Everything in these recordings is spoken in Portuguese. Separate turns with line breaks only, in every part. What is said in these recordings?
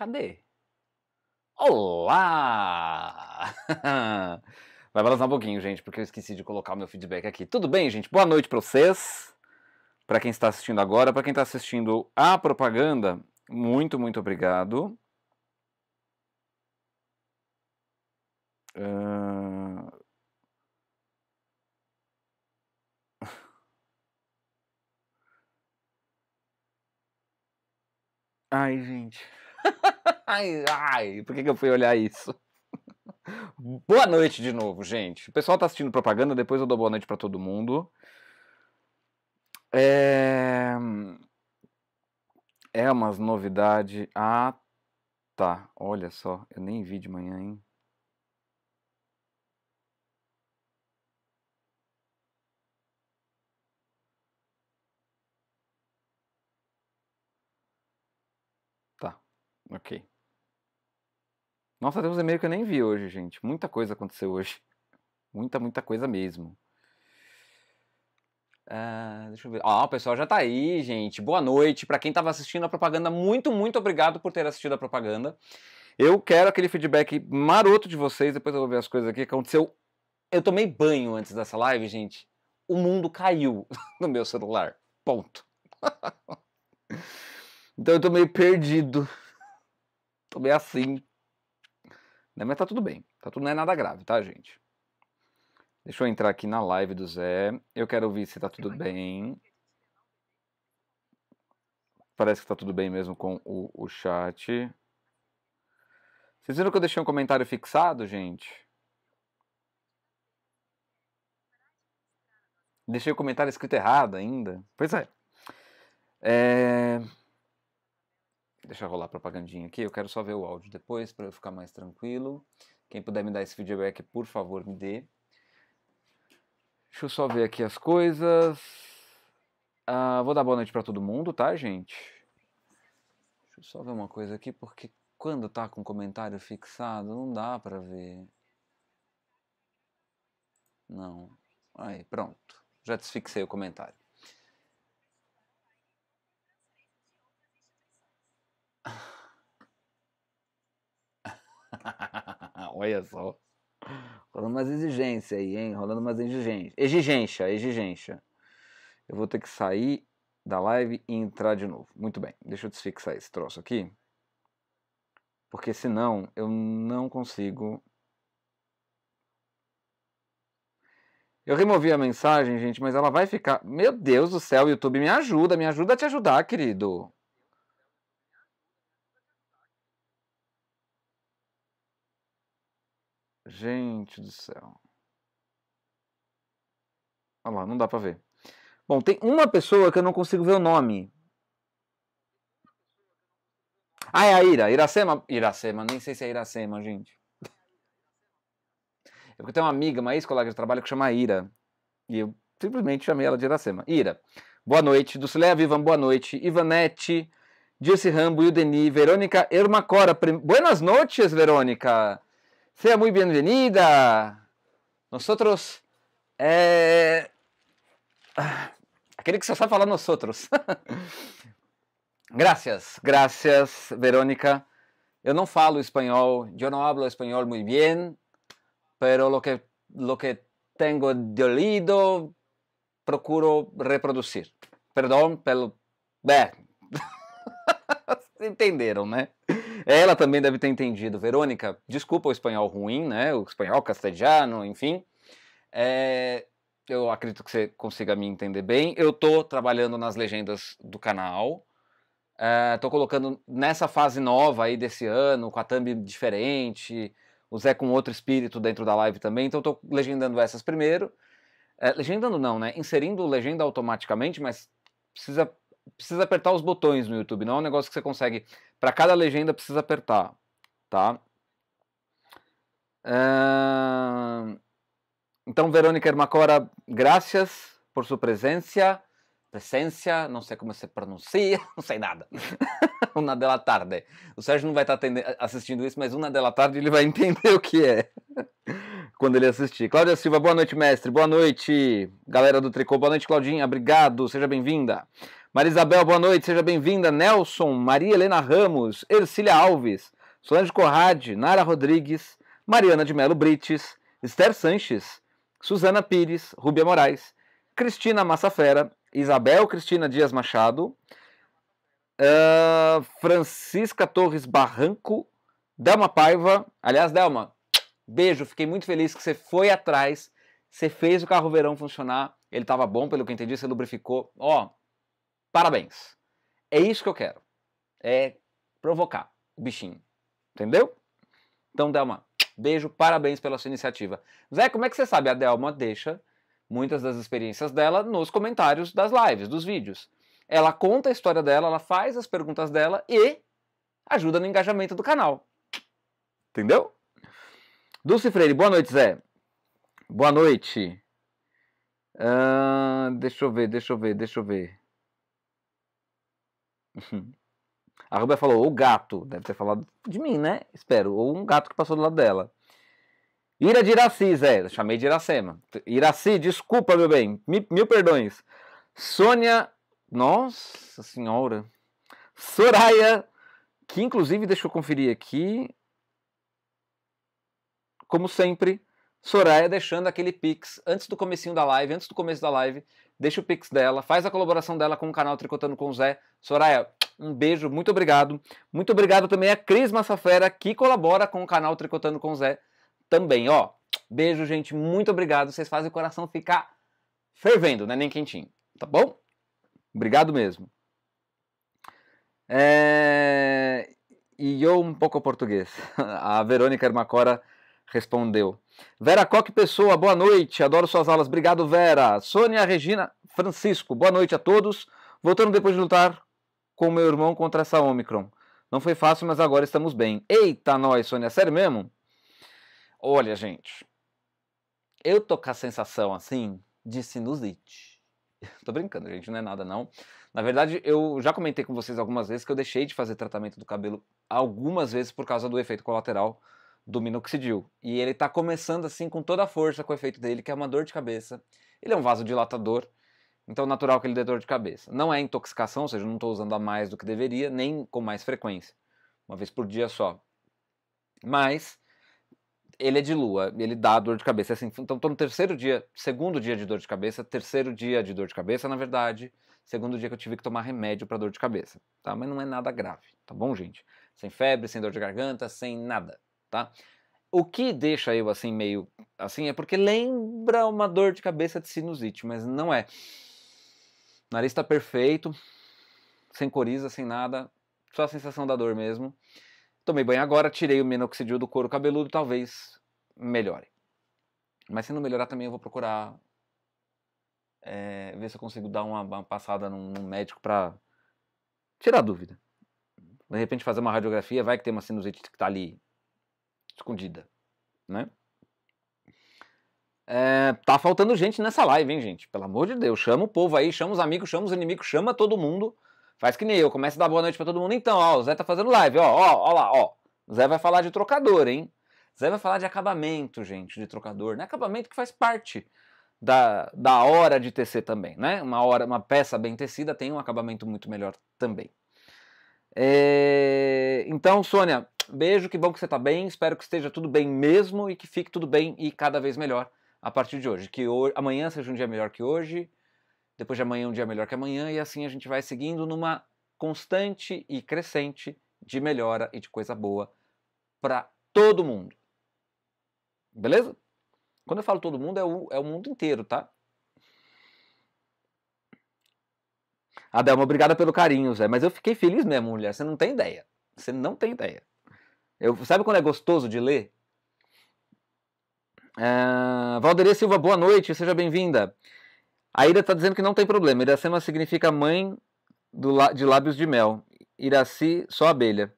Cadê? Olá! Vai balançar um pouquinho, gente, porque eu esqueci de colocar o meu feedback aqui. Tudo bem, gente? Boa noite para vocês. Para quem está assistindo agora, para quem está assistindo a propaganda, muito, muito obrigado. Uh... Ai, gente. ai, ai, por que, que eu fui olhar isso? boa noite de novo, gente. O pessoal tá assistindo propaganda, depois eu dou boa noite para todo mundo. É... é umas novidades. Ah, tá. Olha só, eu nem vi de manhã, hein? Ok. Nossa, tem uns e-mails que eu nem vi hoje, gente. Muita coisa aconteceu hoje. Muita, muita coisa mesmo. Ah, deixa eu ver. Ah, o pessoal já tá aí, gente. Boa noite. Para quem tava assistindo a propaganda, muito, muito obrigado por ter assistido a propaganda. Eu quero aquele feedback maroto de vocês. Depois eu vou ver as coisas aqui. Aconteceu. Eu tomei banho antes dessa live, gente. O mundo caiu no meu celular. Ponto. então eu tô meio perdido tô bem é assim. Né? Mas tá tudo bem. Tá tudo, não é nada grave, tá, gente? Deixa eu entrar aqui na live do Zé. Eu quero ouvir se tá tudo bem. Parece que tá tudo bem mesmo com o, o chat. Vocês viram que eu deixei um comentário fixado, gente? Deixei o comentário escrito errado ainda. Pois é. é... Deixa rolar propagandinha aqui, eu quero só ver o áudio depois para eu ficar mais tranquilo. Quem puder me dar esse feedback, por favor, me dê. Deixa eu só ver aqui as coisas. Ah, vou dar boa noite para todo mundo, tá, gente? Deixa eu só ver uma coisa aqui, porque quando tá com comentário fixado, não dá para ver. Não. Aí, pronto. Já desfixei o comentário. Olha só. Rolando umas exigências aí, hein? Rolando umas exigências. Exigência, exigência. Eu vou ter que sair da live e entrar de novo. Muito bem, deixa eu desfixar esse troço aqui. Porque senão eu não consigo. Eu removi a mensagem, gente, mas ela vai ficar. Meu Deus do céu, YouTube, me ajuda, me ajuda a te ajudar, querido. Gente do céu. Olha lá, não dá pra ver. Bom, tem uma pessoa que eu não consigo ver o nome. Ah, é a Ira. Iracema. Iracema, nem sei se é Iracema, gente. É eu tenho uma amiga, uma ex-colega de trabalho que chama Ira. E eu simplesmente chamei ela de Iracema. Ira. Boa noite. Dulcilea Vivan, boa noite. Ivanete, Dirce Rambo, Ildeni, Verônica Ermacora. Prim... Buenas noches, Verônica. Sea muy bienvenida. Nosotros. É... Aquele que só sabe falar nós outros. gracias, gracias, Verônica. Eu não falo espanhol, eu não hablo espanhol muito bem, pero lo que lo que tengo de olido procuro reproduzir. Perdão pelo, é. entenderam, né? Ela também deve ter entendido. Verônica, desculpa o espanhol ruim, né? O espanhol, castelhano, enfim. É, eu acredito que você consiga me entender bem. Eu tô trabalhando nas legendas do canal. É, tô colocando nessa fase nova aí desse ano, com a thumb diferente, o Zé com outro espírito dentro da live também. Então tô legendando essas primeiro. É, legendando não, né? Inserindo legenda automaticamente, mas precisa precisa apertar os botões no YouTube, não é um negócio que você consegue. Para cada legenda precisa apertar, tá? Uh... Então, Verônica Ermacora, graças por sua presença. Presença, não sei como se pronuncia, não sei nada. uma da tarde. O Sérgio não vai tá estar assistindo isso, mas uma da tarde ele vai entender o que é quando ele assistir. Cláudia Silva, boa noite, mestre. Boa noite, galera do Tricô. Boa noite, Claudinha. Obrigado, seja bem-vinda. Marisabel, boa noite, seja bem-vinda. Nelson, Maria Helena Ramos, Ercília Alves, Solange Corrade, Nara Rodrigues, Mariana de Melo Brites, Esther Sanches, Suzana Pires, Rubia Moraes, Cristina Massafera, Isabel Cristina Dias Machado, uh, Francisca Torres Barranco, Delma Paiva. Aliás, Delma, beijo, fiquei muito feliz que você foi atrás, você fez o carro verão funcionar, ele estava bom, pelo que eu entendi, você lubrificou. Ó, Parabéns. É isso que eu quero. É provocar o bichinho. Entendeu? Então, Delma, beijo, parabéns pela sua iniciativa. Zé, como é que você sabe? A Delma deixa muitas das experiências dela nos comentários das lives, dos vídeos. Ela conta a história dela, ela faz as perguntas dela e ajuda no engajamento do canal. Entendeu? Dulce Freire, boa noite, Zé. Boa noite. Uh, deixa eu ver, deixa eu ver, deixa eu ver. A Rubia falou, o gato, deve ter falado de mim, né? Espero, ou um gato que passou do lado dela. Ira de Iraci, Zé, chamei de Iracema. Iraci, desculpa, meu bem, mil, mil perdões. Sônia, nossa senhora. Soraya, que inclusive, deixa eu conferir aqui. Como sempre, Soraya deixando aquele pix antes do comecinho da live, antes do começo da live, deixa o pix dela, faz a colaboração dela com o canal Tricotando com o Zé. Soraya, um beijo, muito obrigado. Muito obrigado também a Cris Massafera, que colabora com o canal Tricotando com o Zé também, ó. Beijo, gente, muito obrigado. Vocês fazem o coração ficar fervendo, né? Nem quentinho, tá bom? Obrigado mesmo. É... E eu um pouco português. A Verônica Armacora respondeu. Vera Coque Pessoa, boa noite, adoro suas aulas, obrigado Vera. Sônia Regina Francisco, boa noite a todos. Voltando depois de lutar com meu irmão contra essa Omicron. Não foi fácil, mas agora estamos bem. Eita, nós, Sônia, sério mesmo? Olha, gente, eu tô com a sensação assim de sinusite. tô brincando, gente, não é nada não. Na verdade, eu já comentei com vocês algumas vezes que eu deixei de fazer tratamento do cabelo algumas vezes por causa do efeito colateral do minoxidil. E ele está começando assim com toda a força com o efeito dele, que é uma dor de cabeça. Ele é um vasodilatador, então natural que ele dê dor de cabeça. Não é intoxicação, ou seja, não estou usando a mais do que deveria, nem com mais frequência. Uma vez por dia só. Mas ele é de lua, ele dá dor de cabeça. Assim, então estou no terceiro dia, segundo dia de dor de cabeça, terceiro dia de dor de cabeça, na verdade, segundo dia que eu tive que tomar remédio para dor de cabeça. Tá? Mas não é nada grave, tá bom, gente? Sem febre, sem dor de garganta, sem nada tá? O que deixa eu assim meio assim é porque lembra uma dor de cabeça de sinusite, mas não é. O nariz está perfeito, sem coriza, sem nada, só a sensação da dor mesmo. Tomei banho agora, tirei o minoxidil do couro cabeludo, talvez melhore. Mas se não melhorar também eu vou procurar é, ver se eu consigo dar uma, uma passada num, num médico para tirar dúvida. De repente fazer uma radiografia, vai que tem uma sinusite que está ali escondida, né? É, tá faltando gente nessa live, hein, gente? Pelo amor de Deus, chama o povo aí, chama os amigos, chama os inimigos, chama todo mundo. Faz que nem eu, começa a dar boa noite para todo mundo. Então, ó, o Zé tá fazendo live, ó, ó, ó lá, ó. O Zé vai falar de trocador, hein? O Zé vai falar de acabamento, gente, de trocador, né? Acabamento que faz parte da, da hora de tecer também, né? Uma hora, uma peça bem tecida tem um acabamento muito melhor também. É... Então, Sônia, Beijo, que bom que você está bem. Espero que esteja tudo bem mesmo e que fique tudo bem e cada vez melhor a partir de hoje. Que hoje, amanhã seja um dia melhor que hoje, depois de amanhã um dia melhor que amanhã e assim a gente vai seguindo numa constante e crescente de melhora e de coisa boa para todo mundo. Beleza? Quando eu falo todo mundo, é o, é o mundo inteiro, tá? Adelma, obrigada pelo carinho, Zé. Mas eu fiquei feliz mesmo, mulher. Você não tem ideia. Você não tem ideia. Eu, sabe quando é gostoso de ler? Uh, Valderia Silva, boa noite, seja bem-vinda. A Ira está dizendo que não tem problema. Iracema significa mãe do, de lábios de mel. Iraci, só abelha.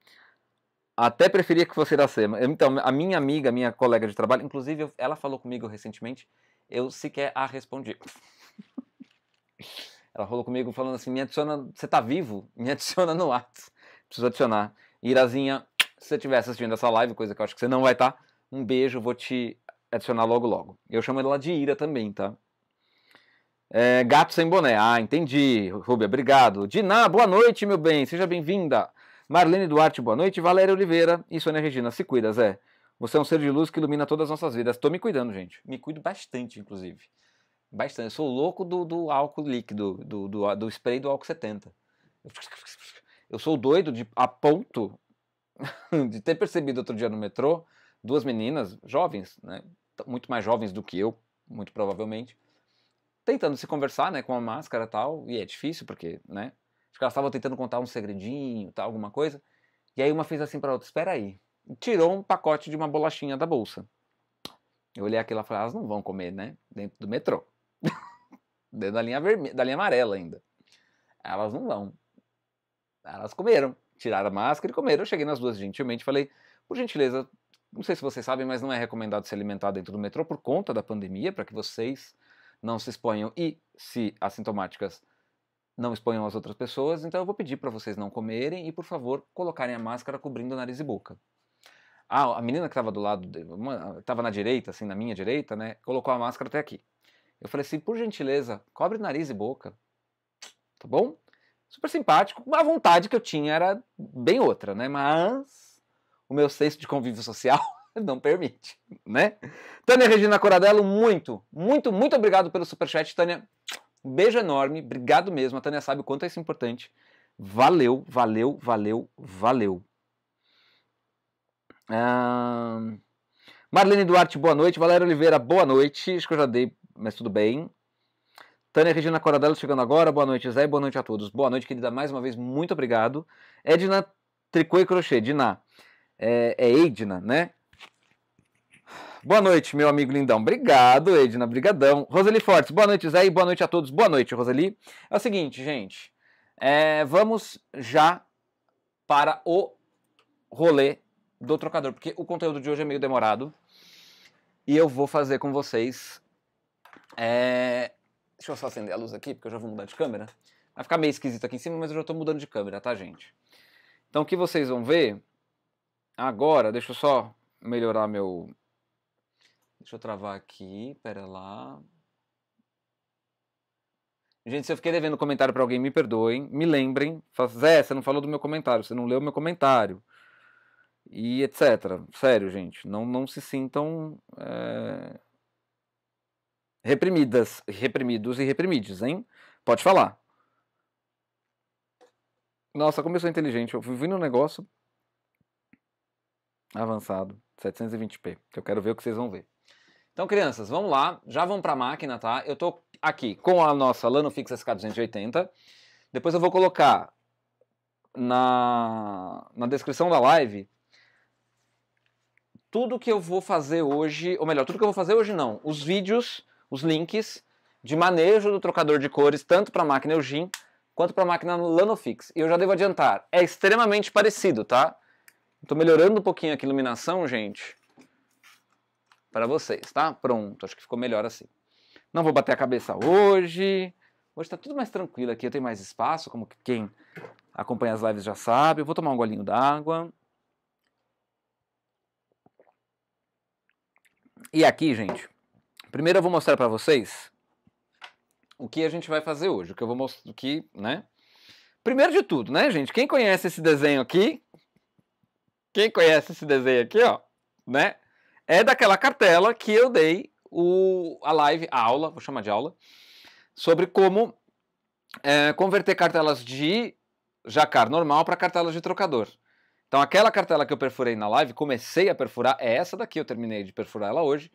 Até preferia que fosse Iracema. Então, a minha amiga, minha colega de trabalho, inclusive ela falou comigo recentemente, eu sequer a respondi. ela falou comigo falando assim: me adiciona, você está vivo? Me adiciona no WhatsApp. Preciso adicionar. Irazinha, se você estiver assistindo essa live, coisa que eu acho que você não vai estar, tá, um beijo, vou te adicionar logo logo. Eu chamo ela de Ira também, tá? É, gato sem boné. Ah, entendi. Rubia, obrigado. Diná, boa noite, meu bem. Seja bem-vinda. Marlene Duarte, boa noite. Valéria Oliveira e Sônia Regina. Se cuida, Zé. Você é um ser de luz que ilumina todas as nossas vidas. Tô me cuidando, gente. Me cuido bastante, inclusive. Bastante. Eu sou louco do, do álcool líquido, do, do, do spray do álcool 70. Eu sou doido de a ponto de ter percebido outro dia no metrô duas meninas jovens, né, muito mais jovens do que eu, muito provavelmente, tentando se conversar, né, com a máscara e tal, e é difícil porque, né, acho que elas estavam tentando contar um segredinho, tal, alguma coisa, e aí uma fez assim para outra, espera aí, e tirou um pacote de uma bolachinha da bolsa. Eu olhei aquilo e falei, elas não vão comer, né, dentro do metrô, dentro da linha vermelha, da linha amarela ainda. Elas não vão. Elas comeram tirar a máscara e comer. Eu cheguei nas duas gentilmente falei, por gentileza, não sei se vocês sabem, mas não é recomendado se alimentar dentro do metrô por conta da pandemia, para que vocês não se exponham e, se assintomáticas, não exponham as outras pessoas. Então eu vou pedir para vocês não comerem e, por favor, colocarem a máscara cobrindo nariz e boca. Ah, a menina que estava do lado, estava na direita, assim, na minha direita, né? Colocou a máscara até aqui. Eu falei assim, por gentileza, cobre nariz e boca, tá bom? super simpático. A vontade que eu tinha era bem outra, né? Mas o meu senso de convívio social não permite, né? Tânia Regina Coradello, muito, muito, muito obrigado pelo superchat, Tânia. Um beijo enorme, obrigado mesmo. A Tânia sabe o quanto é isso importante. Valeu, valeu, valeu, valeu. Ah... Marlene Duarte, boa noite. Valéria Oliveira, boa noite. Acho que eu já dei, mas tudo bem. Tânia Regina Coradello chegando agora. Boa noite, Zé, boa noite a todos. Boa noite, querida, mais uma vez, muito obrigado. Edna Tricô e Crochê, Edna É, é Edna, né? Boa noite, meu amigo lindão. Obrigado, Edna. Brigadão. Roseli Fortes, boa noite, Zé, e boa noite a todos. Boa noite, Roseli. É o seguinte, gente. É, vamos já para o rolê do trocador, porque o conteúdo de hoje é meio demorado. E eu vou fazer com vocês é, Deixa eu só acender a luz aqui, porque eu já vou mudar de câmera. Vai ficar meio esquisito aqui em cima, mas eu já estou mudando de câmera, tá, gente? Então, o que vocês vão ver agora, deixa eu só melhorar meu... Deixa eu travar aqui, pera lá. Gente, se eu fiquei devendo comentário para alguém, me perdoem, me lembrem. Zé, você não falou do meu comentário, você não leu meu comentário. E etc. Sério, gente, não, não se sintam... É Reprimidas, reprimidos e reprimides, hein? Pode falar. Nossa, como eu sou inteligente. Eu fui no negócio avançado, 720p. Eu quero ver o que vocês vão ver. Então, crianças, vamos lá. Já vão para a máquina, tá? Eu tô aqui com a nossa Lanofix Fixa SK280. Depois eu vou colocar na, na descrição da live tudo que eu vou fazer hoje, ou melhor, tudo que eu vou fazer hoje não, os vídeos os links de manejo do trocador de cores, tanto para a máquina Eugene quanto para a máquina Lanofix. E eu já devo adiantar, é extremamente parecido, tá? Estou melhorando um pouquinho aqui a iluminação, gente, para vocês, tá? Pronto, acho que ficou melhor assim. Não vou bater a cabeça hoje. Hoje está tudo mais tranquilo aqui, eu tenho mais espaço, como quem acompanha as lives já sabe. Eu vou tomar um golinho d'água. E aqui, gente, Primeiro eu vou mostrar para vocês o que a gente vai fazer hoje, o que eu vou mostrar, o que, né? Primeiro de tudo, né, gente? Quem conhece esse desenho aqui? Quem conhece esse desenho aqui, ó, né? É daquela cartela que eu dei o, a live, a aula, vou chamar de aula, sobre como é, converter cartelas de jacar normal para cartelas de trocador. Então, aquela cartela que eu perfurei na live, comecei a perfurar, é essa daqui, eu terminei de perfurar ela hoje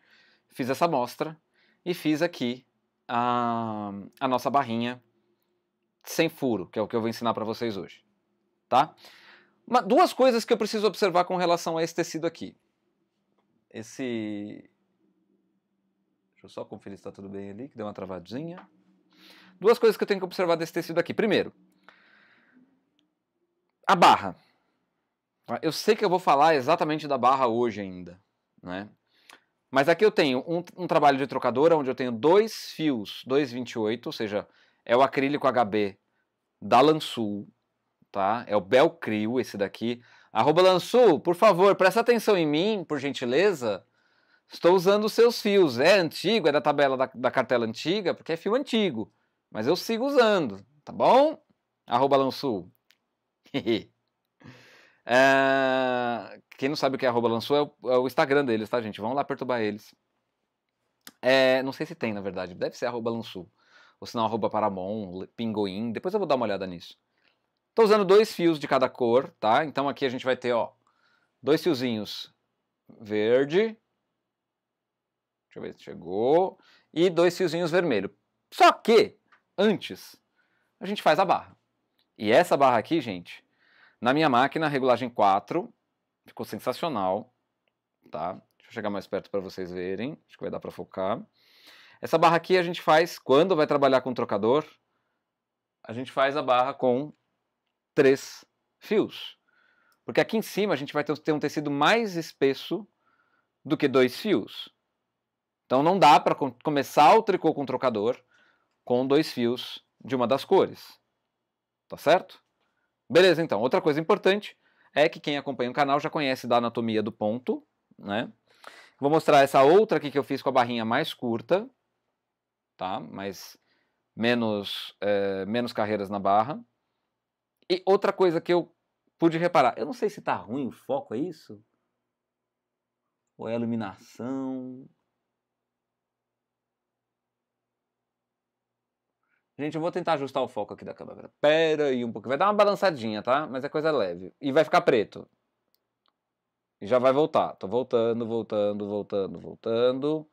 fiz essa amostra e fiz aqui a, a nossa barrinha sem furo, que é o que eu vou ensinar para vocês hoje, tá? duas coisas que eu preciso observar com relação a esse tecido aqui. Esse... Deixa eu só conferir se está tudo bem ali, que deu uma travadinha. Duas coisas que eu tenho que observar desse tecido aqui. Primeiro, a barra. Eu sei que eu vou falar exatamente da barra hoje ainda, né? Mas aqui eu tenho um, um trabalho de trocadora onde eu tenho dois fios 228, ou seja, é o acrílico HB da Lansul, tá? É o Belcrio esse daqui. Arroba Lansul, por favor, presta atenção em mim, por gentileza. Estou usando os seus fios. É antigo, é da tabela da, da cartela antiga, porque é fio antigo. Mas eu sigo usando, tá bom? Arroba Lansul. é, Quem não sabe o que é arroba lançou é, é o, Instagram deles, tá, gente? Vamos lá perturbar eles. É, não sei se tem, na verdade. Deve ser arroba lançou. Ou se não, arroba paramon, pingoim. Depois eu vou dar uma olhada nisso. Estou usando dois fios de cada cor, tá? Então aqui a gente vai ter, ó, dois fiozinhos verde. Deixa eu ver se chegou. E dois fiozinhos vermelho. Só que, antes, a gente faz a barra. E essa barra aqui, gente, na minha máquina, regulagem 4, Ficou sensacional, tá? Deixa eu chegar mais perto para vocês verem. Acho que vai dar para focar. Essa barra aqui a gente faz quando vai trabalhar com trocador. A gente faz a barra com três fios. Porque aqui em cima a gente vai ter um tecido mais espesso do que dois fios. Então não dá para começar o tricô com trocador com dois fios de uma das cores. Tá certo? Beleza, então. Outra coisa importante é que quem acompanha o canal já conhece da anatomia do ponto, né? Vou mostrar essa outra aqui que eu fiz com a barrinha mais curta, tá? Mas menos, é, menos carreiras na barra. E outra coisa que eu pude reparar, eu não sei se tá ruim o foco, é isso? Ou é a iluminação? Gente, eu vou tentar ajustar o foco aqui da câmera. Pera aí um pouco. Vai dar uma balançadinha, tá? Mas é coisa leve. E vai ficar preto. E já vai voltar. Tô voltando, voltando, voltando, voltando.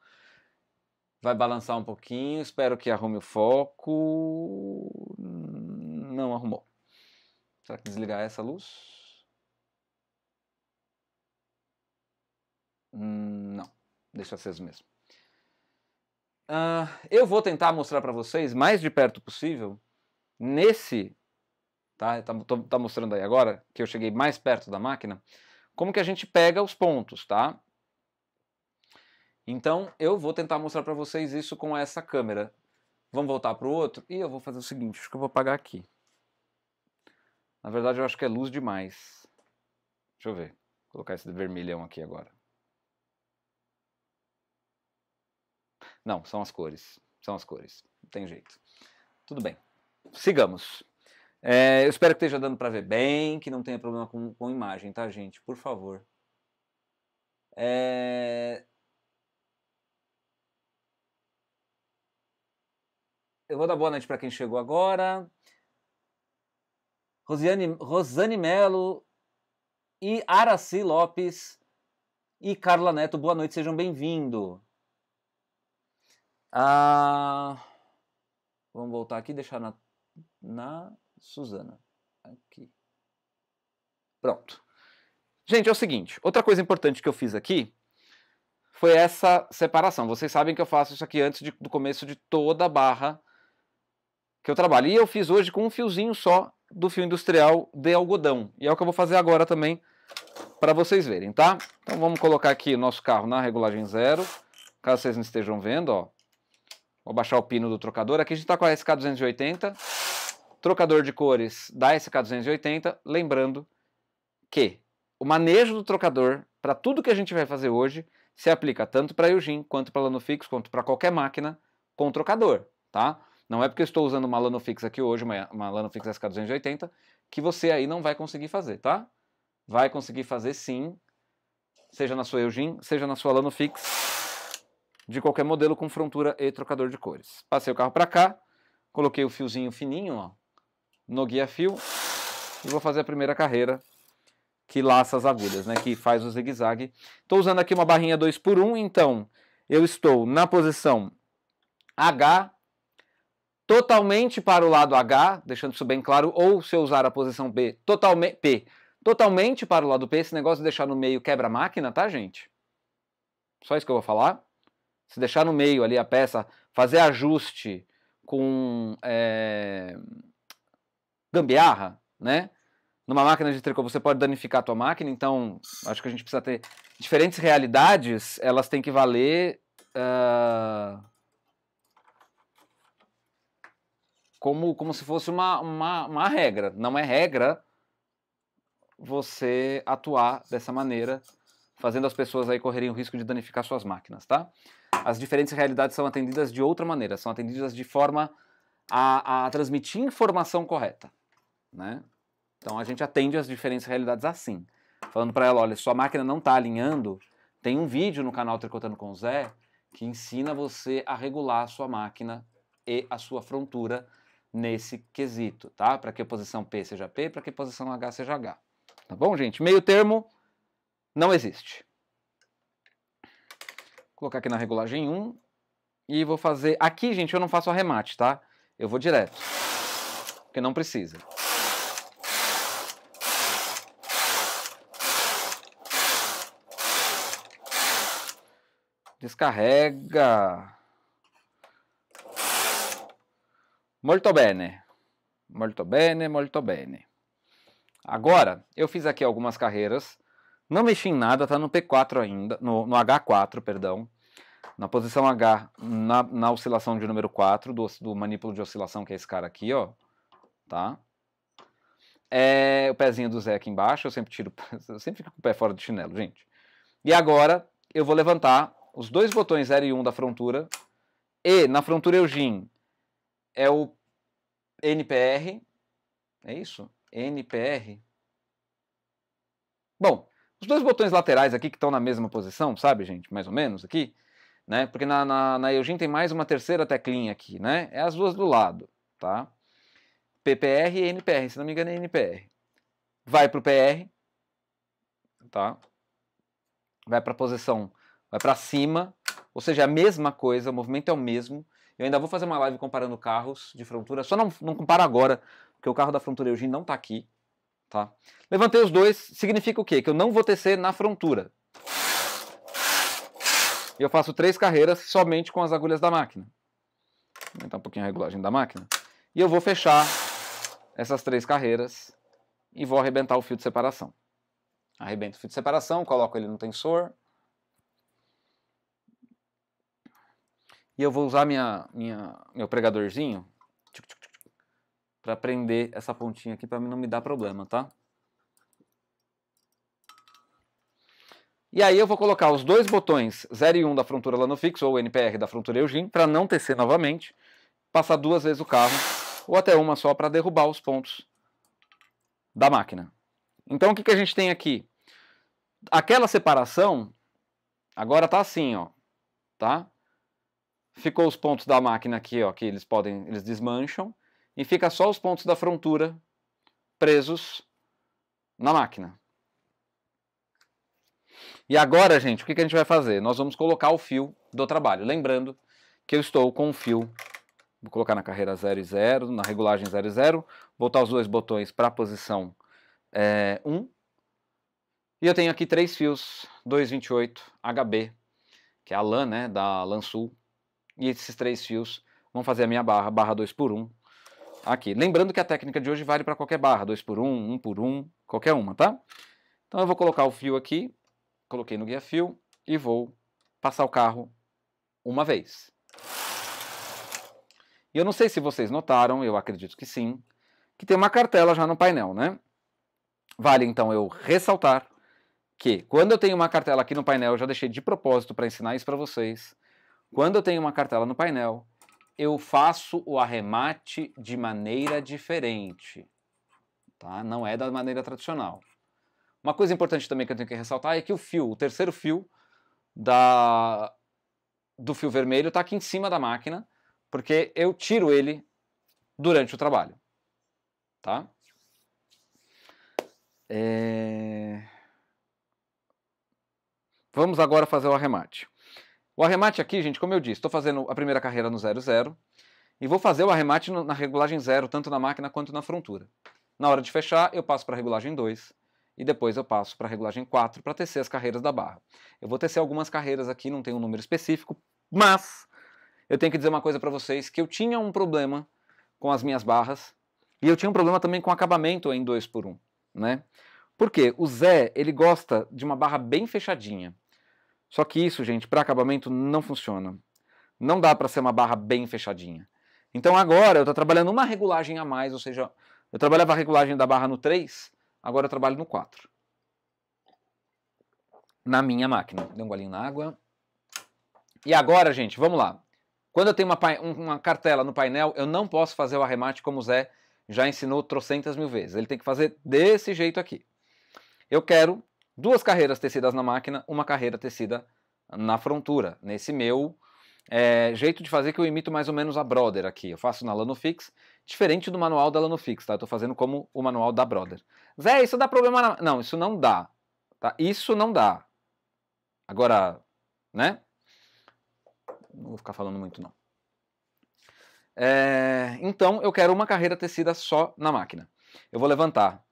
Vai balançar um pouquinho. Espero que arrume o foco. Não arrumou. Será que desligar essa luz? Hum, não. Deixa aceso mesmo. Uh, eu vou tentar mostrar para vocês, mais de perto possível, nesse, tá, tá, tô, tá mostrando aí agora, que eu cheguei mais perto da máquina, como que a gente pega os pontos, tá? Então, eu vou tentar mostrar para vocês isso com essa câmera. Vamos voltar para o outro? E eu vou fazer o seguinte, acho que eu vou apagar aqui. Na verdade, eu acho que é luz demais. Deixa eu ver. Vou colocar esse vermelhão aqui agora. Não, são as cores. São as cores. Não tem jeito. Tudo bem. Sigamos. É, eu espero que esteja dando para ver bem, que não tenha problema com, com imagem, tá, gente? Por favor. É... Eu vou dar boa noite para quem chegou agora. Rosiane, Rosane Melo e Araci Lopes e Carla Neto, boa noite, sejam bem-vindos. Ah, vamos voltar aqui, deixar na, na Suzana. Aqui. Pronto. Gente, é o seguinte, outra coisa importante que eu fiz aqui foi essa separação. Vocês sabem que eu faço isso aqui antes de, do começo de toda a barra que eu trabalho. E eu fiz hoje com um fiozinho só do fio industrial de algodão. E é o que eu vou fazer agora também para vocês verem, tá? Então vamos colocar aqui o nosso carro na regulagem zero, caso vocês não estejam vendo, ó. Vou baixar o pino do trocador. Aqui a gente está com a SK280. Trocador de cores da SK280. Lembrando que o manejo do trocador, para tudo que a gente vai fazer hoje, se aplica tanto para Eugene, quanto para Lanofix, quanto para qualquer máquina com trocador, tá? Não é porque eu estou usando uma Lanofix aqui hoje, uma, uma Lanofix SK280, que você aí não vai conseguir fazer, tá? Vai conseguir fazer sim, seja na sua Eugene, seja na sua Lanofix, de qualquer modelo com frontura e trocador de cores. Passei o carro para cá, coloquei o fiozinho fininho ó, no guia-fio e vou fazer a primeira carreira que laça as agulhas, né, que faz o zigue-zague. Estou usando aqui uma barrinha 2x1, então eu estou na posição H, totalmente para o lado H, deixando isso bem claro, ou se eu usar a posição B, totalmente P, totalmente para o lado P, esse negócio de deixar no meio quebra máquina, tá, gente? Só isso que eu vou falar se deixar no meio ali a peça, fazer ajuste com é, gambiarra, né? Numa máquina de tricô você pode danificar a tua máquina, então acho que a gente precisa ter diferentes realidades, elas têm que valer uh, como, como se fosse uma, uma, uma regra. Não é regra você atuar dessa maneira, fazendo as pessoas aí correrem o risco de danificar suas máquinas, tá? as diferentes realidades são atendidas de outra maneira, são atendidas de forma a, a transmitir informação correta, né? Então a gente atende as diferentes realidades assim, falando para ela, olha, sua máquina não está alinhando, tem um vídeo no canal Tricotando com o Zé que ensina você a regular a sua máquina e a sua frontura nesse quesito, tá? Para que a posição P seja P, para que a posição H seja H. Tá bom, gente? Meio termo não existe colocar aqui na regulagem 1 e vou fazer... Aqui, gente, eu não faço arremate, tá? Eu vou direto, porque não precisa. Descarrega. Molto bene. Molto bene, molto bene. Agora, eu fiz aqui algumas carreiras não mexi em nada, tá no P4 ainda, no, no H4, perdão. Na posição H, na, na oscilação de número 4, do, do manipulo de oscilação, que é esse cara aqui, ó. Tá? É, o pezinho do Zé aqui embaixo, eu sempre tiro, eu sempre fico com o pé fora do chinelo, gente. E agora eu vou levantar os dois botões 0 e 1 um da frontura. E na frontura Eugene é o NPR. É isso? NPR. Bom, os dois botões laterais aqui que estão na mesma posição, sabe, gente? Mais ou menos aqui. Né? Porque na, na, na Eugene tem mais uma terceira teclinha aqui, né? É as duas do lado, tá? PPR e NPR, se não me engano é NPR. Vai pro PR, tá? Vai para a posição, vai para cima, ou seja, é a mesma coisa, o movimento é o mesmo. Eu ainda vou fazer uma live comparando carros de frontura, só não, não comparo agora, porque o carro da frontura Eugene não está aqui. Tá? Levantei os dois, significa o quê? Que eu não vou tecer na frontura. E eu faço três carreiras somente com as agulhas da máquina. Vou aumentar um pouquinho a regulagem da máquina. E eu vou fechar essas três carreiras e vou arrebentar o fio de separação. Arrebento o fio de separação, coloco ele no tensor. E eu vou usar minha, minha, meu pregadorzinho para prender essa pontinha aqui para não me dar problema, tá? E aí eu vou colocar os dois botões 0 e 1 um da frontura lanofix Fixo ou NPR da frontura Eugene para não tecer novamente, passar duas vezes o carro ou até uma só para derrubar os pontos da máquina. Então o que, que a gente tem aqui? Aquela separação agora tá assim, ó, tá? Ficou os pontos da máquina aqui, ó, que eles podem, eles desmancham e fica só os pontos da frontura presos na máquina. E agora, gente, o que a gente vai fazer? Nós vamos colocar o fio do trabalho. Lembrando que eu estou com o fio, vou colocar na carreira 0 e 0, na regulagem 0 e 0, botar os dois botões para a posição é, 1. Um, e eu tenho aqui três fios 228 HB, que é a LAN, né, da LAN Sul. E esses três fios vão fazer a minha barra, barra 2 x 1 aqui. Lembrando que a técnica de hoje vale para qualquer barra, 2 por 1 um, 1 um por 1 um, qualquer uma, tá? Então eu vou colocar o fio aqui, coloquei no guia fio e vou passar o carro uma vez. E eu não sei se vocês notaram, eu acredito que sim, que tem uma cartela já no painel, né? Vale então eu ressaltar que quando eu tenho uma cartela aqui no painel, eu já deixei de propósito para ensinar isso para vocês. Quando eu tenho uma cartela no painel, eu faço o arremate de maneira diferente, tá? Não é da maneira tradicional. Uma coisa importante também que eu tenho que ressaltar é que o fio, o terceiro fio da do fio vermelho está aqui em cima da máquina, porque eu tiro ele durante o trabalho, tá? É... Vamos agora fazer o arremate. O arremate aqui, gente, como eu disse, estou fazendo a primeira carreira no 0,0 e vou fazer o arremate na regulagem 0, tanto na máquina quanto na frontura. Na hora de fechar, eu passo para a regulagem 2 e depois eu passo para a regulagem 4 para tecer as carreiras da barra. Eu vou tecer algumas carreiras aqui, não tem um número específico, mas eu tenho que dizer uma coisa para vocês, que eu tinha um problema com as minhas barras e eu tinha um problema também com acabamento em 2 por 1 um, né? Porque o Zé, ele gosta de uma barra bem fechadinha. Só que isso, gente, para acabamento não funciona. Não dá para ser uma barra bem fechadinha. Então agora eu estou trabalhando uma regulagem a mais, ou seja, eu trabalhava a regulagem da barra no 3, agora eu trabalho no 4. Na minha máquina. Deu um golinho na água. E agora, gente, vamos lá. Quando eu tenho uma, uma cartela no painel, eu não posso fazer o arremate como o Zé já ensinou trocentas mil vezes. Ele tem que fazer desse jeito aqui. Eu quero duas carreiras tecidas na máquina, uma carreira tecida na frontura. Nesse meu é, jeito de fazer que eu imito mais ou menos a Brother aqui. Eu faço na Lanofix, diferente do manual da Lanofix, tá? Eu tô fazendo como o manual da Brother. Zé, isso dá problema na... Não, isso não dá, tá? Isso não dá. Agora, né? Não vou ficar falando muito, não. É, então, eu quero uma carreira tecida só na máquina. Eu vou levantar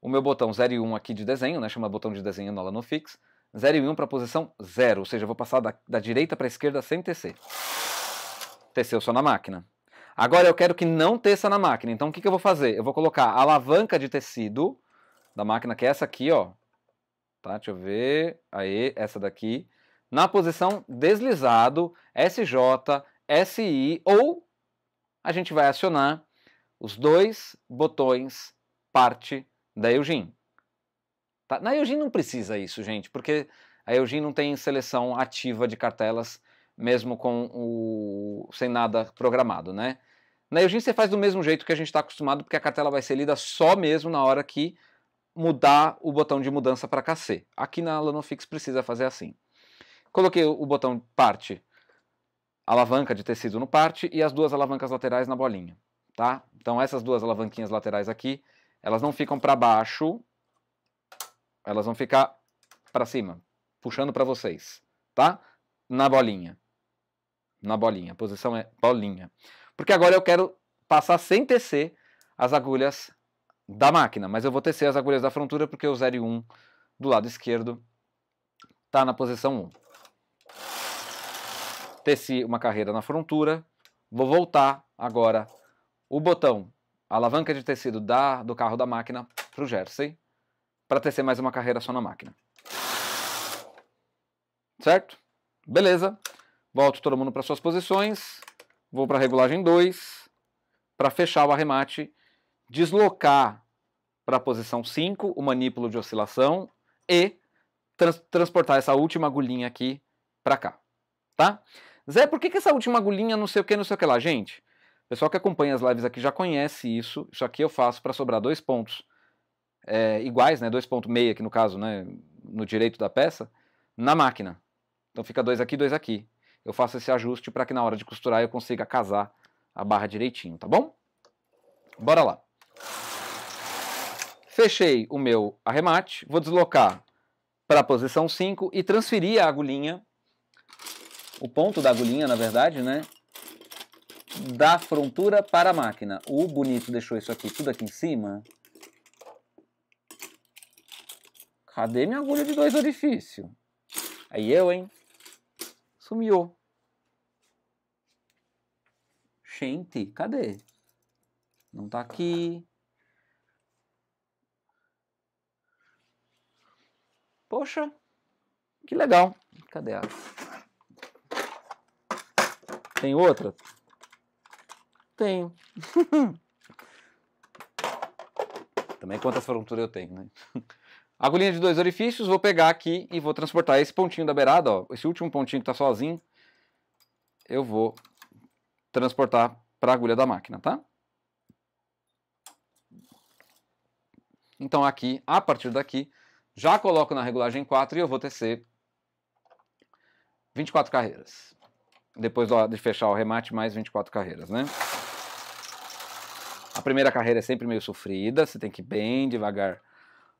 o meu botão 0 e 1 aqui de desenho, né, chama botão de desenho Nola no Fix, 0 e 1 para a posição 0, ou seja, eu vou passar da, da direita para a esquerda sem tecer. Teceu só na máquina. Agora eu quero que não teça na máquina, então o que, que eu vou fazer? Eu vou colocar a alavanca de tecido da máquina, que é essa aqui, ó. Tá, deixa eu ver, aí, essa daqui, na posição deslizado, SJ, SI, ou a gente vai acionar os dois botões parte da Eugene. Tá? Na Eugene não precisa isso, gente, porque a Eugene não tem seleção ativa de cartelas, mesmo com o sem nada programado, né? Na Eugene você faz do mesmo jeito que a gente está acostumado, porque a cartela vai ser lida só mesmo na hora que mudar o botão de mudança para KC. Aqui na Lanofix precisa fazer assim. Coloquei o botão parte, alavanca de tecido no parte e as duas alavancas laterais na bolinha, tá? Então essas duas alavanquinhas laterais aqui elas não ficam para baixo, elas vão ficar para cima, puxando para vocês, tá? Na bolinha. Na bolinha, a posição é bolinha. Porque agora eu quero passar sem tecer as agulhas da máquina, mas eu vou tecer as agulhas da frontura porque o 0 e 1 um do lado esquerdo tá na posição 1. Um. Teci uma carreira na frontura, vou voltar agora o botão a alavanca de tecido da, do carro da máquina para o jersey, para tecer mais uma carreira só na máquina. Certo? Beleza. Volto todo mundo para suas posições. Vou para a regulagem 2. Para fechar o arremate, deslocar para a posição 5 o manípulo de oscilação e trans transportar essa última agulhinha aqui para cá. Tá? Zé, por que, que essa última agulhinha não sei o que, não sei o que lá? Gente, pessoal que acompanha as lives aqui já conhece isso. Isso aqui eu faço para sobrar dois pontos é, iguais, né? Dois meio aqui no caso, né? No direito da peça, na máquina. Então fica dois aqui, dois aqui. Eu faço esse ajuste para que na hora de costurar eu consiga casar a barra direitinho, tá bom? Bora lá. Fechei o meu arremate, vou deslocar para a posição 5 e transferir a agulhinha, o ponto da agulhinha, na verdade, né, da frontura para a máquina. O bonito deixou isso aqui tudo aqui em cima. Cadê minha agulha de dois orifícios? Aí eu, hein? Sumiu. Gente, cadê? Não tá aqui. Poxa, que legal. Cadê a? Tem outra? Tenho. Também quantas fronturas eu tenho, né? Agulhinha de dois orifícios, vou pegar aqui e vou transportar esse pontinho da beirada, ó, esse último pontinho que tá sozinho, eu vou transportar para agulha da máquina, tá? Então aqui, a partir daqui, já coloco na regulagem 4 e eu vou tecer 24 carreiras. Depois de fechar o remate, mais 24 carreiras, né? A primeira carreira é sempre meio sofrida, você tem que ir bem devagar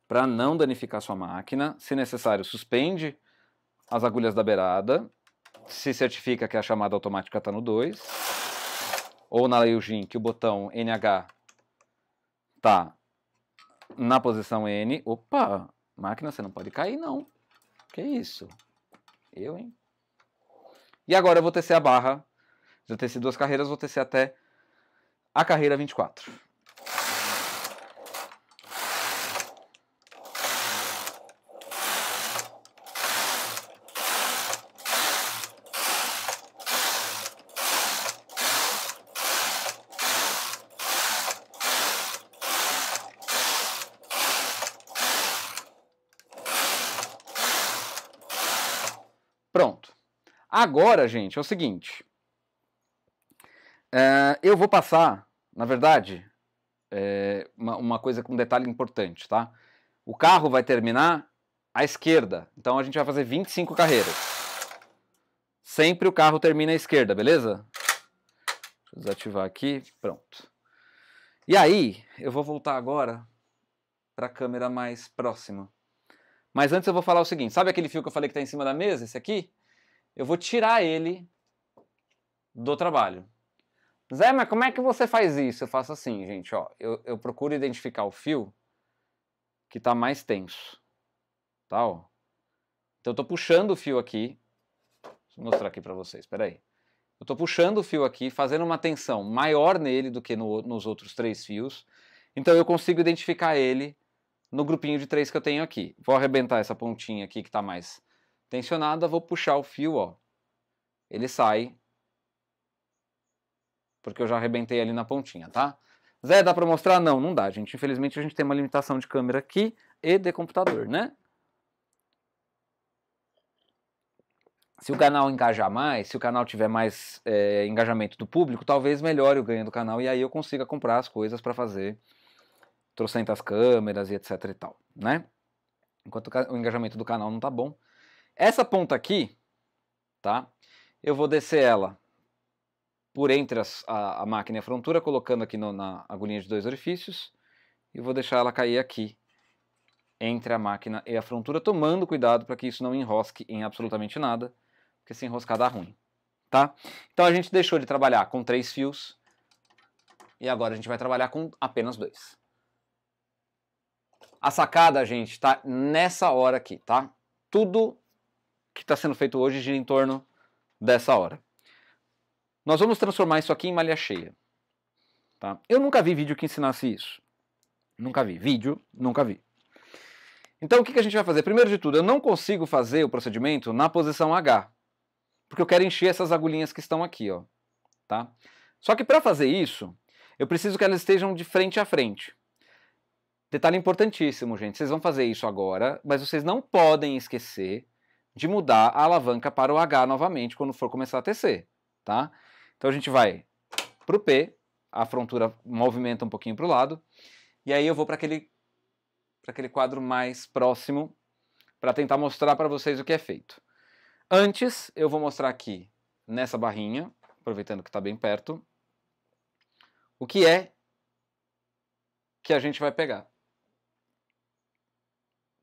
para não danificar sua máquina. Se necessário, suspende as agulhas da beirada, se certifica que a chamada automática está no 2, ou na Leijin que o botão NH está na posição N. Opa, máquina, você não pode cair não. Que isso? Eu, hein? E agora eu vou tecer a barra. Já teci duas carreiras, vou tecer até a Carreira 24. Pronto. Agora, gente, é o seguinte. Uh, eu vou passar na verdade, é uma, uma coisa com um detalhe importante, tá? O carro vai terminar à esquerda, então a gente vai fazer 25 carreiras. Sempre o carro termina à esquerda, beleza? Deixa eu desativar aqui, pronto. E aí, eu vou voltar agora para a câmera mais próxima. Mas antes eu vou falar o seguinte, sabe aquele fio que eu falei que está em cima da mesa, esse aqui? Eu vou tirar ele do trabalho. Zé, mas como é que você faz isso? Eu faço assim, gente, ó. Eu, eu procuro identificar o fio que tá mais tenso. Tá, ó. Então eu tô puxando o fio aqui. Deixa eu mostrar aqui para vocês, peraí. Eu tô puxando o fio aqui, fazendo uma tensão maior nele do que no, nos outros três fios. Então eu consigo identificar ele no grupinho de três que eu tenho aqui. Vou arrebentar essa pontinha aqui que tá mais tensionada, vou puxar o fio, ó. Ele sai porque eu já arrebentei ali na pontinha, tá? Zé, dá para mostrar? Não, não dá, gente. Infelizmente a gente tem uma limitação de câmera aqui e de computador, né? Se o canal engajar mais, se o canal tiver mais é, engajamento do público, talvez melhore o ganho do canal e aí eu consiga comprar as coisas para fazer trocentas câmeras e etc e tal, né? Enquanto o engajamento do canal não tá bom. Essa ponta aqui, tá? Eu vou descer ela por entre as, a, a, máquina e a frontura, colocando aqui no, na agulhinha de dois orifícios, e vou deixar ela cair aqui, entre a máquina e a frontura, tomando cuidado para que isso não enrosque em absolutamente nada, porque se enroscar dá ruim, tá? Então a gente deixou de trabalhar com três fios, e agora a gente vai trabalhar com apenas dois. A sacada, gente, está nessa hora aqui, tá? Tudo que está sendo feito hoje gira em torno dessa hora. Nós vamos transformar isso aqui em malha cheia. Tá? Eu nunca vi vídeo que ensinasse isso. Nunca vi. Vídeo, nunca vi. Então o que, a gente vai fazer? Primeiro de tudo, eu não consigo fazer o procedimento na posição H, porque eu quero encher essas agulhinhas que estão aqui. Ó, tá? Só que para fazer isso, eu preciso que elas estejam de frente a frente. Detalhe importantíssimo, gente. Vocês vão fazer isso agora, mas vocês não podem esquecer de mudar a alavanca para o H novamente quando for começar a tecer, tá? Então a gente vai para o P, a frontura movimenta um pouquinho para o lado, e aí eu vou para aquele, aquele quadro mais próximo para tentar mostrar para vocês o que é feito. Antes, eu vou mostrar aqui nessa barrinha, aproveitando que está bem perto, o que é que a gente vai pegar.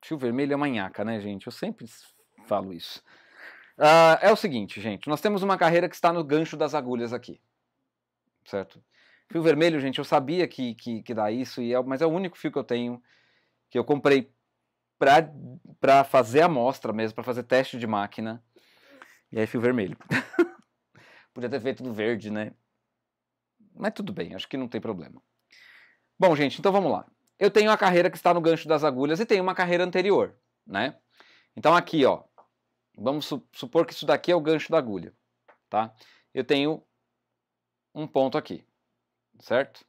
Fio vermelho é manhaca, né, gente? Eu sempre falo isso. Uh, é o seguinte, gente, nós temos uma carreira que está no gancho das agulhas aqui, certo? Fio vermelho, gente, eu sabia que, que, que dá isso, e é, mas é o único fio que eu tenho que eu comprei para fazer a amostra mesmo, para fazer teste de máquina, e aí fio vermelho. Podia ter feito do verde, né? Mas tudo bem, acho que não tem problema. Bom, gente, então vamos lá. Eu tenho a carreira que está no gancho das agulhas e tenho uma carreira anterior, né? Então aqui, ó, Vamos su supor que isso daqui é o gancho da agulha, tá? Eu tenho um ponto aqui, certo?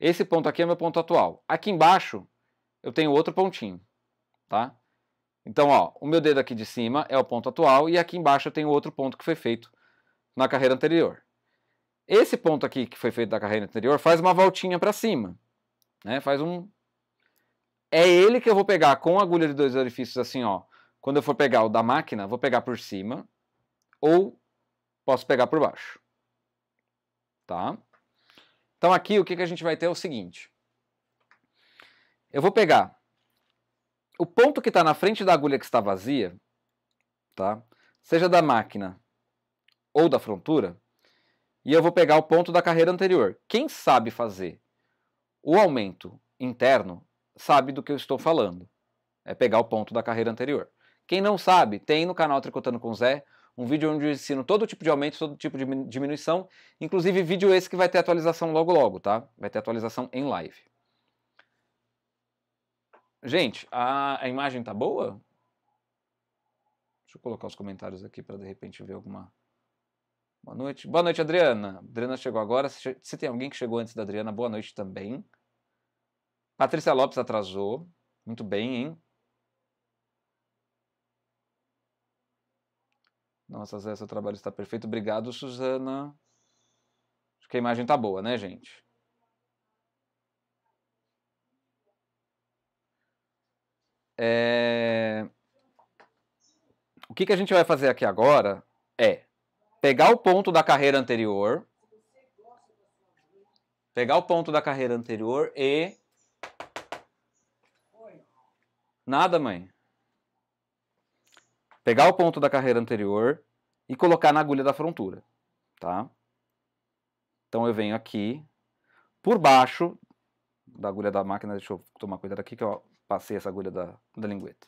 Esse ponto aqui é meu ponto atual. Aqui embaixo eu tenho outro pontinho, tá? Então, ó, o meu dedo aqui de cima é o ponto atual e aqui embaixo eu tenho outro ponto que foi feito na carreira anterior. Esse ponto aqui que foi feito da carreira anterior faz uma voltinha para cima, né? Faz um é ele que eu vou pegar com a agulha de dois orifícios assim, ó, quando eu for pegar o da máquina, vou pegar por cima ou posso pegar por baixo. Tá? Então aqui o que, a gente vai ter é o seguinte. Eu vou pegar o ponto que está na frente da agulha que está vazia, tá? seja da máquina ou da frontura, e eu vou pegar o ponto da carreira anterior. Quem sabe fazer o aumento interno sabe do que eu estou falando. É pegar o ponto da carreira anterior. Quem não sabe, tem no canal Tricotando com Zé um vídeo onde eu ensino todo tipo de aumento, todo tipo de diminuição, inclusive vídeo esse que vai ter atualização logo logo, tá? Vai ter atualização em live. Gente, a, a imagem tá boa? Deixa eu colocar os comentários aqui para de repente ver alguma. Boa noite. Boa noite, Adriana. Adriana chegou agora. Se, se tem alguém que chegou antes da Adriana, boa noite também. Patrícia Lopes atrasou. Muito bem, hein? Nossa, Zé, seu trabalho está perfeito. Obrigado, Suzana. Acho que a imagem tá boa, né, gente? É... O que, que a gente vai fazer aqui agora é pegar o ponto da carreira anterior, pegar o ponto da carreira anterior e nada, mãe pegar o ponto da carreira anterior e colocar na agulha da frontura, tá? Então eu venho aqui por baixo da agulha da máquina, deixa eu tomar cuidado aqui que eu passei essa agulha da, da lingueta.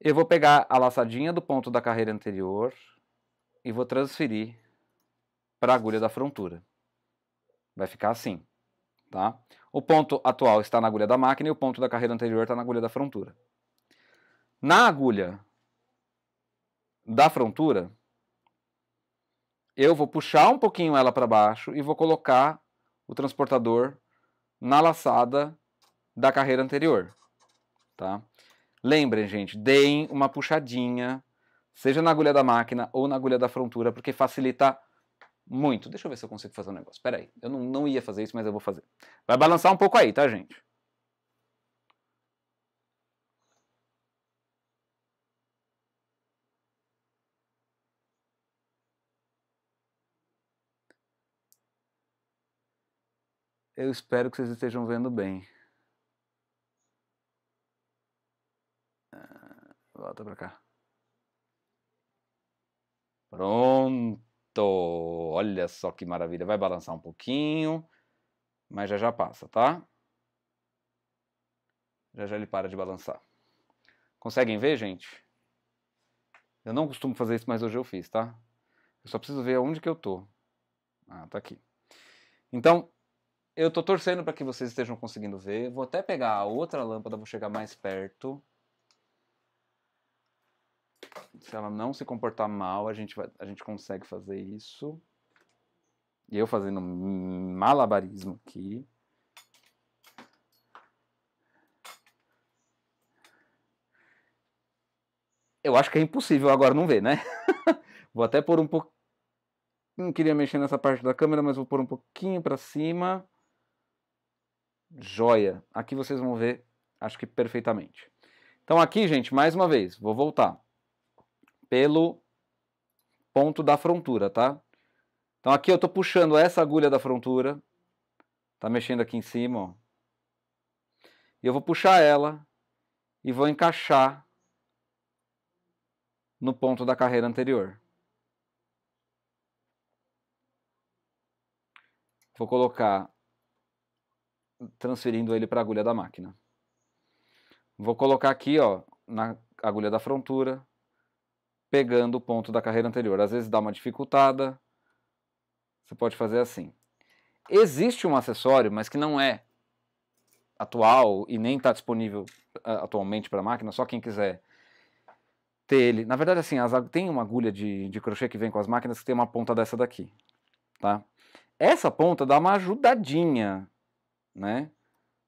Eu vou pegar a laçadinha do ponto da carreira anterior e vou transferir para a agulha da frontura. Vai ficar assim, tá? O ponto atual está na agulha da máquina e o ponto da carreira anterior está na agulha da frontura. Na agulha da frontura, eu vou puxar um pouquinho ela para baixo e vou colocar o transportador na laçada da carreira anterior, tá? Lembrem, gente, deem uma puxadinha, seja na agulha da máquina ou na agulha da frontura, porque facilita muito. Deixa eu ver se eu consigo fazer um negócio. Pera aí, eu não, não ia fazer isso, mas eu vou fazer. Vai balançar um pouco aí, tá, gente? Eu espero que vocês estejam vendo bem. Ah, volta pra cá. Pronto! Olha só que maravilha. Vai balançar um pouquinho, mas já já passa, tá? Já já ele para de balançar. Conseguem ver, gente? Eu não costumo fazer isso, mas hoje eu fiz, tá? Eu só preciso ver aonde que eu tô. Ah, tá aqui. Então, eu tô torcendo para que vocês estejam conseguindo ver. Vou até pegar a outra lâmpada, vou chegar mais perto. Se ela não se comportar mal, a gente, vai, a gente consegue fazer isso. E eu fazendo malabarismo aqui. Eu acho que é impossível agora não ver, né? vou até pôr um pouco. Não queria mexer nessa parte da câmera, mas vou pôr um pouquinho para cima joia. Aqui vocês vão ver, acho que perfeitamente. Então aqui, gente, mais uma vez, vou voltar. Pelo ponto da frontura, tá? Então aqui eu estou puxando essa agulha da frontura. Tá mexendo aqui em cima, ó. E eu vou puxar ela e vou encaixar no ponto da carreira anterior. Vou colocar transferindo ele para a agulha da máquina. Vou colocar aqui ó, na agulha da frontura, pegando o ponto da carreira anterior. Às vezes dá uma dificultada, você pode fazer assim. Existe um acessório, mas que não é atual e nem está disponível uh, atualmente para a máquina, só quem quiser ter ele. Na verdade, assim, as, tem uma agulha de, de crochê que vem com as máquinas que tem uma ponta dessa daqui, tá? Essa ponta dá uma ajudadinha né?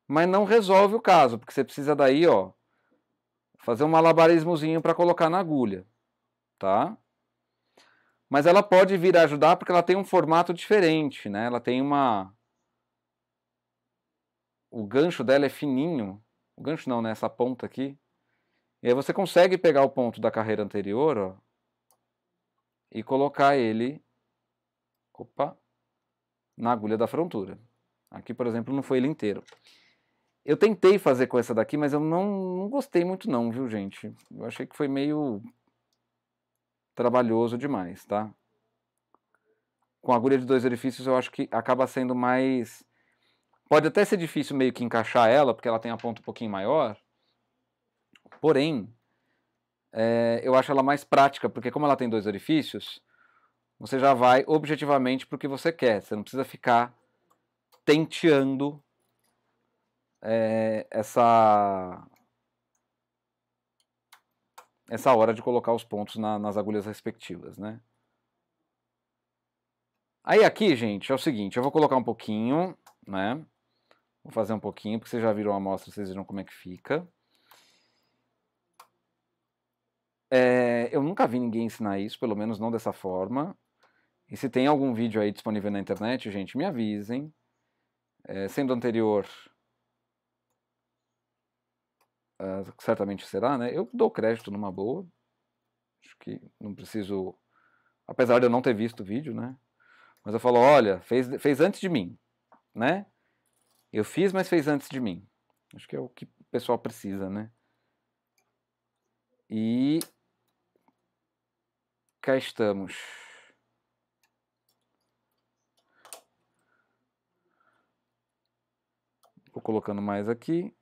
Mas não resolve o caso, porque você precisa daí, ó, fazer um malabarismozinho para colocar na agulha, tá? Mas ela pode vir a ajudar porque ela tem um formato diferente, né? Ela tem uma o gancho dela é fininho, o gancho não, né, essa ponta aqui. E aí você consegue pegar o ponto da carreira anterior, ó, e colocar ele, opa, na agulha da frontura. Aqui, por exemplo, não foi ele inteiro. Eu tentei fazer com essa daqui, mas eu não, não gostei muito não, viu, gente? Eu achei que foi meio trabalhoso demais, tá? Com agulha de dois orifícios, eu acho que acaba sendo mais... Pode até ser difícil meio que encaixar ela, porque ela tem a ponta um pouquinho maior. Porém, é, eu acho ela mais prática, porque como ela tem dois orifícios, você já vai objetivamente para o que você quer. Você não precisa ficar tenteando é, essa essa hora de colocar os pontos na, nas agulhas respectivas, né? Aí aqui, gente, é o seguinte, eu vou colocar um pouquinho, né? Vou fazer um pouquinho, porque vocês já viram a amostra, vocês viram como é que fica. É, eu nunca vi ninguém ensinar isso, pelo menos não dessa forma. E se tem algum vídeo aí disponível na internet, gente, me avisem. Eh, sendo anterior, certamente será, né? Eu dou crédito numa boa. Acho que não preciso. Apesar de eu não ter visto o vídeo, né? Mas eu falo, olha, fez, fez antes de mim, né? Eu fiz, mas fez antes de mim. Acho que é o que o pessoal precisa, né? E cá estamos. Vou colocando mais aqui.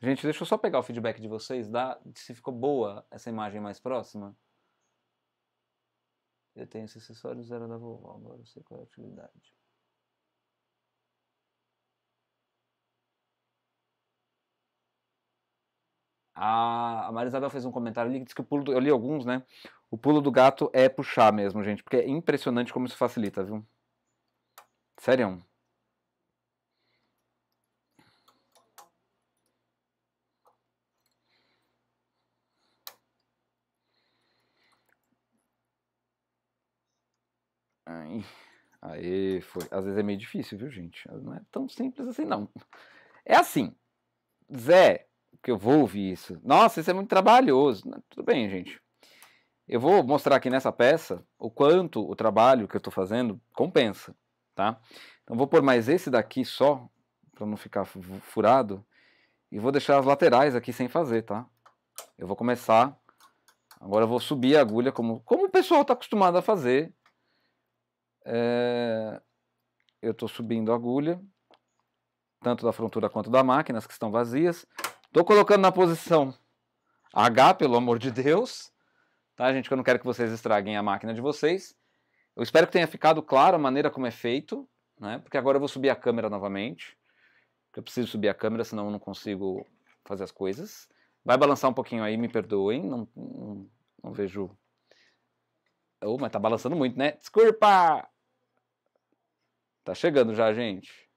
Gente, deixa eu só pegar o feedback de vocês, dá, se ficou boa essa imagem mais próxima. Eu tenho esse acessório zero da vovó, agora eu sei qual é a utilidade. Ah, a, Marisabel fez um comentário ali que disse que o pulo do, eu li alguns, né? O pulo do gato é puxar mesmo, gente, porque é impressionante como isso facilita, viu? Sério. Aí, aí foi. Às vezes é meio difícil, viu, gente? Não é tão simples assim, não. É assim. Zé, que eu vou ouvir isso. Nossa, isso é muito trabalhoso. Tudo bem, gente. Eu vou mostrar aqui nessa peça o quanto o trabalho que eu estou fazendo compensa, tá? Então vou pôr mais esse daqui só, para não ficar furado. E vou deixar as laterais aqui sem fazer, tá? Eu vou começar. Agora eu vou subir a agulha, como, como o pessoal está acostumado a fazer é, eu estou subindo a agulha, tanto da frontura quanto da máquina, as que estão vazias. Estou colocando na posição H, pelo amor de Deus. Tá, gente? Que eu não quero que vocês estraguem a máquina de vocês. Eu espero que tenha ficado claro a maneira como é feito, né? Porque agora eu vou subir a câmera novamente. Eu preciso subir a câmera, senão eu não consigo fazer as coisas. Vai balançar um pouquinho aí, me perdoem. Não, não, não vejo. Oh, mas tá balançando muito, né? Desculpa! Tá chegando já, gente.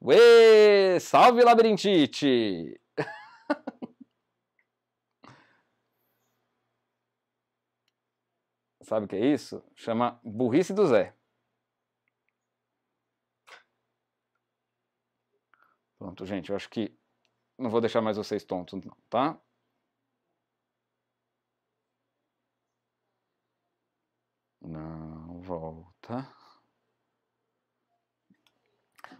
Uê! Salve, labirintite! Sabe o que é isso? Chama burrice do Zé. Pronto, gente, eu acho que não vou deixar mais vocês tontos, não, tá? Não, volta.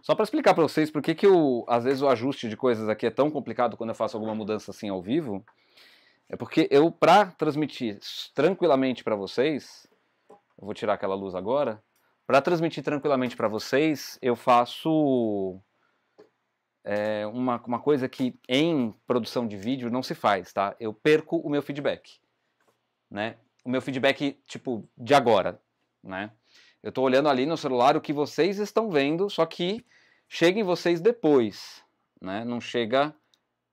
Só para explicar para vocês por que, que eu, às vezes o ajuste de coisas aqui é tão complicado quando eu faço alguma mudança assim ao vivo, é porque eu, para transmitir tranquilamente para vocês, eu vou tirar aquela luz agora, para transmitir tranquilamente para vocês, eu faço é, uma, uma coisa que em produção de vídeo não se faz, tá? Eu perco o meu feedback, né? O meu feedback, tipo, de agora, né? Eu estou olhando ali no celular o que vocês estão vendo, só que chega em vocês depois, né? Não chega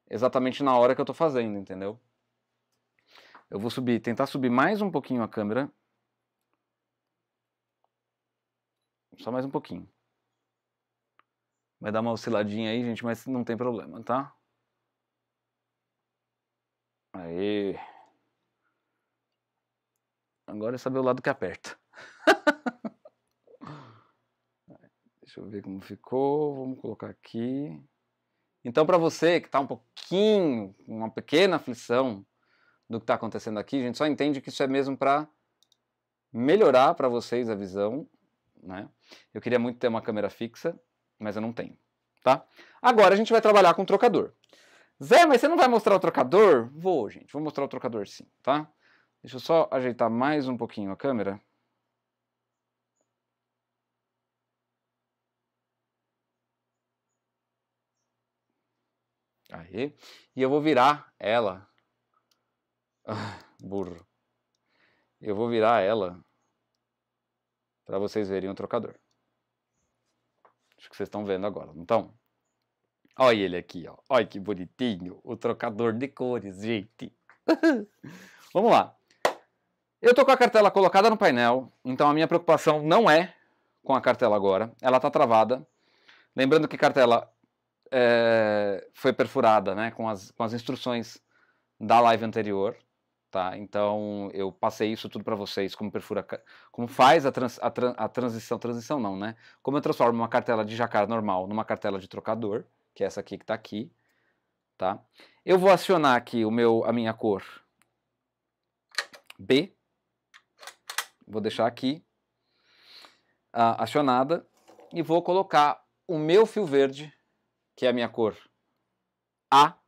exatamente na hora que eu estou fazendo, entendeu? Eu vou subir, tentar subir mais um pouquinho a câmera. Só mais um pouquinho. Vai dar uma osciladinha aí, gente, mas não tem problema, tá? Aí. Agora é saber o lado que aperta. Deixa eu ver como ficou. Vamos colocar aqui. Então, para você que está um pouquinho, uma pequena aflição do que está acontecendo aqui, a gente só entende que isso é mesmo para melhorar para vocês a visão. Né? Eu queria muito ter uma câmera fixa, mas eu não tenho. Tá? Agora a gente vai trabalhar com o trocador. Zé, mas você não vai mostrar o trocador? Vou, gente. Vou mostrar o trocador sim, tá? Deixa eu só ajeitar mais um pouquinho a câmera. Aí. E eu vou virar ela. Ah, burro. Eu vou virar ela para vocês verem o trocador. Acho que vocês estão vendo agora, não estão? Olha ele aqui, ó. Olha que bonitinho. O trocador de cores, gente. Vamos lá. Eu estou com a cartela colocada no painel, então a minha preocupação não é com a cartela agora. Ela está travada. Lembrando que cartela é, foi perfurada, né? Com as, com as instruções da live anterior, tá? Então eu passei isso tudo para vocês, como perfura, como faz a, trans, a, tran, a transição, transição não, né? Como eu transformo uma cartela de jacar normal numa cartela de trocador, que é essa aqui que está aqui, tá? Eu vou acionar aqui o meu, a minha cor B, vou deixar aqui uh, acionada e vou colocar o meu fio verde que é a minha cor A,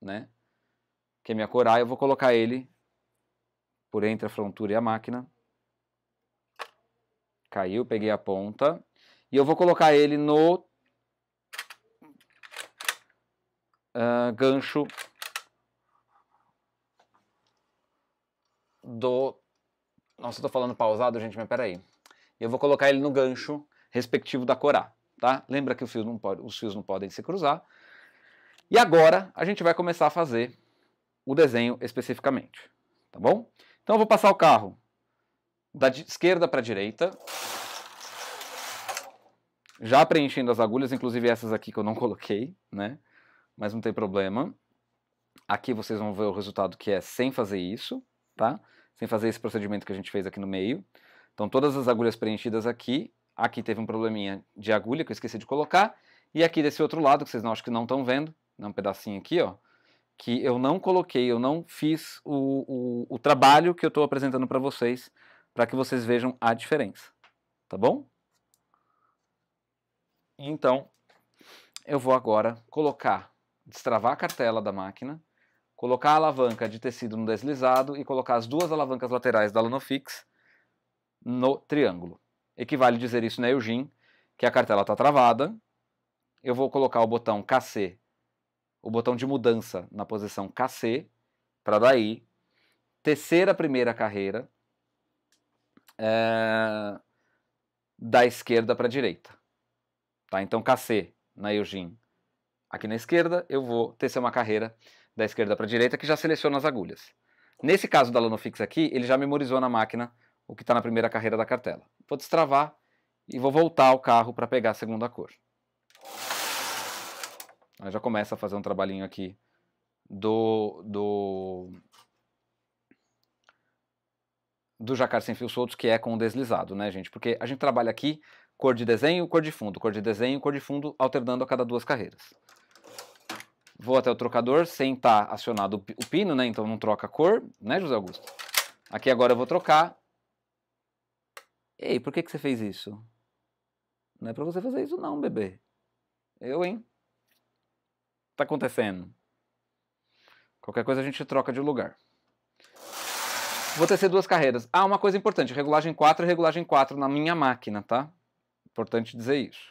né? Que é a minha cor A, eu vou colocar ele por entre a frontura e a máquina. Caiu, peguei a ponta. E eu vou colocar ele no uh, gancho do... Nossa, eu tô falando pausado, gente, mas peraí. Eu vou colocar ele no gancho respectivo da cor A. Tá? Lembra que pode, os fios não podem se cruzar. E agora a gente vai começar a fazer o desenho especificamente, tá bom? Então eu vou passar o carro da esquerda para a direita, já preenchendo as agulhas, inclusive essas aqui que eu não coloquei, né? Mas não tem problema. Aqui vocês vão ver o resultado que é sem fazer isso, tá? Sem fazer esse procedimento que a gente fez aqui no meio. Então todas as agulhas preenchidas aqui Aqui teve um probleminha de agulha que eu esqueci de colocar. E aqui desse outro lado, que vocês não acho que não estão vendo, é um pedacinho aqui, ó, que eu não coloquei, eu não fiz o, o, o trabalho que eu estou apresentando para vocês, para que vocês vejam a diferença, tá bom? Então, eu vou agora colocar, destravar a cartela da máquina, colocar a alavanca de tecido no deslizado e colocar as duas alavancas laterais da Lanofix no triângulo. Equivale dizer isso na né, Eugene, que a cartela está travada. Eu vou colocar o botão KC, o botão de mudança na posição KC, para daí tecer a primeira carreira é, da esquerda para a direita. Tá? Então KC na né, Eugene. Aqui na esquerda eu vou tecer uma carreira da esquerda para a direita que já seleciona as agulhas. Nesse caso da Lanofix aqui, ele já memorizou na máquina o que está na primeira carreira da cartela. Vou destravar e vou voltar o carro para pegar a segunda cor. Aí já começa a fazer um trabalhinho aqui do, do, do jacar sem fios soltos, que é com o deslizado, né, gente? Porque a gente trabalha aqui cor de desenho, cor de fundo, cor de desenho, cor de fundo, alternando a cada duas carreiras. Vou até o trocador sem estar tá acionado o pino, né? Então não troca a cor, né, José Augusto? Aqui agora eu vou trocar Ei, por que, que você fez isso? Não é para você fazer isso não, bebê. Eu, hein? Tá acontecendo. Qualquer coisa a gente troca de lugar. Vou tecer duas carreiras. Ah, uma coisa importante, regulagem 4 e regulagem 4 na minha máquina, tá? Importante dizer isso.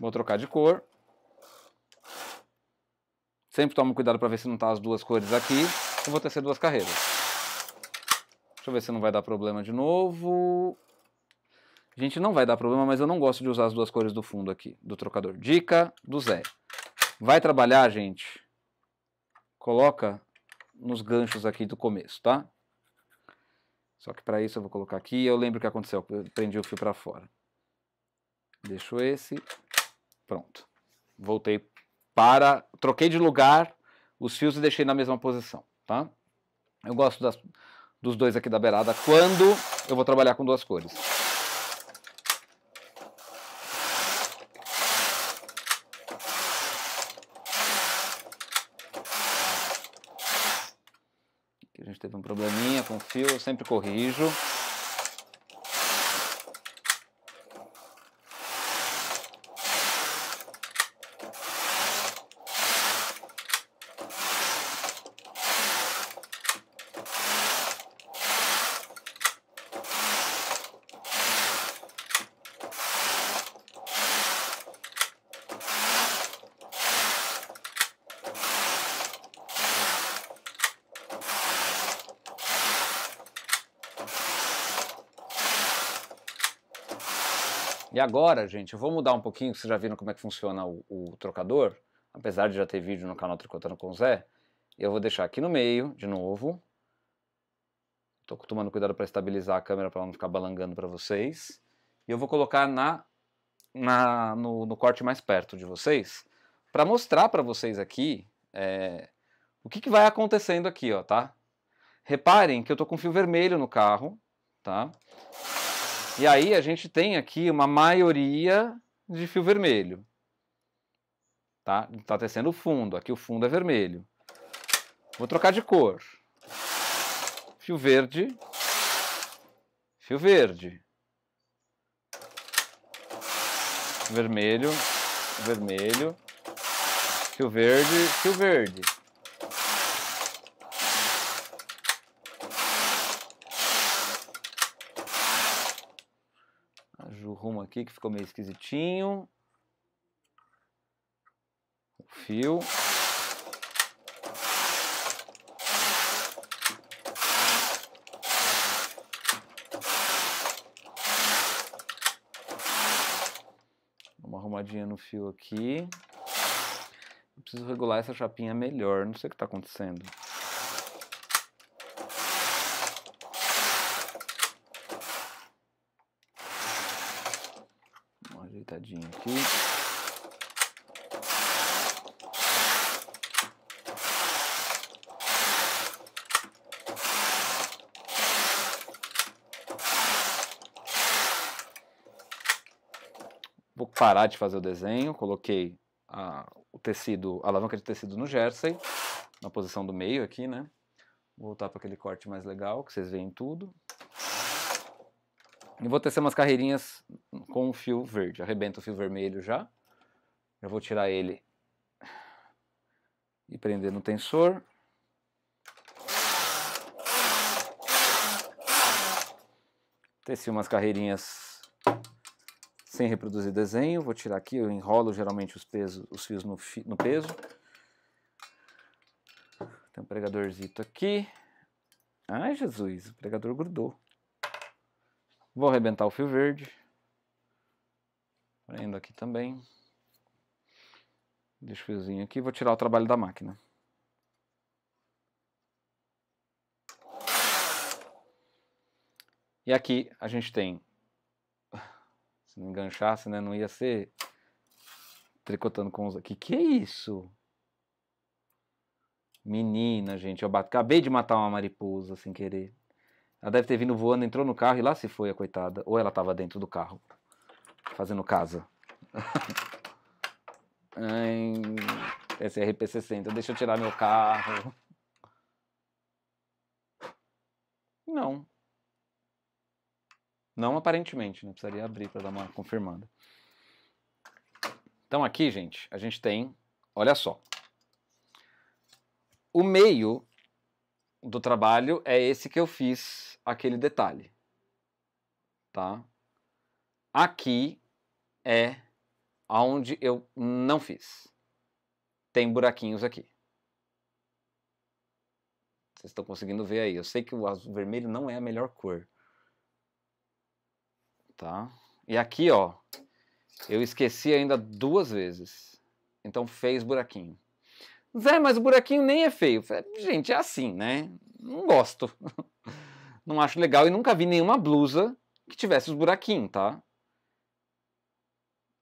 Vou trocar de cor. Sempre tomo cuidado para ver se não tá as duas cores aqui. Eu vou tecer duas carreiras. Deixa eu ver se não vai dar problema de novo. A gente não vai dar problema, mas eu não gosto de usar as duas cores do fundo aqui, do trocador. Dica do Zé. Vai trabalhar, gente. Coloca nos ganchos aqui do começo, tá? Só que para isso eu vou colocar aqui. Eu lembro o que aconteceu. Eu prendi o fio para fora. Deixo esse. Pronto. Voltei para... Troquei de lugar os fios e deixei na mesma posição, tá? Eu gosto das dos dois aqui da beirada quando eu vou trabalhar com duas cores. Aqui a gente teve um probleminha com o fio, eu sempre corrijo. agora, gente, eu vou mudar um pouquinho, vocês já viram como é que funciona o, o trocador, apesar de já ter vídeo no canal Tricotando com o Zé, eu vou deixar aqui no meio, de novo. Estou tomando cuidado para estabilizar a câmera para não ficar balangando para vocês. E eu vou colocar na, na no, no, corte mais perto de vocês para mostrar para vocês aqui é, o que, que vai acontecendo aqui, ó, tá? Reparem que eu tô com fio vermelho no carro, tá? E aí a gente tem aqui uma maioria de fio vermelho. Tá? Tá tecendo o fundo, aqui o fundo é vermelho. Vou trocar de cor. Fio verde. Fio verde. Vermelho, vermelho. Fio verde, fio verde. rumo aqui que ficou meio esquisitinho. O fio. Uma arrumadinha no fio aqui. Eu preciso regular essa chapinha melhor, não sei o que está acontecendo. parar de fazer o desenho, coloquei a, o tecido, a alavanca de tecido no jersey, na posição do meio aqui, né? Vou voltar para aquele corte mais legal, que vocês veem tudo. E vou tecer umas carreirinhas com o fio verde. Arrebento o fio vermelho já. Já vou tirar ele e prender no tensor. Teci umas carreirinhas reproduzir desenho, vou tirar aqui, eu enrolo geralmente os, pesos, os fios no, fi, no peso. Tem um pregadorzito aqui. Ai, Jesus, o pregador grudou. Vou arrebentar o fio verde. Prendo aqui também. Deixa o fiozinho aqui, vou tirar o trabalho da máquina. E aqui a gente tem se não enganchasse, né? Não ia ser tricotando com os aqui. Que é isso? Menina, gente, eu bato. acabei de matar uma mariposa sem querer. Ela deve ter vindo voando, entrou no carro e lá se foi a coitada. Ou ela estava dentro do carro, fazendo casa. Ai, SRP60, deixa eu tirar meu carro. Não aparentemente, né? Precisaria abrir para dar uma confirmada. Então aqui, gente, a gente tem, olha só. O meio do trabalho é esse que eu fiz aquele detalhe. Tá? Aqui é aonde eu não fiz. Tem buraquinhos aqui. Vocês estão conseguindo ver aí. Eu sei que o azul vermelho não é a melhor cor tá? E aqui, ó, eu esqueci ainda duas vezes. Então fez buraquinho. Zé, mas o buraquinho nem é feio. Gente, é assim, né? Não gosto. Não acho legal e nunca vi nenhuma blusa que tivesse os buraquinhos, tá?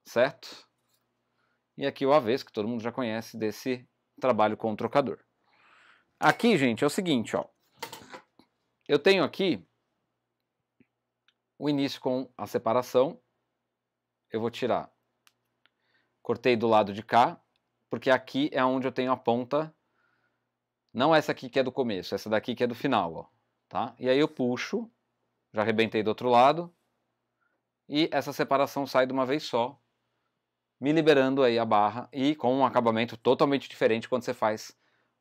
Certo? E aqui o avesso, que todo mundo já conhece desse trabalho com o trocador. Aqui, gente, é o seguinte, ó. Eu tenho aqui o início com a separação, eu vou tirar. Cortei do lado de cá, porque aqui é onde eu tenho a ponta. Não essa aqui que é do começo, essa daqui que é do final, ó, tá? E aí eu puxo, já arrebentei do outro lado, e essa separação sai de uma vez só, me liberando aí a barra e com um acabamento totalmente diferente quando você faz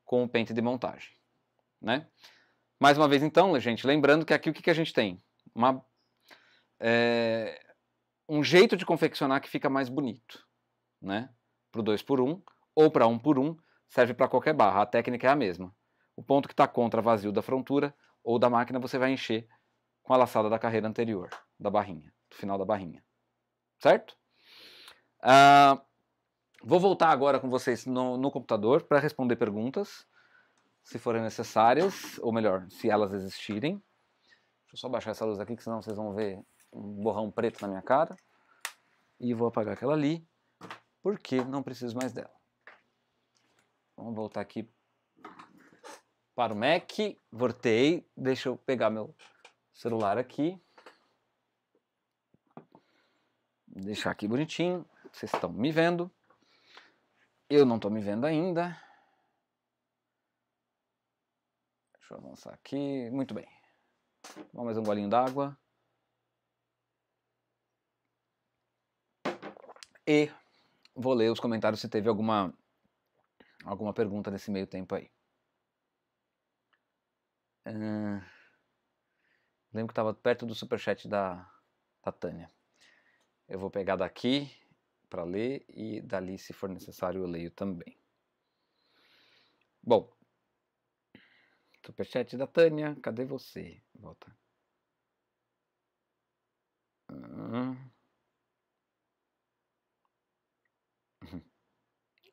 com o pente de montagem, né? Mais uma vez então, gente, lembrando que aqui o que, que a gente tem? Uma é, um jeito de confeccionar que fica mais bonito, né? Para o 2 por 1 um, ou para 1 um por 1 um, serve para qualquer barra, a técnica é a mesma. O ponto que está contra vazio da frontura ou da máquina você vai encher com a laçada da carreira anterior, da barrinha, do final da barrinha, certo? Ah, vou voltar agora com vocês no, no computador para responder perguntas, se forem necessárias, ou melhor, se elas existirem. Deixa eu só baixar essa luz aqui, que senão vocês vão ver um borrão preto na minha cara e vou apagar aquela ali, porque não preciso mais dela. Vamos voltar aqui para o Mac, voltei, deixa eu pegar meu celular aqui. Deixar aqui bonitinho, vocês estão me vendo. Eu não estou me vendo ainda. Deixa eu avançar aqui, muito bem. Vou mais um golinho d'água. E vou ler os comentários se teve alguma, alguma pergunta nesse meio tempo aí. Uh, lembro que estava perto do superchat da, da Tânia. Eu vou pegar daqui para ler e dali, se for necessário, eu leio também. Bom, superchat da Tânia, cadê você? Volta.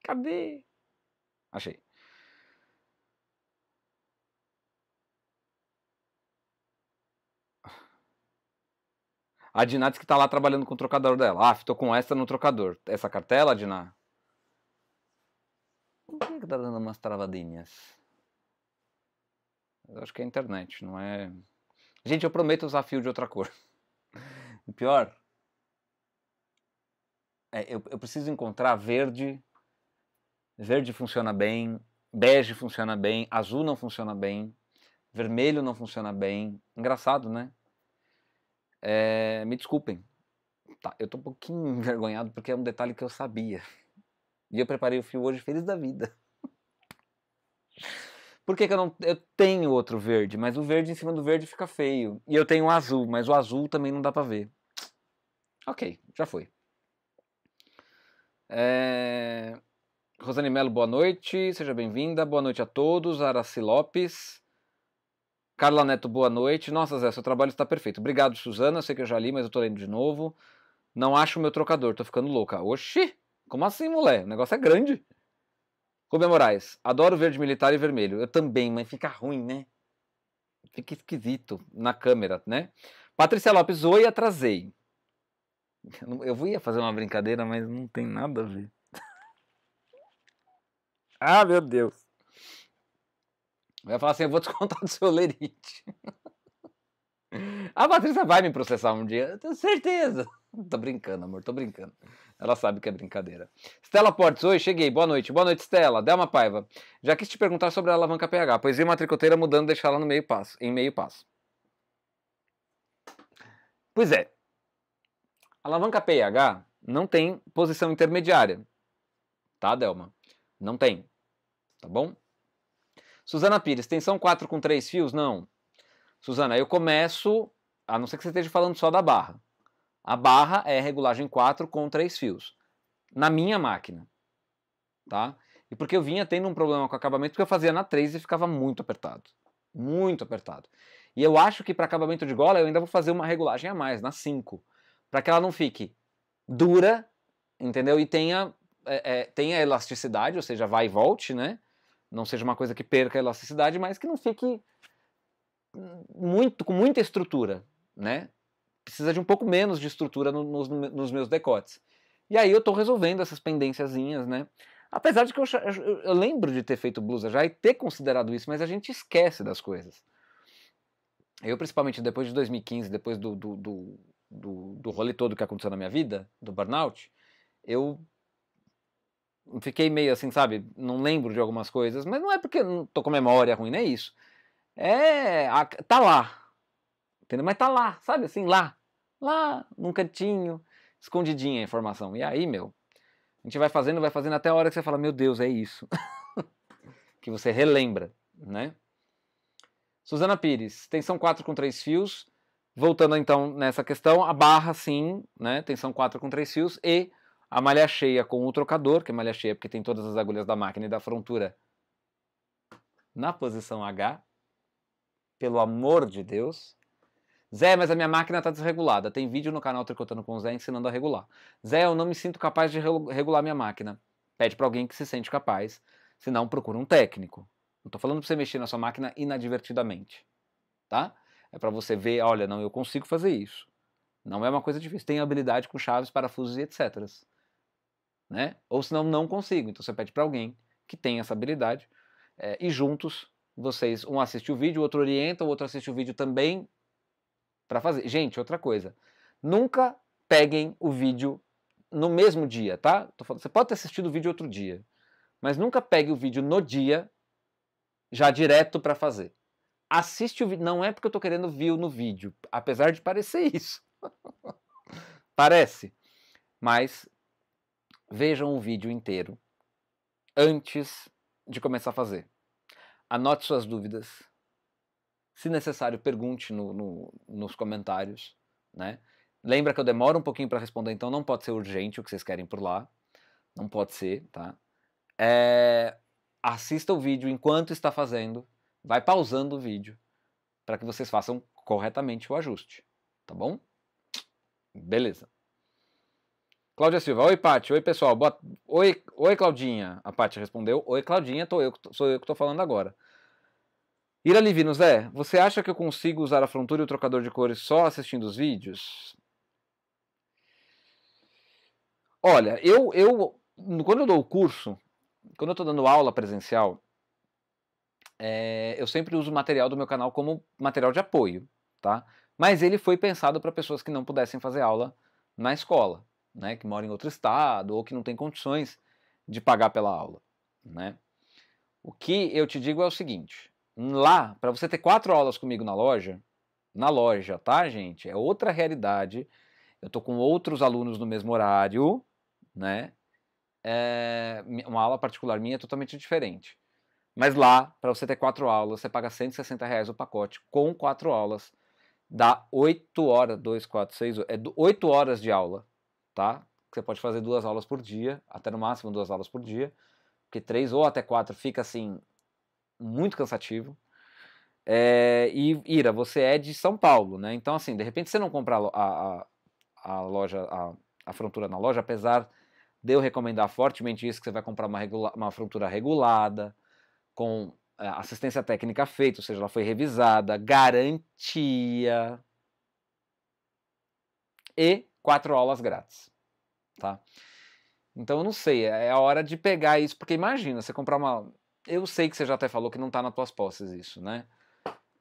Cadê? Achei. A Diná diz que tá lá trabalhando com o trocador dela. Ah, tô com essa no trocador. Essa cartela, Diná? Por que, que tá dando umas travadinhas? Eu acho que é a internet, não é. Gente, eu prometo usar fio de outra cor. O pior, é, eu, eu preciso encontrar verde Verde funciona bem, bege funciona bem, azul não funciona bem, vermelho não funciona bem. Engraçado, né? É, me desculpem. Tá, eu tô um pouquinho envergonhado porque é um detalhe que eu sabia. E eu preparei o fio hoje feliz da vida. Por que, que, eu não. Eu tenho outro verde, mas o verde em cima do verde fica feio. E eu tenho o azul, mas o azul também não dá pra ver. Ok, já foi. É... Rosane Melo, boa noite, seja bem-vinda. Boa noite a todos. Araci Lopes. Carla Neto, boa noite. Nossa, Zé, seu trabalho está perfeito. Obrigado, Suzana. Eu sei que eu já li, mas eu tô lendo de novo. Não acho o meu trocador, tô ficando louca. Oxi! Como assim, mulher? O negócio é grande. Rubem Moraes, adoro verde militar e vermelho. Eu também, mas fica ruim, né? Fica esquisito na câmera, né? Patrícia Lopes, oi, atrasei. Eu ia fazer uma brincadeira, mas não tem nada a ver. Ah, meu Deus. Vai falar assim, eu vou descontar do seu lerite. A Patrícia vai me processar um dia, eu tenho certeza. Tô brincando, amor, tô brincando. Ela sabe que é brincadeira. Stella Portes, oi, cheguei, boa noite. Boa noite, Stella. Delma Paiva. Já quis te perguntar sobre a alavanca pH, pois vi uma tricoteira mudando, deixar ela no meio passo, em meio passo. Pois é. A alavanca pH não tem posição intermediária. Tá, Delma? Não tem. Tá bom? Suzana Pires, tensão 4 com 3 fios? Não. Suzana, eu começo, a não ser que você esteja falando só da barra. A barra é regulagem 4 com 3 fios. Na minha máquina. Tá? E porque eu vinha tendo um problema com acabamento, porque eu fazia na 3 e ficava muito apertado. Muito apertado. E eu acho que para acabamento de gola eu ainda vou fazer uma regulagem a mais, na 5. Para que ela não fique dura, entendeu? E tenha é, é, tenha elasticidade, ou seja, vai e volte, né? Não seja uma coisa que perca a elasticidade, mas que não fique muito com muita estrutura, né? Precisa de um pouco menos de estrutura no, nos, nos meus decotes. E aí eu estou resolvendo essas pendênciazinhas, né? Apesar de que eu, eu, eu, lembro de ter feito blusa já e ter considerado isso, mas a gente esquece das coisas. Eu, principalmente depois de 2015, depois do, do, do, do, do rolê todo que aconteceu na minha vida, do burnout, eu fiquei meio assim, sabe? Não lembro de algumas coisas, mas não é porque não tô com memória ruim, não é isso. É. A, tá lá. Entendeu? Mas tá lá, sabe? Assim, lá. Lá, num cantinho, escondidinha a informação. E aí, meu, a gente vai fazendo, vai fazendo até a hora que você fala, meu Deus, é isso. que você relembra, né? Suzana Pires, tensão 4 com 3 fios. Voltando então nessa questão, a barra sim, né? Tensão 4 com 3 fios e a malha cheia com o trocador, que é malha cheia porque tem todas as agulhas da máquina e da frontura na posição H, pelo amor de Deus. Zé, mas a minha máquina está desregulada. Tem vídeo no canal Tricotando com o Zé ensinando a regular. Zé, eu não me sinto capaz de regular minha máquina. Pede para alguém que se sente capaz, Se não, procura um técnico. Não estou falando para você mexer na sua máquina inadvertidamente, tá? É para você ver, olha, não, eu consigo fazer isso. Não é uma coisa difícil. Tem habilidade com chaves, parafusos e etc né? Ou senão não consigo. Então você pede para alguém que tem essa habilidade é, e juntos vocês, um assiste o vídeo, o outro orienta, o outro assiste o vídeo também para fazer. Gente, outra coisa, nunca peguem o vídeo no mesmo dia, tá? Falando, você pode ter assistido o vídeo outro dia, mas nunca pegue o vídeo no dia já direto para fazer. Assiste o vídeo, não é porque eu tô querendo view no vídeo, apesar de parecer isso. Parece. Mas vejam o vídeo inteiro antes de começar a fazer. Anote suas dúvidas. Se necessário, pergunte no, no, nos comentários. Né? Lembra que eu demoro um pouquinho para responder, então não pode ser urgente o que vocês querem por lá. Não pode ser, tá? É, assista o vídeo enquanto está fazendo. Vai pausando o vídeo para que vocês façam corretamente o ajuste. Tá bom? Beleza. Cláudia Silva, oi Paty, oi pessoal, boa... oi, oi Claudinha. A Paty respondeu, oi Claudinha, tô eu, sou eu que estou falando agora. Ira Livino, Zé, você acha que eu consigo usar a frontura e o trocador de cores só assistindo os vídeos? Olha, eu, eu quando eu dou o curso, quando eu estou dando aula presencial, é, eu sempre uso o material do meu canal como material de apoio, tá? Mas ele foi pensado para pessoas que não pudessem fazer aula na escola né, que mora em outro estado ou que não tem condições de pagar pela aula, né? O que eu te digo é o seguinte: lá, para você ter quatro aulas comigo na loja, na loja, tá, gente? É outra realidade. Eu tô com outros alunos no mesmo horário, né? É, uma aula particular minha é totalmente diferente. Mas lá, para você ter quatro aulas, você paga 160 reais o pacote com quatro aulas. Dá 8 horas, 2, 4, 6, é 8 horas de aula tá? Você pode fazer duas aulas por dia, até no máximo duas aulas por dia, porque três ou até quatro fica assim muito cansativo. É, e Ira, você é de São Paulo, né? Então assim, de repente você não compra a, a, a loja, a, a frontura na loja, apesar de eu recomendar fortemente isso, que você vai comprar uma, regula uma frontura regulada, com eh, assistência técnica feita, ou seja, ela foi revisada, garantia e quatro aulas grátis, tá? Então eu não sei, é, é a hora de pegar isso, porque imagina, você comprar uma. Eu sei que você já até falou que não está nas tuas posses isso, né?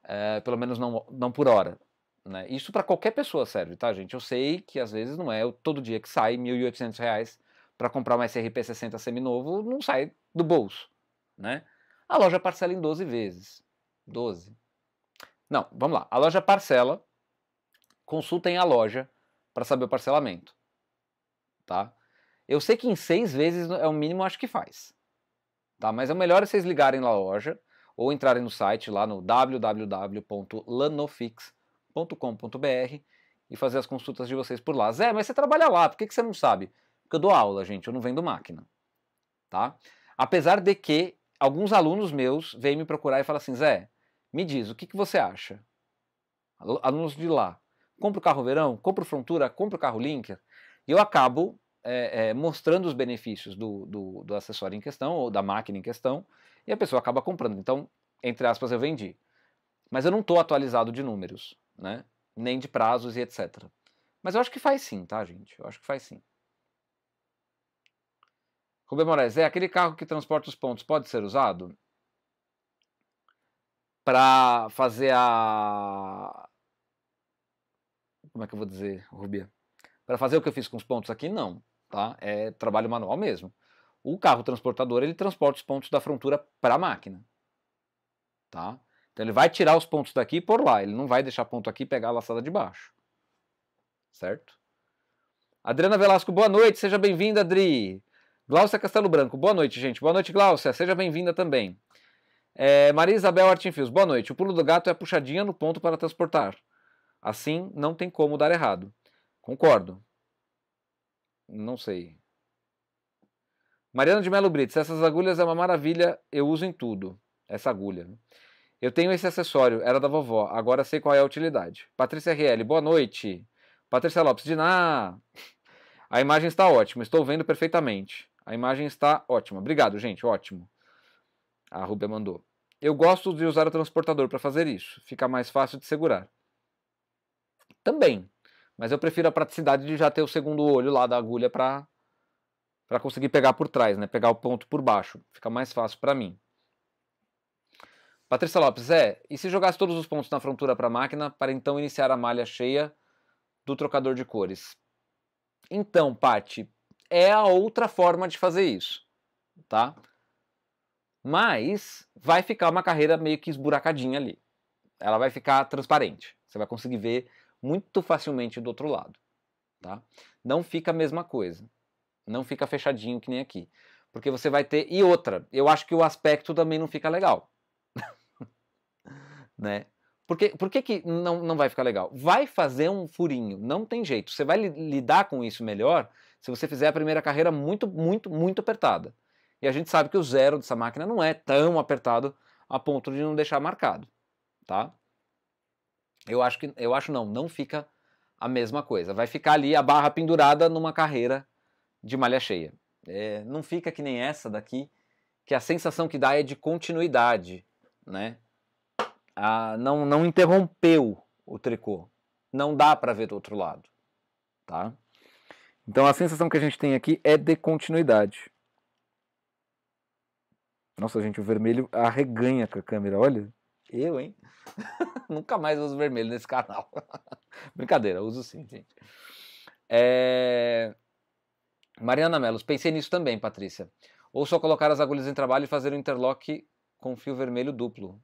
É, pelo menos não, não por hora. Né? Isso para qualquer pessoa serve, tá, gente? Eu sei que às vezes não é eu, todo dia que sai R$ 1.800 para comprar um SRP60 seminovo, não sai do bolso, né? A loja parcela em 12 vezes. 12. Não, vamos lá. A loja parcela, consultem a loja para saber o parcelamento. Tá? Eu sei que em seis vezes é o mínimo, acho que faz. Tá? Mas é melhor é vocês ligarem na loja ou entrarem no site lá no www.lanofix.com.br e fazer as consultas de vocês por lá. Zé, mas você trabalha lá, por que, que você não sabe? Porque eu dou aula, gente, eu não vendo máquina. Tá? Apesar de que alguns alunos meus vêm me procurar e falam assim, Zé, me diz, o que, que você acha? Alunos de lá compro o carro verão, compro frontura, compro o carro linker, e eu acabo é, é, mostrando os benefícios do, do, do, acessório em questão ou da máquina em questão, e a pessoa acaba comprando. Então, entre aspas, eu vendi. Mas eu não estou atualizado de números, né? nem de prazos e etc. Mas eu acho que faz sim, tá, gente? Eu acho que faz sim. Rubem Moraes, é aquele carro que transporta os pontos pode ser usado para fazer a como é que eu vou dizer, Rubia? Para fazer o que eu fiz com os pontos aqui, não, tá? É trabalho manual mesmo. O carro transportador, ele transporta os pontos da frontura para a máquina, tá? Então ele vai tirar os pontos daqui e pôr lá, ele não vai deixar ponto aqui e pegar a laçada de baixo, certo? Adriana Velasco, boa noite, seja bem-vinda, Adri. Glaucia Castelo Branco, boa noite, gente. Boa noite, Glaucia, seja bem-vinda também. É, Maria Isabel Artinfios, boa noite. O pulo do gato é a puxadinha no ponto para transportar. Assim, não tem como dar errado. Concordo. Não sei. Mariana de Melo Brits, essas agulhas é uma maravilha, eu uso em tudo. Essa agulha. Eu tenho esse acessório, era da vovó, agora sei qual é a utilidade. Patrícia RL, boa noite. Patrícia Lopes, Diná. A imagem está ótima, estou vendo perfeitamente. A imagem está ótima. Obrigado, gente, ótimo. A Rubia mandou. Eu gosto de usar o transportador para fazer isso, fica mais fácil de segurar. Também. Mas eu prefiro a praticidade de já ter o segundo olho lá da agulha para para conseguir pegar por trás, né? Pegar o ponto por baixo. Fica mais fácil para mim. Patrícia Lopes, é, e se jogasse todos os pontos na frontura para a máquina para então iniciar a malha cheia do trocador de cores? Então, Pati, é a outra forma de fazer isso, tá? Mas vai ficar uma carreira meio que esburacadinha ali. Ela vai ficar transparente. Você vai conseguir ver muito facilmente do outro lado. Tá? Não fica a mesma coisa. Não fica fechadinho que nem aqui. Porque você vai ter. E outra, eu acho que o aspecto também não fica legal. né? Por que, por que, que não, não vai ficar legal? Vai fazer um furinho, não tem jeito. Você vai lidar com isso melhor se você fizer a primeira carreira muito, muito, muito apertada. E a gente sabe que o zero dessa máquina não é tão apertado a ponto de não deixar marcado, tá? Eu acho que eu acho não, não fica a mesma coisa. Vai ficar ali a barra pendurada numa carreira de malha cheia. É, não fica que nem essa daqui, que a sensação que dá é de continuidade, né? Ah, não, não interrompeu o tricô. Não dá para ver do outro lado, tá? Então a sensação que a gente tem aqui é de continuidade. Nossa, gente, o vermelho arreganha com a câmera, olha. Eu, hein? Nunca mais uso vermelho nesse canal. Brincadeira, uso sim, gente. É... Mariana Melos, pensei nisso também, Patrícia. Ou só colocar as agulhas em trabalho e fazer um interlock com fio vermelho duplo.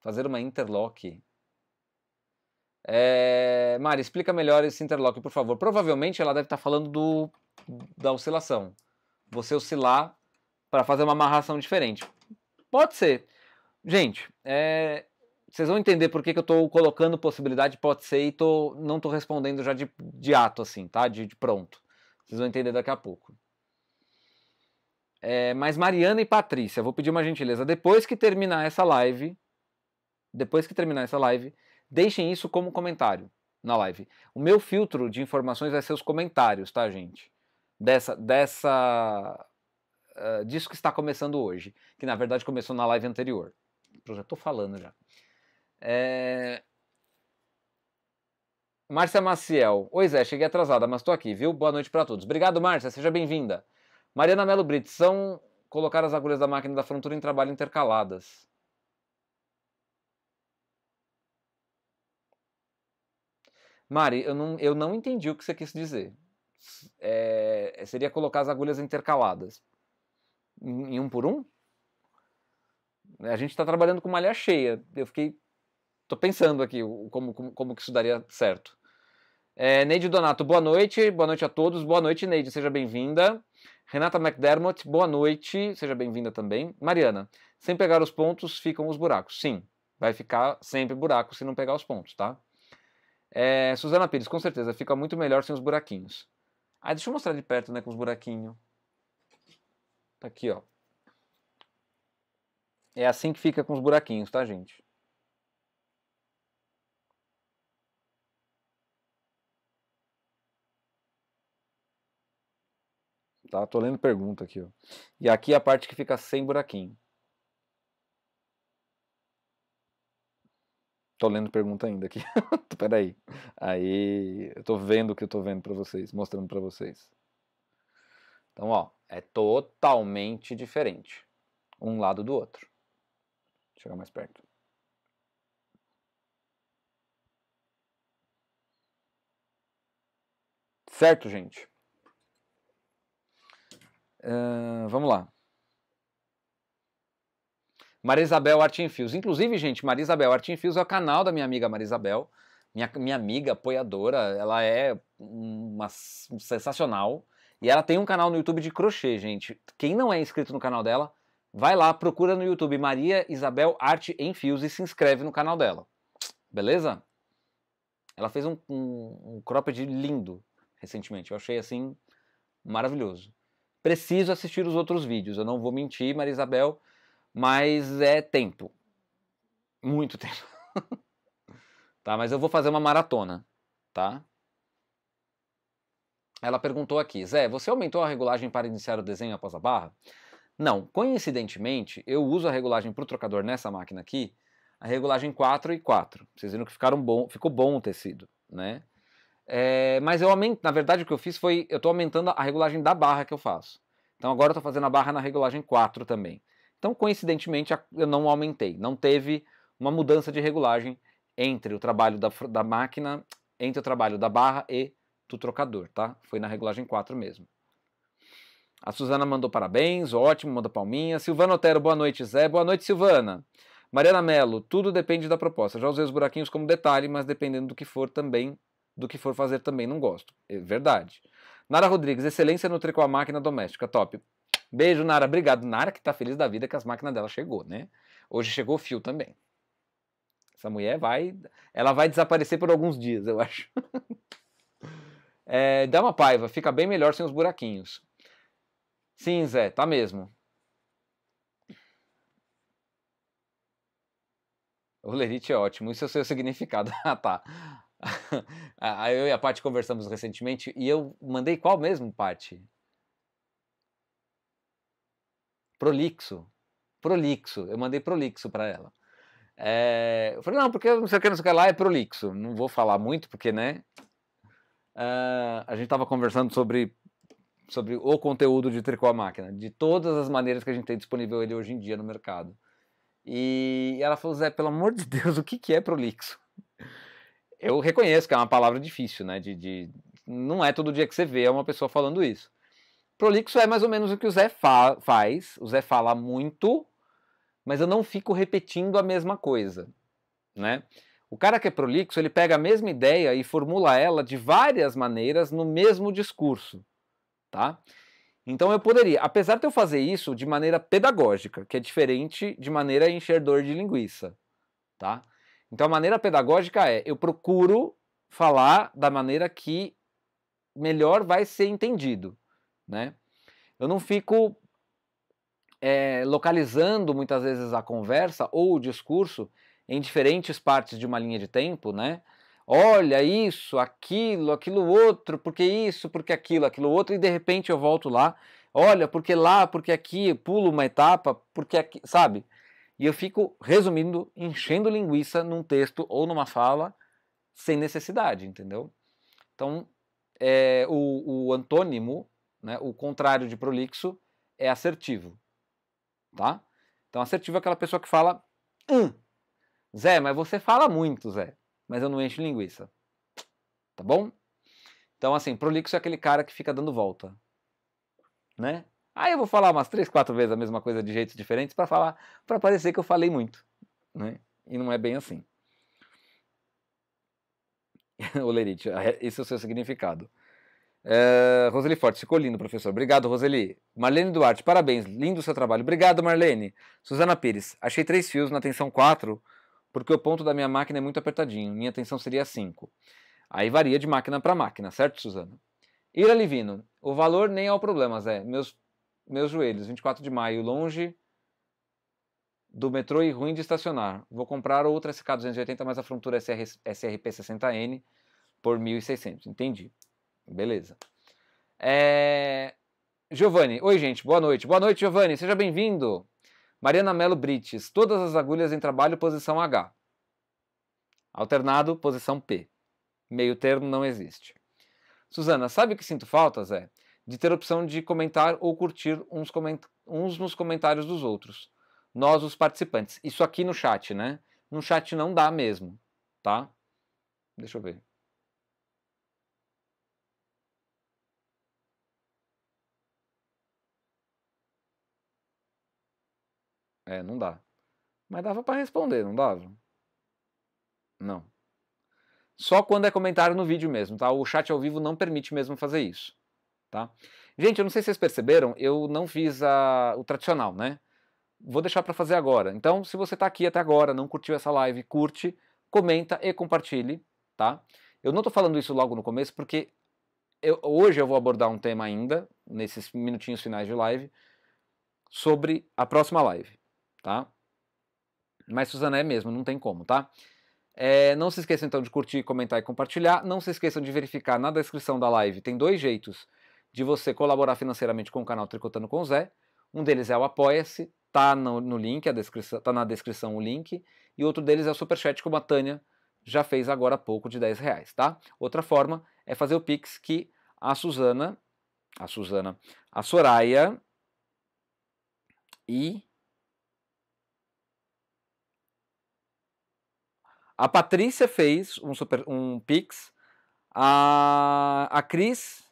Fazer uma interlock. É... Mari, explica melhor esse interlock, por favor. Provavelmente ela deve estar tá falando do... da oscilação. Você oscilar para fazer uma amarração diferente. Pode ser. Gente, é, vocês vão entender por que, que eu estou colocando possibilidade, pode ser, e tô, não estou respondendo já de, de ato, assim, tá? De, de pronto. Vocês vão entender daqui a pouco. É, mas Mariana e Patrícia, vou pedir uma gentileza. Depois que terminar essa live, depois que terminar essa live, deixem isso como comentário na live. O meu filtro de informações vai ser os comentários, tá, gente? Dessa, dessa ah, disso que está começando hoje, que na verdade começou na live anterior. Eu já estou falando já. É... Márcia Maciel. Oi Zé, cheguei atrasada, mas estou aqui, viu? Boa noite para todos. Obrigado, Márcia, seja bem-vinda. Mariana Melo Brito, são colocar as agulhas da máquina da frontura em trabalho intercaladas. Mari, eu não, eu não entendi o que você quis dizer. É, seria colocar as agulhas intercaladas em um por um? A gente está trabalhando com malha cheia. Eu fiquei. Estou pensando aqui como, como, como, que isso daria certo. É, Neide Donato, boa noite. Boa noite a todos. Boa noite, Neide. Seja bem-vinda. Renata McDermott, boa noite. Seja bem-vinda também. Mariana, sem pegar os pontos, ficam os buracos. Sim, vai ficar sempre buraco se não pegar os pontos, tá? É, Suzana Pires, com certeza, fica muito melhor sem os buraquinhos. Ah, deixa eu mostrar de perto, né, com os buraquinhos. Tá aqui, ó. É assim que fica com os buraquinhos, tá, gente? Tá? Tô lendo pergunta aqui, ó. E aqui é a parte que fica sem buraquinho. Tô lendo pergunta ainda aqui. Peraí. Aí, eu tô vendo o que eu tô vendo para vocês, mostrando para vocês. Então, ó é totalmente diferente, um lado do outro. Vou chegar mais perto. Certo, gente? Uh, vamos lá. Marisabel Artin Fios. Inclusive, gente, Marisabel Artin Fios é o canal da minha amiga Marisabel. Minha, minha amiga apoiadora, ela é uma sensacional. E ela tem um canal no YouTube de crochê, gente. Quem não é inscrito no canal dela, vai lá, procura no YouTube Maria Isabel Arte em Fios e se inscreve no canal dela. Beleza? Ela fez um, um, um cropped lindo recentemente. Eu achei assim maravilhoso. Preciso assistir os outros vídeos. Eu não vou mentir, Maria Isabel, mas é tempo. Muito tempo. tá, mas eu vou fazer uma maratona, tá? Ela perguntou aqui, Zé, você aumentou a regulagem para iniciar o desenho após a barra? Não, coincidentemente, eu uso a regulagem para o trocador nessa máquina aqui, a regulagem 4 e 4. Vocês viram que ficaram bom, ficou bom o tecido, né? É, mas eu aumento, na verdade o que eu fiz foi, eu estou aumentando a regulagem da barra que eu faço. Então agora eu estou fazendo a barra na regulagem 4 também. Então coincidentemente eu não aumentei, não teve uma mudança de regulagem entre o trabalho da, da máquina, entre o trabalho da barra e do trocador, tá? Foi na regulagem 4 mesmo. A Suzana mandou parabéns, ótimo, manda palminha. Silvana Otero, boa noite, Zé. Boa noite, Silvana. Mariana Mello, tudo depende da proposta. Já usei os buraquinhos como detalhe, mas dependendo do que for também, do que for fazer também não gosto. É verdade. Nara Rodrigues, excelência no tricô a máquina doméstica, top. Beijo, Nara. Obrigado. Nara que tá feliz da vida que as máquinas dela chegou, né? Hoje chegou o fio também. Essa mulher vai, ela vai desaparecer por alguns dias, eu acho. É, dá uma paiva, fica bem melhor sem os buraquinhos. Sim, Zé, tá mesmo. O Lerite é ótimo, isso é o seu significado. ah, tá. Ah, ah, eu e a Paty conversamos recentemente e eu mandei qual mesmo, Paty? Prolixo. Prolixo. Eu mandei prolixo para ela. É... eu falei, não, porque não sei o que, não sei o que lá é prolixo. Não vou falar muito, porque, né? Uh, a gente estava conversando sobre, sobre o conteúdo de tricô à máquina, de todas as maneiras que a gente tem disponível ele hoje em dia no mercado. E ela falou, Zé, pelo amor de Deus, o que, que é prolixo? Eu reconheço que é uma palavra difícil, né? De, de... Não é todo dia que você vê uma pessoa falando isso. Prolixo é mais ou menos o que o Zé fa faz. O Zé fala muito, mas eu não fico repetindo a mesma coisa, né? O cara que é prolixo, ele pega a mesma ideia e formula ela de várias maneiras no mesmo discurso, tá? Então eu poderia, apesar de eu fazer isso de maneira pedagógica, que é diferente de maneira enxerdor de linguiça, tá? Então a maneira pedagógica é, eu procuro falar da maneira que melhor vai ser entendido, né? Eu não fico é, localizando muitas vezes a conversa ou o discurso em diferentes partes de uma linha de tempo, né? Olha isso, aquilo, aquilo outro, porque isso, porque aquilo, aquilo outro, e de repente eu volto lá, olha, porque lá, porque aqui, pulo uma etapa, porque aqui, sabe? E eu fico resumindo, enchendo linguiça num texto ou numa fala sem necessidade, entendeu? Então, é, o, o antônimo, né, o contrário de prolixo, é assertivo, tá? Então, assertivo é aquela pessoa que fala, hum, Zé, mas você fala muito, Zé, mas eu não encho linguiça. Tá bom? Então, assim, prolixo é aquele cara que fica dando volta. Né? Aí eu vou falar umas três, quatro vezes a mesma coisa de jeitos diferentes para falar, para parecer que eu falei muito. Né? E não é bem assim. Olerite, é, esse é o seu significado. É, Roseli Forte, ficou lindo, professor. Obrigado, Roseli. Marlene Duarte, parabéns, lindo o seu trabalho. Obrigado, Marlene. Suzana Pires, achei três fios na tensão 4 porque o ponto da minha máquina é muito apertadinho, minha tensão seria 5. Aí varia de máquina para máquina, certo, Suzana? Ira Livino, o valor nem é o problema, Zé. Meus, meus joelhos, 24 de maio, longe do metrô e ruim de estacionar. Vou comprar outra SK280 mais a Frontura é SR, SRP60N por 1.600. Entendi. Beleza. É... Giovanni, oi gente, boa noite. Boa noite, Giovanni, seja bem-vindo. Mariana Melo Brites, todas as agulhas em trabalho posição H. Alternado, posição P. Meio termo não existe. Suzana, sabe o que sinto falta, Zé? De ter opção de comentar ou curtir uns, coment... uns nos comentários dos outros. Nós, os participantes. Isso aqui no chat, né? No chat não dá mesmo, tá? Deixa eu ver. É, não dá. Mas dava para responder, não dava? Não. Só quando é comentário no vídeo mesmo, tá? O chat ao vivo não permite mesmo fazer isso, tá? Gente, eu não sei se vocês perceberam, eu não fiz a, o tradicional, né? Vou deixar para fazer agora. Então, se você tá aqui até agora, não curtiu essa live, curte, comenta e compartilhe, tá? Eu não tô falando isso logo no começo porque eu, hoje eu vou abordar um tema ainda, nesses minutinhos finais de live, sobre a próxima live tá? Mas Suzana é mesmo, não tem como, tá? É, não se esqueçam então de curtir, comentar e compartilhar. Não se esqueçam de verificar na descrição da live. Tem dois jeitos de você colaborar financeiramente com o canal Tricotando com o Zé. Um deles é o Apoia-se, tá no, no link, tá na descrição o link. E outro deles é o Superchat, como a Tânia já fez agora há pouco, de 10 reais, tá? Outra forma é fazer o Pix que a Suzana, a Suzana, a Soraya e A Patrícia fez um, super, um Pix. A, a Cris,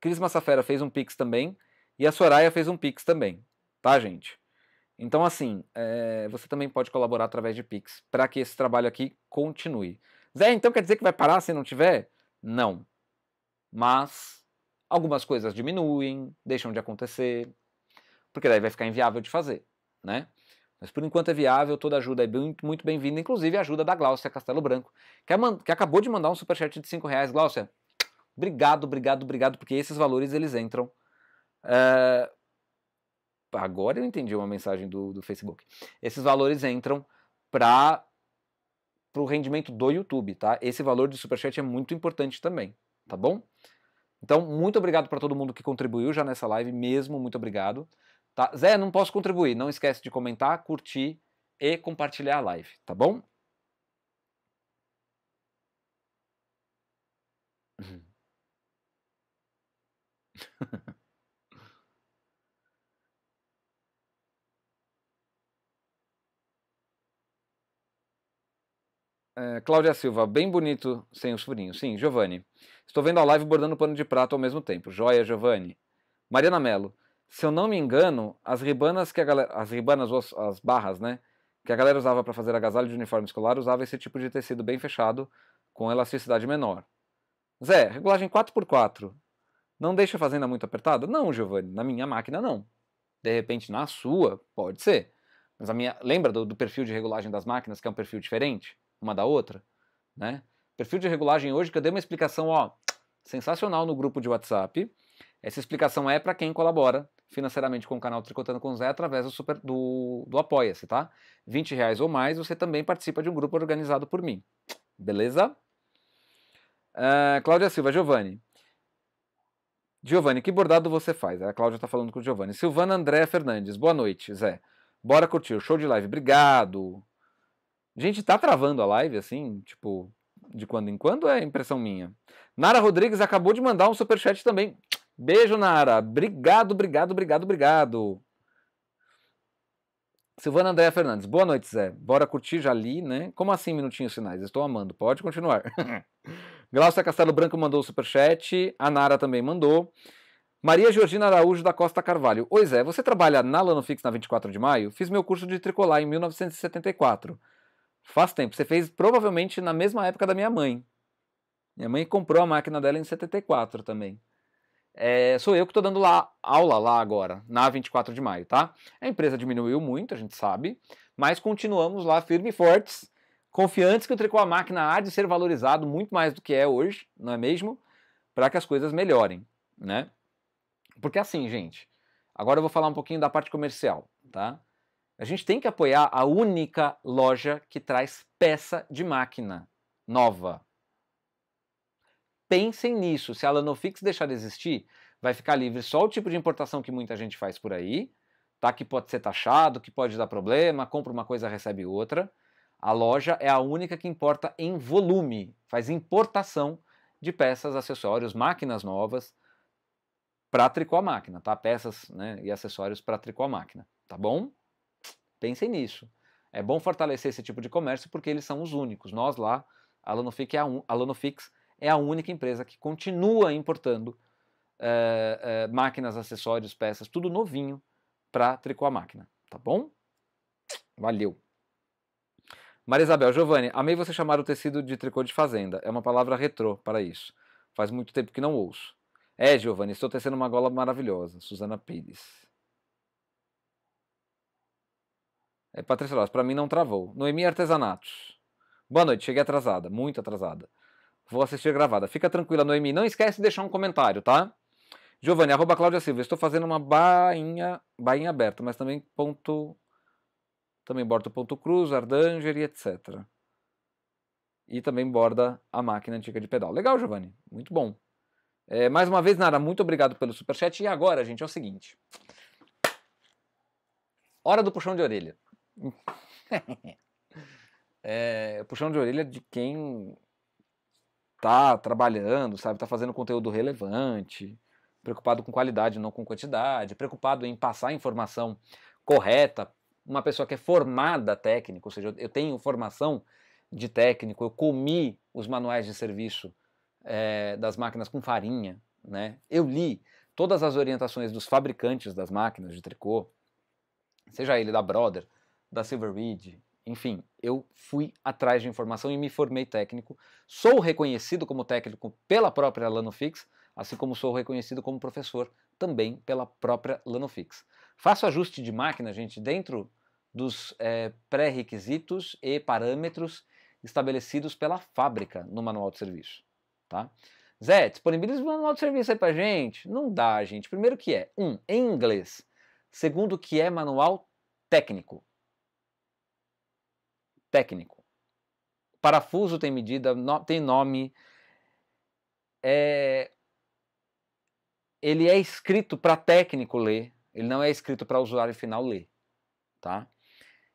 Cris Massafera fez um Pix também. E a Soraya fez um Pix também, tá, gente? Então, assim, é, você também pode colaborar através de Pix para que esse trabalho aqui continue. Zé, então quer dizer que vai parar se não tiver? Não. Mas algumas coisas diminuem, deixam de acontecer, porque daí vai ficar inviável de fazer, né? Mas por enquanto é viável, toda ajuda é muito, muito bem-vinda, inclusive a ajuda da Gláucia Castelo Branco, que, é que acabou de mandar um superchat de 5 reais. Gláucia, obrigado, obrigado, obrigado, porque esses valores eles entram. Uh, agora eu entendi uma mensagem do, do Facebook. Esses valores entram para o rendimento do YouTube, tá? Esse valor de superchat é muito importante também, tá bom? Então, muito obrigado para todo mundo que contribuiu já nessa live mesmo, muito obrigado. Tá? Zé, não posso contribuir. Não esquece de comentar, curtir e compartilhar a live, tá bom? É, Cláudia Silva, bem bonito sem os furinhos. Sim, Giovanni. Estou vendo a live bordando pano de prato ao mesmo tempo. Joia, Giovanni. Mariana Mello se eu não me engano, as ribanas que a galera, as ribanas ou as, as barras, né, que a galera usava para fazer agasalho de uniforme escolar, usava esse tipo de tecido bem fechado com elasticidade menor. Zé, regulagem 4x4 não deixa a fazenda muito apertada? Não, Giovanni, na minha máquina não. De repente na sua, pode ser. Mas a minha, lembra do, do perfil de regulagem das máquinas, que é um perfil diferente uma da outra, né? Perfil de regulagem hoje que eu dei uma explicação, ó, sensacional no grupo de WhatsApp. Essa explicação é para quem colabora financeiramente com o canal Tricotando com Zé através do, super, do, do Apoia-se, tá? 20 reais ou mais, você também participa de um grupo organizado por mim. Beleza? Uh, Cláudia Silva, Giovanni. Giovanni, que bordado você faz? A Cláudia está falando com o Giovanni. Silvana André Fernandes, boa noite, Zé. Bora curtir o show de live. Obrigado. Gente, tá travando a live assim, tipo, de quando em quando é impressão minha. Nara Rodrigues acabou de mandar um superchat também. Beijo, Nara. Obrigado, obrigado, obrigado, obrigado. Silvana Andréa Fernandes. Boa noite, Zé. Bora curtir, já li, né? Como assim, minutinhos finais? Estou amando. Pode continuar. Glaucia Castelo Branco mandou o superchat. A Nara também mandou. Maria Georgina Araújo da Costa Carvalho. Oi, Zé. Você trabalha na Lanofix na 24 de maio? Fiz meu curso de tricolar em 1974. Faz tempo. Você fez provavelmente na mesma época da minha mãe. Minha mãe comprou a máquina dela em 74 também. É, sou eu que estou dando lá, aula lá agora, na 24 de maio, tá? A empresa diminuiu muito, a gente sabe, mas continuamos lá firme e fortes, confiantes que o tricô é a máquina há de ser valorizado muito mais do que é hoje, não é mesmo? Para que as coisas melhorem, né? Porque assim, gente, agora eu vou falar um pouquinho da parte comercial, tá? A gente tem que apoiar a única loja que traz peça de máquina nova, pensem nisso. Se a Lanofix deixar de existir, vai ficar livre só o tipo de importação que muita gente faz por aí, tá? Que pode ser taxado, que pode dar problema, compra uma coisa, recebe outra. A loja é a única que importa em volume, faz importação de peças, acessórios, máquinas novas para tricô máquina, tá? Peças né, e acessórios para tricô máquina, tá bom? Pensem nisso. É bom fortalecer esse tipo de comércio porque eles são os únicos. Nós lá, a Lanofix é a, un... a Lanofix é a única empresa que continua importando eh, eh, máquinas, acessórios, peças, tudo novinho para tricô a máquina, tá bom? Valeu! Maria Isabel, Giovanni, amei você chamar o tecido de tricô de fazenda. É uma palavra retrô para isso. Faz muito tempo que não ouço. É, Giovanni, estou tecendo uma gola maravilhosa. Suzana Pires. É, Patrícia Loss, para mim não travou. Noemi Artesanatos. Boa noite, cheguei atrasada, muito atrasada vou assistir gravada. Fica tranquila, Noemi. Não esquece de deixar um comentário, tá? Giovanni, arroba Cláudia Silva. Estou fazendo uma bainha, bainha aberta, mas também ponto... Também bordo ponto cruz, ardanger e etc. E também borda a máquina antiga de pedal. Legal, Giovanni. Muito bom. É, mais uma vez, Nara, muito obrigado pelo superchat. E agora, gente, é o seguinte. Hora do puxão de orelha. é, puxão de orelha de quem tá trabalhando, sabe, tá fazendo conteúdo relevante, preocupado com qualidade, não com quantidade, preocupado em passar informação correta. Uma pessoa que é formada técnico, ou seja, eu tenho formação de técnico, eu comi os manuais de serviço é, das máquinas com farinha, né? Eu li todas as orientações dos fabricantes das máquinas de tricô, seja ele da Brother, da Silver Reed, enfim, eu fui atrás de informação e me formei técnico. Sou reconhecido como técnico pela própria Lanofix, assim como sou reconhecido como professor também pela própria Lanofix. Faço ajuste de máquina, gente, dentro dos é, pré-requisitos e parâmetros estabelecidos pela fábrica no manual de serviço. Tá? Zé, disponibiliza o manual de serviço aí pra gente? Não dá, gente. Primeiro que é, um, em inglês. Segundo que é manual técnico técnico. Parafuso tem medida, no, tem nome. É, ele é escrito para técnico ler, ele não é escrito para usuário final ler, tá?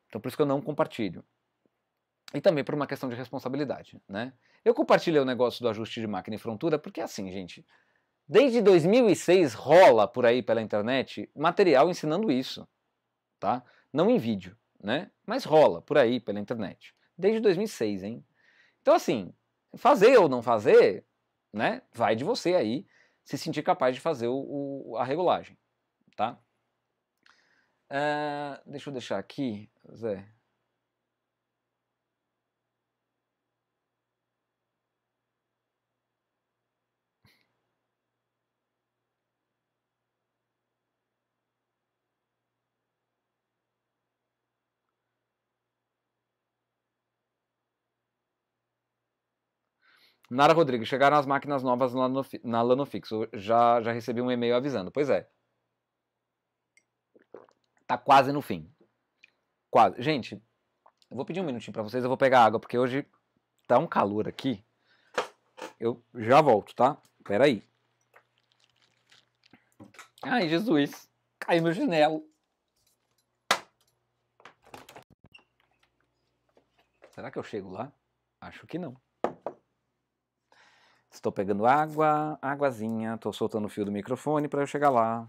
Então por isso que eu não compartilho. E também por uma questão de responsabilidade, né? Eu compartilhei o negócio do ajuste de máquina e frontura porque assim, gente, desde 2006 rola por aí pela internet material ensinando isso, tá? Não em vídeo né? Mas rola por aí pela internet. Desde 2006, hein? Então assim, fazer ou não fazer, né? Vai de você aí se sentir capaz de fazer o, o a regulagem, tá? Uh, deixa eu deixar aqui, Zé. Nara Rodrigues, chegaram as máquinas novas na Lanofix. Já, já recebi um e-mail avisando. Pois é. Tá quase no fim. Quase. Gente, eu vou pedir um minutinho para vocês, eu vou pegar água, porque hoje tá um calor aqui. Eu já volto, tá? Peraí. Ai, Jesus. Caiu meu chinelo. Será que eu chego lá? Acho que não. Estou pegando água, águazinha, estou soltando o fio do microfone para eu chegar lá.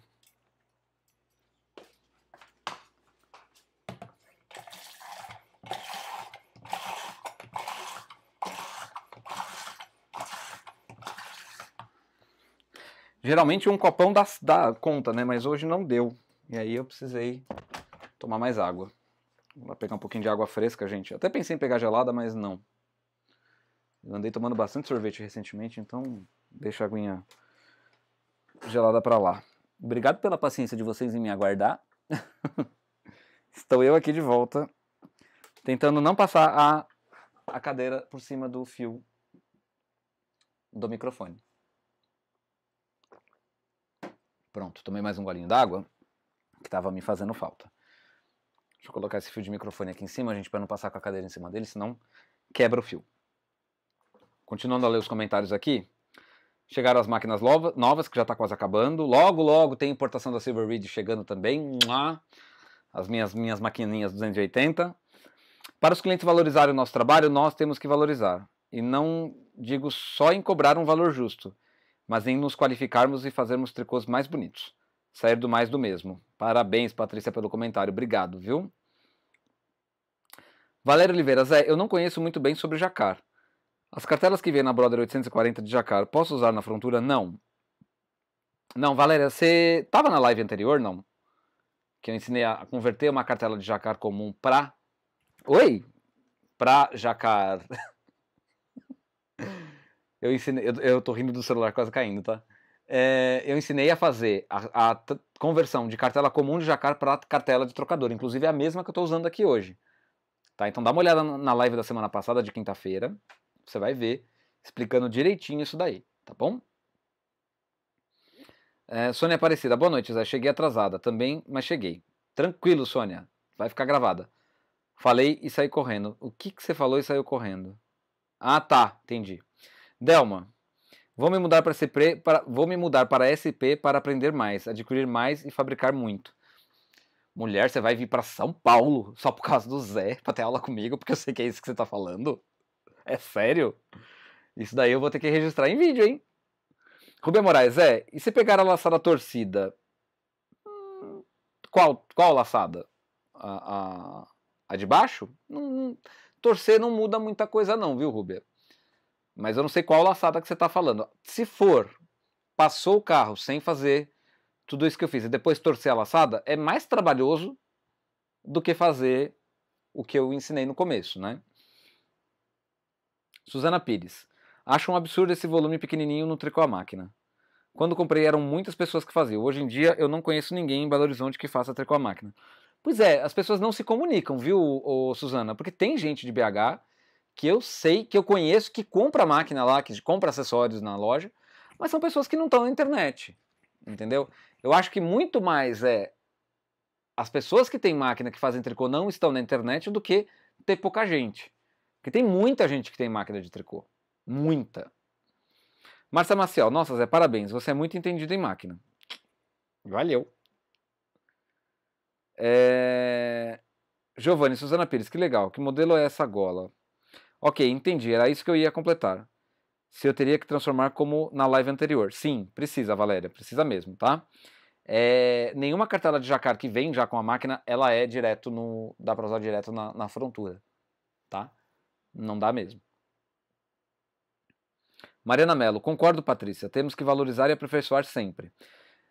Geralmente um copão dá, dá, conta, né? Mas hoje não deu. E aí eu precisei tomar mais água. Vou pegar um pouquinho de água fresca, gente. Até pensei em pegar gelada, mas não. Eu andei tomando bastante sorvete recentemente, então deixa a aguinha gelada para lá. Obrigado pela paciência de vocês em me aguardar. Estou eu aqui de volta, tentando não passar a, a cadeira por cima do fio do microfone. Pronto, tomei mais um golinho d'água que estava me fazendo falta. Deixa eu colocar esse fio de microfone aqui em cima, gente, para não passar com a cadeira em cima dele, senão quebra o fio. Continuando a ler os comentários aqui. Chegaram as máquinas novas, que já está quase acabando. Logo, logo tem importação da Silver Reed chegando também. As minhas, minhas maquininhas 280. Para os clientes valorizarem o nosso trabalho, nós temos que valorizar. E não digo só em cobrar um valor justo, mas em nos qualificarmos e fazermos tricôs mais bonitos. Sair do mais do mesmo. Parabéns, Patrícia, pelo comentário. Obrigado, viu? Valério Oliveira, Zé, eu não conheço muito bem sobre jacar. As cartelas que vem na Brother 840 de Jacar, posso usar na frontura? Não. Não, Valéria, você estava na live anterior, não? Que eu ensinei a converter uma cartela de Jacar comum pra... Oi? Pra Jacar. eu ensinei... Eu, eu tô rindo do celular quase caindo, tá? É, eu ensinei a fazer a, a conversão de cartela comum de jacar para cartela de trocador, inclusive é a mesma que eu estou usando aqui hoje. Tá? Então dá uma olhada na live da semana passada, de quinta-feira, você vai ver explicando direitinho isso daí, tá bom? É, Sônia Aparecida, boa noite, Zé. Cheguei atrasada também, mas cheguei. Tranquilo, Sônia. Vai ficar gravada. Falei e saí correndo. O que, que você falou e saiu correndo? Ah, tá. Entendi. Delma, vou me mudar para SP para, vou me mudar para SP para aprender mais, adquirir mais e fabricar muito. Mulher, você vai vir para São Paulo só por causa do Zé para ter aula comigo, porque eu sei que é isso que você está falando. É sério? Isso daí eu vou ter que registrar em vídeo, hein? Rubem Moraes, é, e se pegar a laçada torcida? Hum, qual, qual laçada? A, a, a de baixo? Não, torcer não muda muita coisa não, viu, Rubem? Mas eu não sei qual laçada que você está falando. Se for, passou o carro sem fazer tudo isso que eu fiz e depois torcer a laçada, é mais trabalhoso do que fazer o que eu ensinei no começo, né? Suzana Pires. Acho um absurdo esse volume pequenininho no tricô à máquina. Quando comprei eram muitas pessoas que faziam. Hoje em dia eu não conheço ninguém em Belo Horizonte que faça tricô à máquina. Pois é, as pessoas não se comunicam, viu, ô, Suzana? Porque tem gente de BH que eu sei, que eu conheço, que compra máquina lá, que compra acessórios na loja, mas são pessoas que não estão na internet, entendeu? Eu acho que muito mais é as pessoas que têm máquina que fazem tricô não estão na internet do que ter pouca gente. Porque tem muita gente que tem máquina de tricô. Muita. Marcia Maciel, nossa Zé, parabéns, você é muito entendido em máquina. Valeu. É... Giovanni, Suzana Pires, que legal. Que modelo é essa gola? Ok, entendi. Era isso que eu ia completar. Se eu teria que transformar como na live anterior. Sim, precisa, Valéria. Precisa mesmo, tá? É... Nenhuma cartela de jacar que vem já com a máquina, ela é direto no. dá pra usar direto na, na frontura. Não dá mesmo. Mariana Mello, concordo, Patrícia. Temos que valorizar e aperfeiçoar sempre.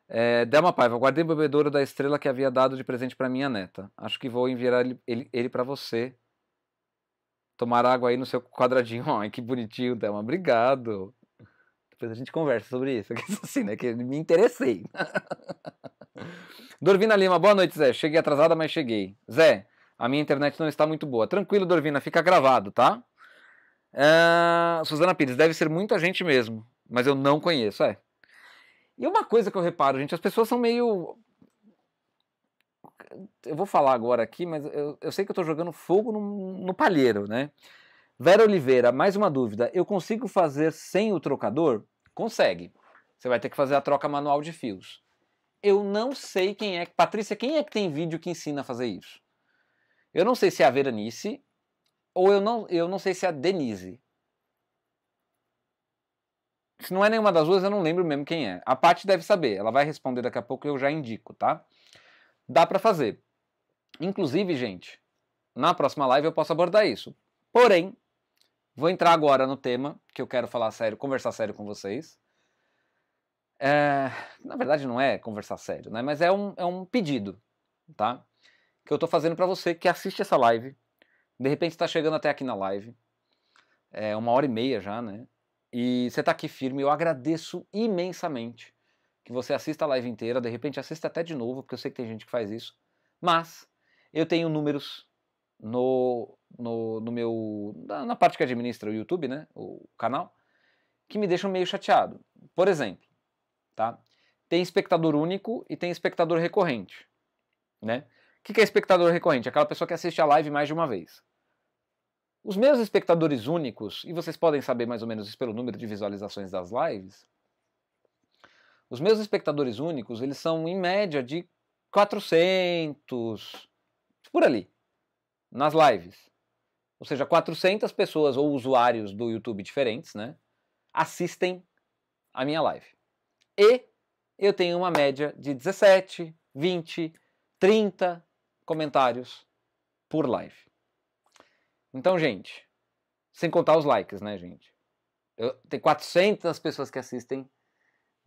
É, Delma Paiva, guardei o bebedouro da estrela que havia dado de presente para minha neta. Acho que vou enviar ele, ele, ele para você. Tomar água aí no seu quadradinho. Ai, que bonitinho, Delma. Obrigado. Depois a gente conversa sobre isso. Assim, né? Que me interessei. Dorvina Lima, boa noite, Zé. Cheguei atrasada, mas cheguei. Zé, a minha internet não está muito boa. Tranquilo, Dorvina, fica gravado, tá? Uh, Suzana Pires, deve ser muita gente mesmo, mas eu não conheço, é. E uma coisa que eu reparo, gente, as pessoas são meio. Eu vou falar agora aqui, mas eu, eu sei que eu estou jogando fogo no, no palheiro, né? Vera Oliveira, mais uma dúvida. Eu consigo fazer sem o trocador? Consegue. Você vai ter que fazer a troca manual de fios. Eu não sei quem é. Patrícia, quem é que tem vídeo que ensina a fazer isso? Eu não sei se é a Veranice ou eu não, eu não sei se é a Denise. Se não é nenhuma das duas, eu não lembro mesmo quem é. A Paty deve saber, ela vai responder daqui a pouco, eu já indico, tá? Dá para fazer. Inclusive, gente, na próxima live eu posso abordar isso. Porém, vou entrar agora no tema que eu quero falar sério, conversar sério com vocês. É, na verdade, não é conversar sério, né? Mas é um, é um pedido, tá? que eu estou fazendo para você que assiste essa live. De repente está chegando até aqui na live. É uma hora e meia já, né? E você está aqui firme. Eu agradeço imensamente que você assista a live inteira. De repente assista até de novo, porque eu sei que tem gente que faz isso. Mas eu tenho números no, no, no meu. Na, na parte que administra o YouTube, né? O canal, que me deixam meio chateado. Por exemplo, tá? Tem espectador único e tem espectador recorrente, né? que, que é espectador recorrente? Aquela pessoa que assiste a live mais de uma vez. Os meus espectadores únicos, e vocês podem saber mais ou menos isso pelo número de visualizações das lives, os meus espectadores únicos, eles são em média de 400, por ali, nas lives. Ou seja, 400 pessoas ou usuários do YouTube diferentes, né, assistem a minha live. E eu tenho uma média de 17, 20, 30 comentários por live. Então, gente, sem contar os likes, né, gente? Eu, tem 400 pessoas que assistem.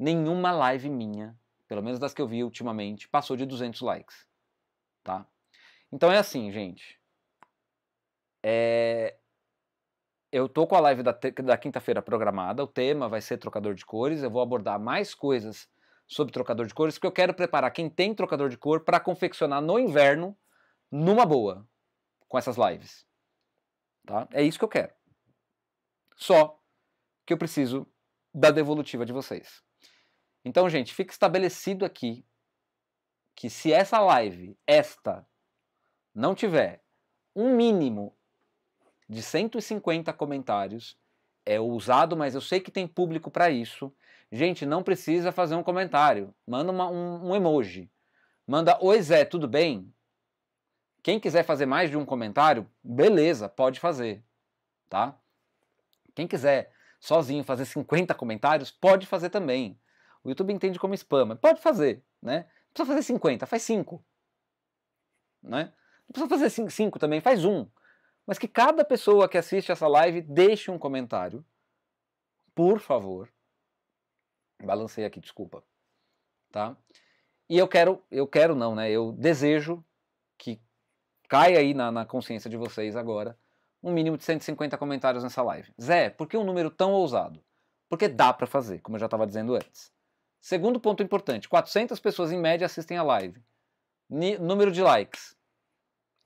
Nenhuma live minha, pelo menos das que eu vi ultimamente, passou de 200 likes, tá? Então é assim, gente. É... Eu tô com a live da, te... da quinta-feira programada. O tema vai ser trocador de cores. Eu vou abordar mais coisas sobre trocador de cores, porque eu quero preparar quem tem trocador de cor para confeccionar no inverno, numa boa, com essas lives. Tá? É isso que eu quero. Só que eu preciso da devolutiva de vocês. Então, gente, fica estabelecido aqui que se essa live, esta, não tiver um mínimo de 150 comentários, é ousado, mas eu sei que tem público para isso. Gente, não precisa fazer um comentário. Manda uma, um, um, emoji. Manda Oi Zé, tudo bem? Quem quiser fazer mais de um comentário, beleza, pode fazer. Tá? Quem quiser sozinho fazer 50 comentários, pode fazer também. O YouTube entende como spam, mas pode fazer, né? Não precisa fazer 50, faz 5. Né? Não precisa fazer 5 também, faz um. Mas que cada pessoa que assiste essa live deixe um comentário, por favor, Balancei aqui, desculpa. Tá? E eu quero, eu quero não, né? Eu desejo que caia aí na, na consciência de vocês agora um mínimo de 150 comentários nessa live. Zé, por que um número tão ousado? Porque dá para fazer, como eu já estava dizendo antes. Segundo ponto importante, 400 pessoas em média assistem a live. N número de likes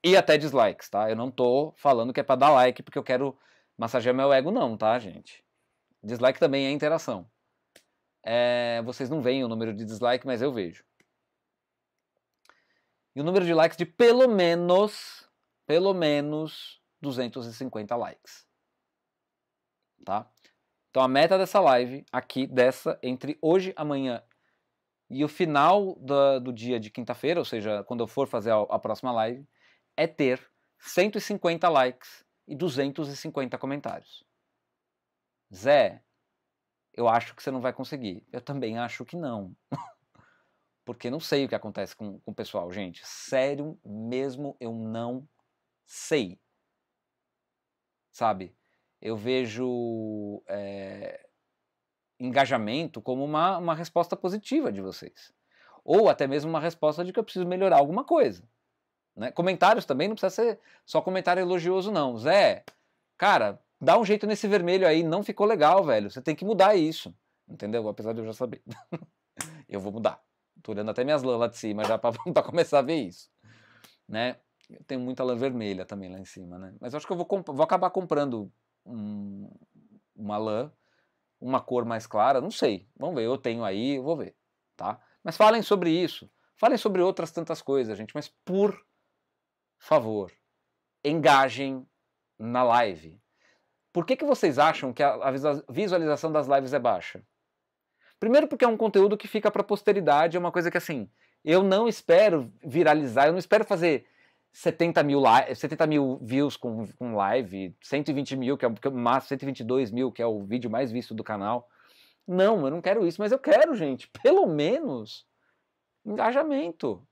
e até dislikes, tá? Eu não tô falando que é para dar like porque eu quero massagear meu ego não, tá, gente? Dislike também é interação. É, vocês não veem o número de dislike, mas eu vejo. E o número de likes de pelo menos, pelo menos 250 likes. Tá? Então a meta dessa live, aqui, dessa, entre hoje, amanhã e o final do, do dia de quinta-feira, ou seja, quando eu for fazer a, a próxima live, é ter 150 likes e 250 comentários. Zé, eu acho que você não vai conseguir. Eu também acho que não. Porque não sei o que acontece com, com o pessoal, gente. Sério mesmo, eu não sei. Sabe? Eu vejo é, engajamento como uma, uma resposta positiva de vocês. Ou até mesmo uma resposta de que eu preciso melhorar alguma coisa. Né? Comentários também não precisa ser só comentário elogioso, não. Zé, cara, dá um jeito nesse vermelho aí, não ficou legal, velho. Você tem que mudar isso. Entendeu? Apesar de eu já saber. eu vou mudar. Tô olhando até minhas lãs lá de cima já para começar a ver isso. Né? Eu tenho muita lã vermelha também lá em cima, né? Mas acho que eu vou, vou acabar comprando um, uma lã, uma cor mais clara, não sei. Vamos ver, eu tenho aí, eu vou ver, tá? Mas falem sobre isso. Falem sobre outras tantas coisas, gente, mas por favor, engajem na live. Por que, que vocês acham que a, visualização das lives é baixa? Primeiro, porque é um conteúdo que fica para a posteridade, é uma coisa que assim, eu não espero viralizar, eu não espero fazer 70 mil, 70 mil views com, com live, 120 mil, que é o é máximo, 122 mil, que é o vídeo mais visto do canal. Não, eu não quero isso, mas eu quero, gente, pelo menos engajamento.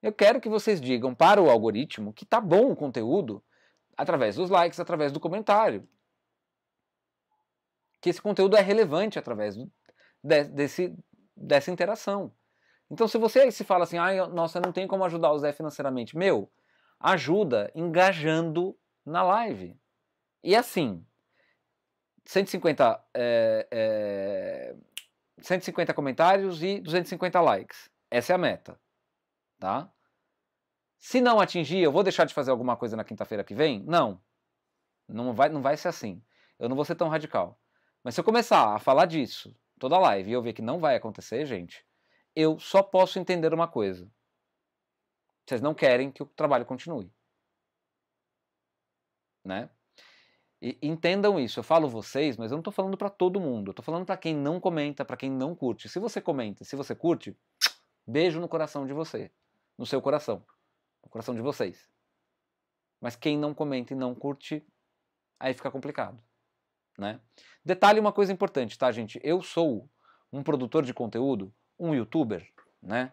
Eu quero que vocês digam para o algoritmo que tá bom o conteúdo, através dos likes, através do comentário. Que esse conteúdo é relevante através do, de, desse, dessa interação. Então, se você se fala assim, ah, nossa, não tem como ajudar o Zé financeiramente, meu, ajuda engajando na live. E assim, 150, é, é, 150 comentários e 250 likes. Essa é a meta, tá? Se não atingir, eu vou deixar de fazer alguma coisa na quinta-feira que vem? Não. Não vai, não vai ser assim. Eu não vou ser tão radical. Mas se eu começar a falar disso toda live e eu ver que não vai acontecer, gente, eu só posso entender uma coisa. Vocês não querem que o trabalho continue. Né? E entendam isso. Eu falo vocês, mas eu não estou falando para todo mundo. Eu tô falando para quem não comenta, para quem não curte. Se você comenta, se você curte, beijo no coração de você, no seu coração no coração de vocês. Mas quem não comenta e não curte, aí fica complicado, né? Detalhe uma coisa importante, tá, gente? Eu sou um produtor de conteúdo, um youtuber, né?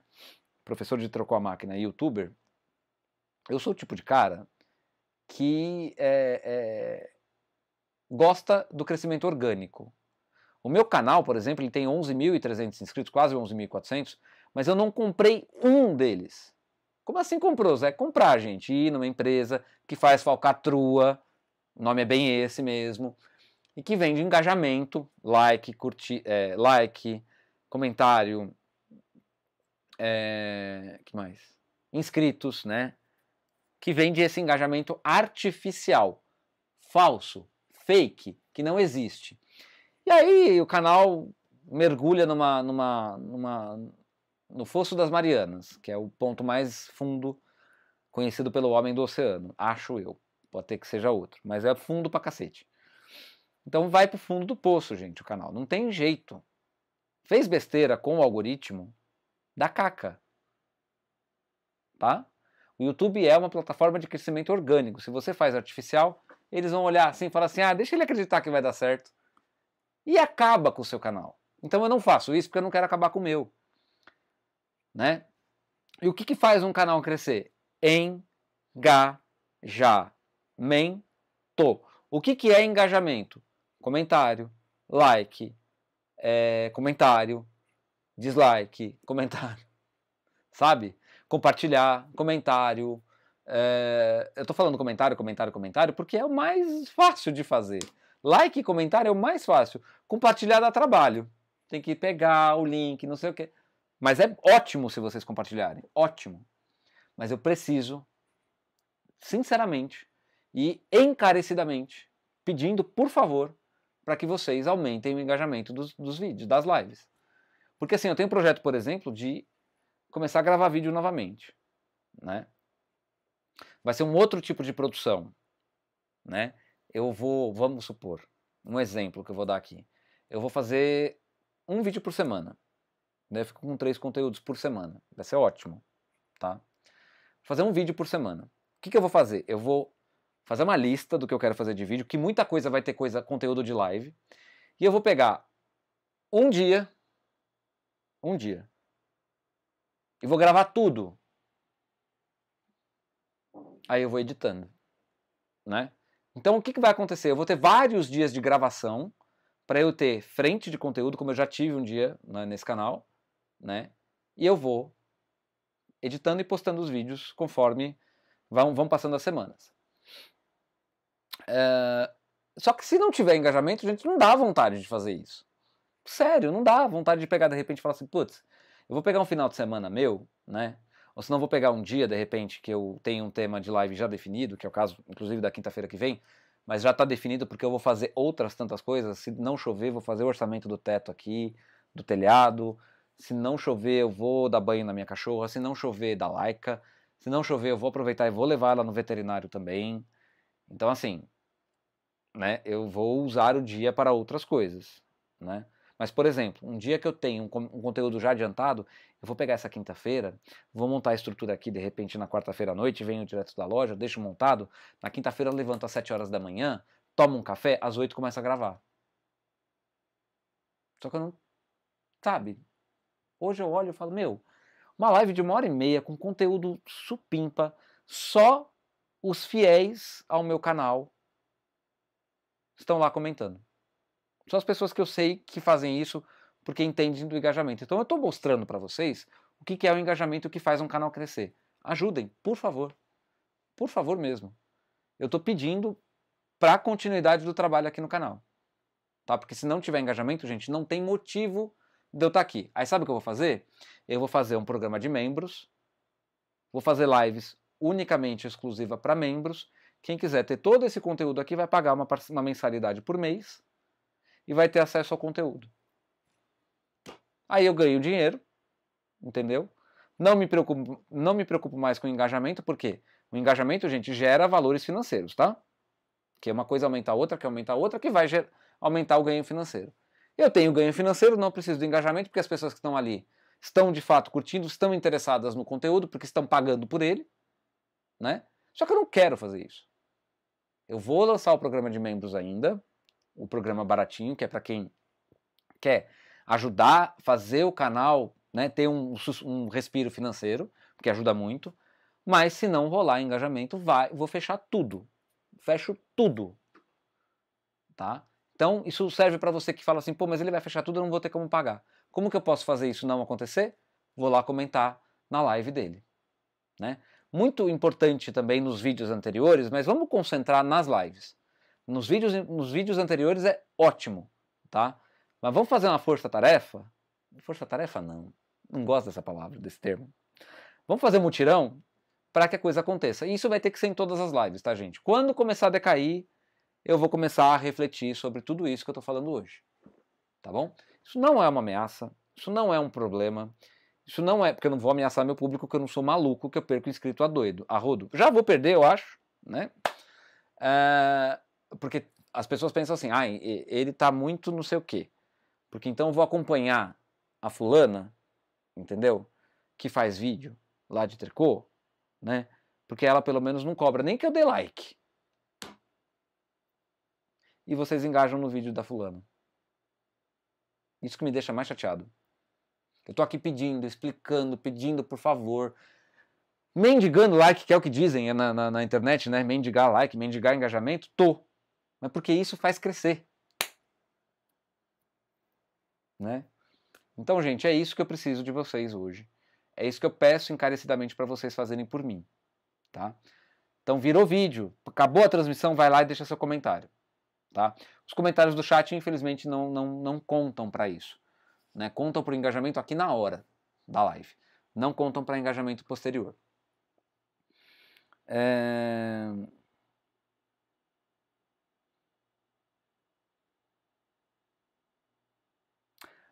Professor de trocou a máquina youtuber. Eu sou o tipo de cara que é, é, gosta do crescimento orgânico. O meu canal, por exemplo, ele tem 11.300 inscritos, quase 11.400, mas eu não comprei um deles. Como assim comprou? É comprar, gente. Ir numa empresa que faz falcatrua, o nome é bem esse mesmo, e que vende engajamento, like, curti, é, like, comentário, é, que mais? Inscritos, né? Que vende esse engajamento artificial, falso, fake, que não existe. E aí o canal mergulha numa, numa, numa, no Fosso das Marianas, que é o ponto mais fundo conhecido pelo homem do oceano, acho eu. Pode ter que seja outro, mas é fundo pra cacete. Então vai pro fundo do poço, gente, o canal. Não tem jeito. Fez besteira com o algoritmo, dá caca. Tá? O YouTube é uma plataforma de crescimento orgânico. Se você faz artificial, eles vão olhar assim e falar assim: ah, deixa ele acreditar que vai dar certo. E acaba com o seu canal. Então eu não faço isso porque eu não quero acabar com o meu né? E o que, que faz um canal crescer? Engajamento. O que, que é engajamento? Comentário, like, é, comentário, dislike, comentário, sabe? Compartilhar, comentário. É, eu estou falando comentário, comentário, comentário, porque é o mais fácil de fazer. Like e comentário é o mais fácil. Compartilhar dá trabalho. Tem que pegar o link, não sei o quê. Mas é ótimo se vocês compartilharem, ótimo. Mas eu preciso, sinceramente e encarecidamente, pedindo por favor para que vocês aumentem o engajamento dos, dos vídeos, das lives. Porque assim, eu tenho um projeto, por exemplo, de começar a gravar vídeo novamente, né? Vai ser um outro tipo de produção, né? Eu vou, vamos supor, um exemplo que eu vou dar aqui. Eu vou fazer um vídeo por semana. Daí eu fico com três conteúdos por semana. Vai ser ótimo, tá? fazer um vídeo por semana. O que, que eu vou fazer? Eu vou fazer uma lista do que eu quero fazer de vídeo, que muita coisa vai ter coisa, conteúdo de live. E eu vou pegar um dia, um dia, e vou gravar tudo. Aí eu vou editando, né? Então o que, que vai acontecer? Eu vou ter vários dias de gravação para eu ter frente de conteúdo, como eu já tive um dia né, nesse canal, né? E eu vou editando e postando os vídeos conforme vão, vão passando as semanas. É... Só que se não tiver engajamento, gente, não dá vontade de fazer isso. Sério, não dá vontade de pegar de repente e falar assim, putz, eu vou pegar um final de semana meu, né? Ou se não vou pegar um dia, de repente, que eu tenho um tema de live já definido, que é o caso, inclusive, da quinta-feira que vem, mas já está definido porque eu vou fazer outras tantas coisas. Se não chover, vou fazer o orçamento do teto aqui, do telhado, se não chover, eu vou dar banho na minha cachorra. Se não chover, dá laica. Se não chover, eu vou aproveitar e vou levar ela no veterinário também. Então, assim, né, eu vou usar o dia para outras coisas, né? Mas, por exemplo, um dia que eu tenho um, um conteúdo já adiantado, eu vou pegar essa quinta-feira, vou montar a estrutura aqui de repente na quarta-feira à noite, venho direto da loja, deixo montado. Na quinta-feira eu levanto às 7 horas da manhã, tomo um café, às 8 começo a gravar. Só que eu não. Sabe? Hoje eu olho e falo, meu, uma live de uma hora e meia com conteúdo supimpa, só os fiéis ao meu canal estão lá comentando. só as pessoas que eu sei que fazem isso porque entendem do engajamento. Então eu estou mostrando para vocês o que, é o engajamento que faz um canal crescer. Ajudem, por favor. Por favor mesmo. Eu estou pedindo para a continuidade do trabalho aqui no canal. Tá? Porque se não tiver engajamento, gente, não tem motivo de eu estar tá aqui. Aí sabe o que eu vou fazer? Eu vou fazer um programa de membros, vou fazer lives unicamente exclusiva para membros. Quem quiser ter todo esse conteúdo aqui vai pagar uma, uma mensalidade por mês e vai ter acesso ao conteúdo. Aí eu ganho dinheiro, entendeu? Não me preocupo, não me preocupo mais com o engajamento, porque o engajamento, gente, gera valores financeiros, tá? Que é uma coisa aumenta a outra, que aumenta a outra, que vai aumentar o ganho financeiro. Eu tenho ganho financeiro, não preciso do engajamento, porque as pessoas que estão ali estão de fato curtindo, estão interessadas no conteúdo, porque estão pagando por ele, né? Só que eu não quero fazer isso. Eu vou lançar o programa de membros ainda, o programa baratinho, que é para quem quer ajudar, fazer o canal, né, ter um, um respiro financeiro, que ajuda muito. Mas se não rolar engajamento, vai, vou fechar tudo. Fecho tudo, tá? Então, isso serve para você que fala assim, pô, mas ele vai fechar tudo, eu não vou ter como pagar. Como que eu posso fazer isso não acontecer? Vou lá comentar na live dele. Né? Muito importante também nos vídeos anteriores, mas vamos concentrar nas lives. Nos vídeos, nos vídeos anteriores é ótimo, tá? Mas vamos fazer uma força-tarefa? Força-tarefa não, não gosto dessa palavra, desse termo. Vamos fazer um mutirão para que a coisa aconteça. E isso vai ter que ser em todas as lives, tá, gente? Quando começar a decair, eu vou começar a refletir sobre tudo isso que eu estou falando hoje. Tá bom? Isso não é uma ameaça, isso não é um problema. Isso não é, porque eu não vou ameaçar meu público, que eu não sou maluco, que eu perco inscrito a doido, a rodo. Já vou perder, eu acho, né? É, porque as pessoas pensam assim, ah, ele tá muito não sei o quê. Porque então eu vou acompanhar a fulana, entendeu? Que faz vídeo lá de tricô, né? Porque ela pelo menos não cobra nem que eu dê like e vocês engajam no vídeo da fulana. Isso que me deixa mais chateado. Eu tô aqui pedindo, explicando, pedindo por favor. Mendigando like, que é o que dizem é na, na, na internet, né? Mendigar like, mendigar engajamento, tô. Mas porque isso faz crescer. Né? Então, gente, é isso que eu preciso de vocês hoje. É isso que eu peço encarecidamente para vocês fazerem por mim, tá? Então, virou vídeo, acabou a transmissão, vai lá e deixa seu comentário. Tá? Os comentários do chat, infelizmente, não, não, não contam para isso. Né? Contam para o engajamento aqui na hora da live. Não contam para engajamento posterior. É...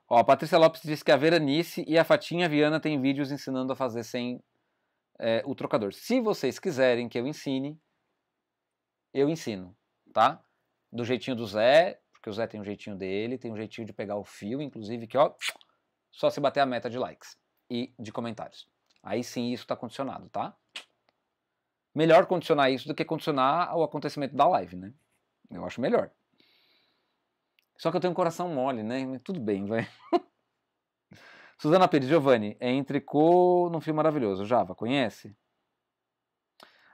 Ó, a Patrícia Lopes disse que a Veranice e a Fatinha Viana têm vídeos ensinando a fazer sem é, o trocador. Se vocês quiserem que eu ensine, eu ensino, tá? do jeitinho do Zé, porque o Zé tem um jeitinho dele, tem um jeitinho de pegar o fio, inclusive, que ó, só se bater a meta de likes e de comentários. Aí sim isso está condicionado, tá? Melhor condicionar isso do que condicionar o acontecimento da live, né? Eu acho melhor. Só que eu tenho um coração mole, né? Mas tudo bem, vai. Suzana Pires, Giovanni, é tricô num filme maravilhoso. Java, conhece?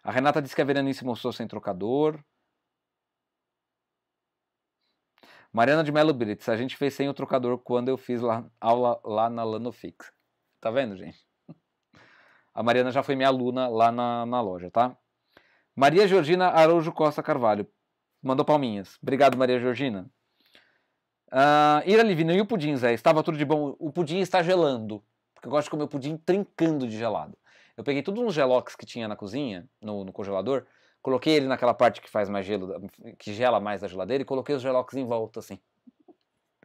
A Renata disse que a Veranice mostrou sem trocador. Mariana de Melo Brits, a gente fez sem o trocador quando eu fiz lá, aula lá na Lanofix. Tá vendo, gente? A Mariana já foi minha aluna lá na, na loja, tá? Maria Georgina Araújo Costa Carvalho mandou palminhas. Obrigado, Maria Georgina. Uh, Ira Livino, e o pudim, Zé? Estava tudo de bom. O pudim está gelando. Porque eu gosto de comer o pudim trincando de gelado. Eu peguei todos os gelox que tinha na cozinha, no, no congelador, Coloquei ele naquela parte que faz mais gelo, que gela mais a geladeira e coloquei os gelocos em volta, assim.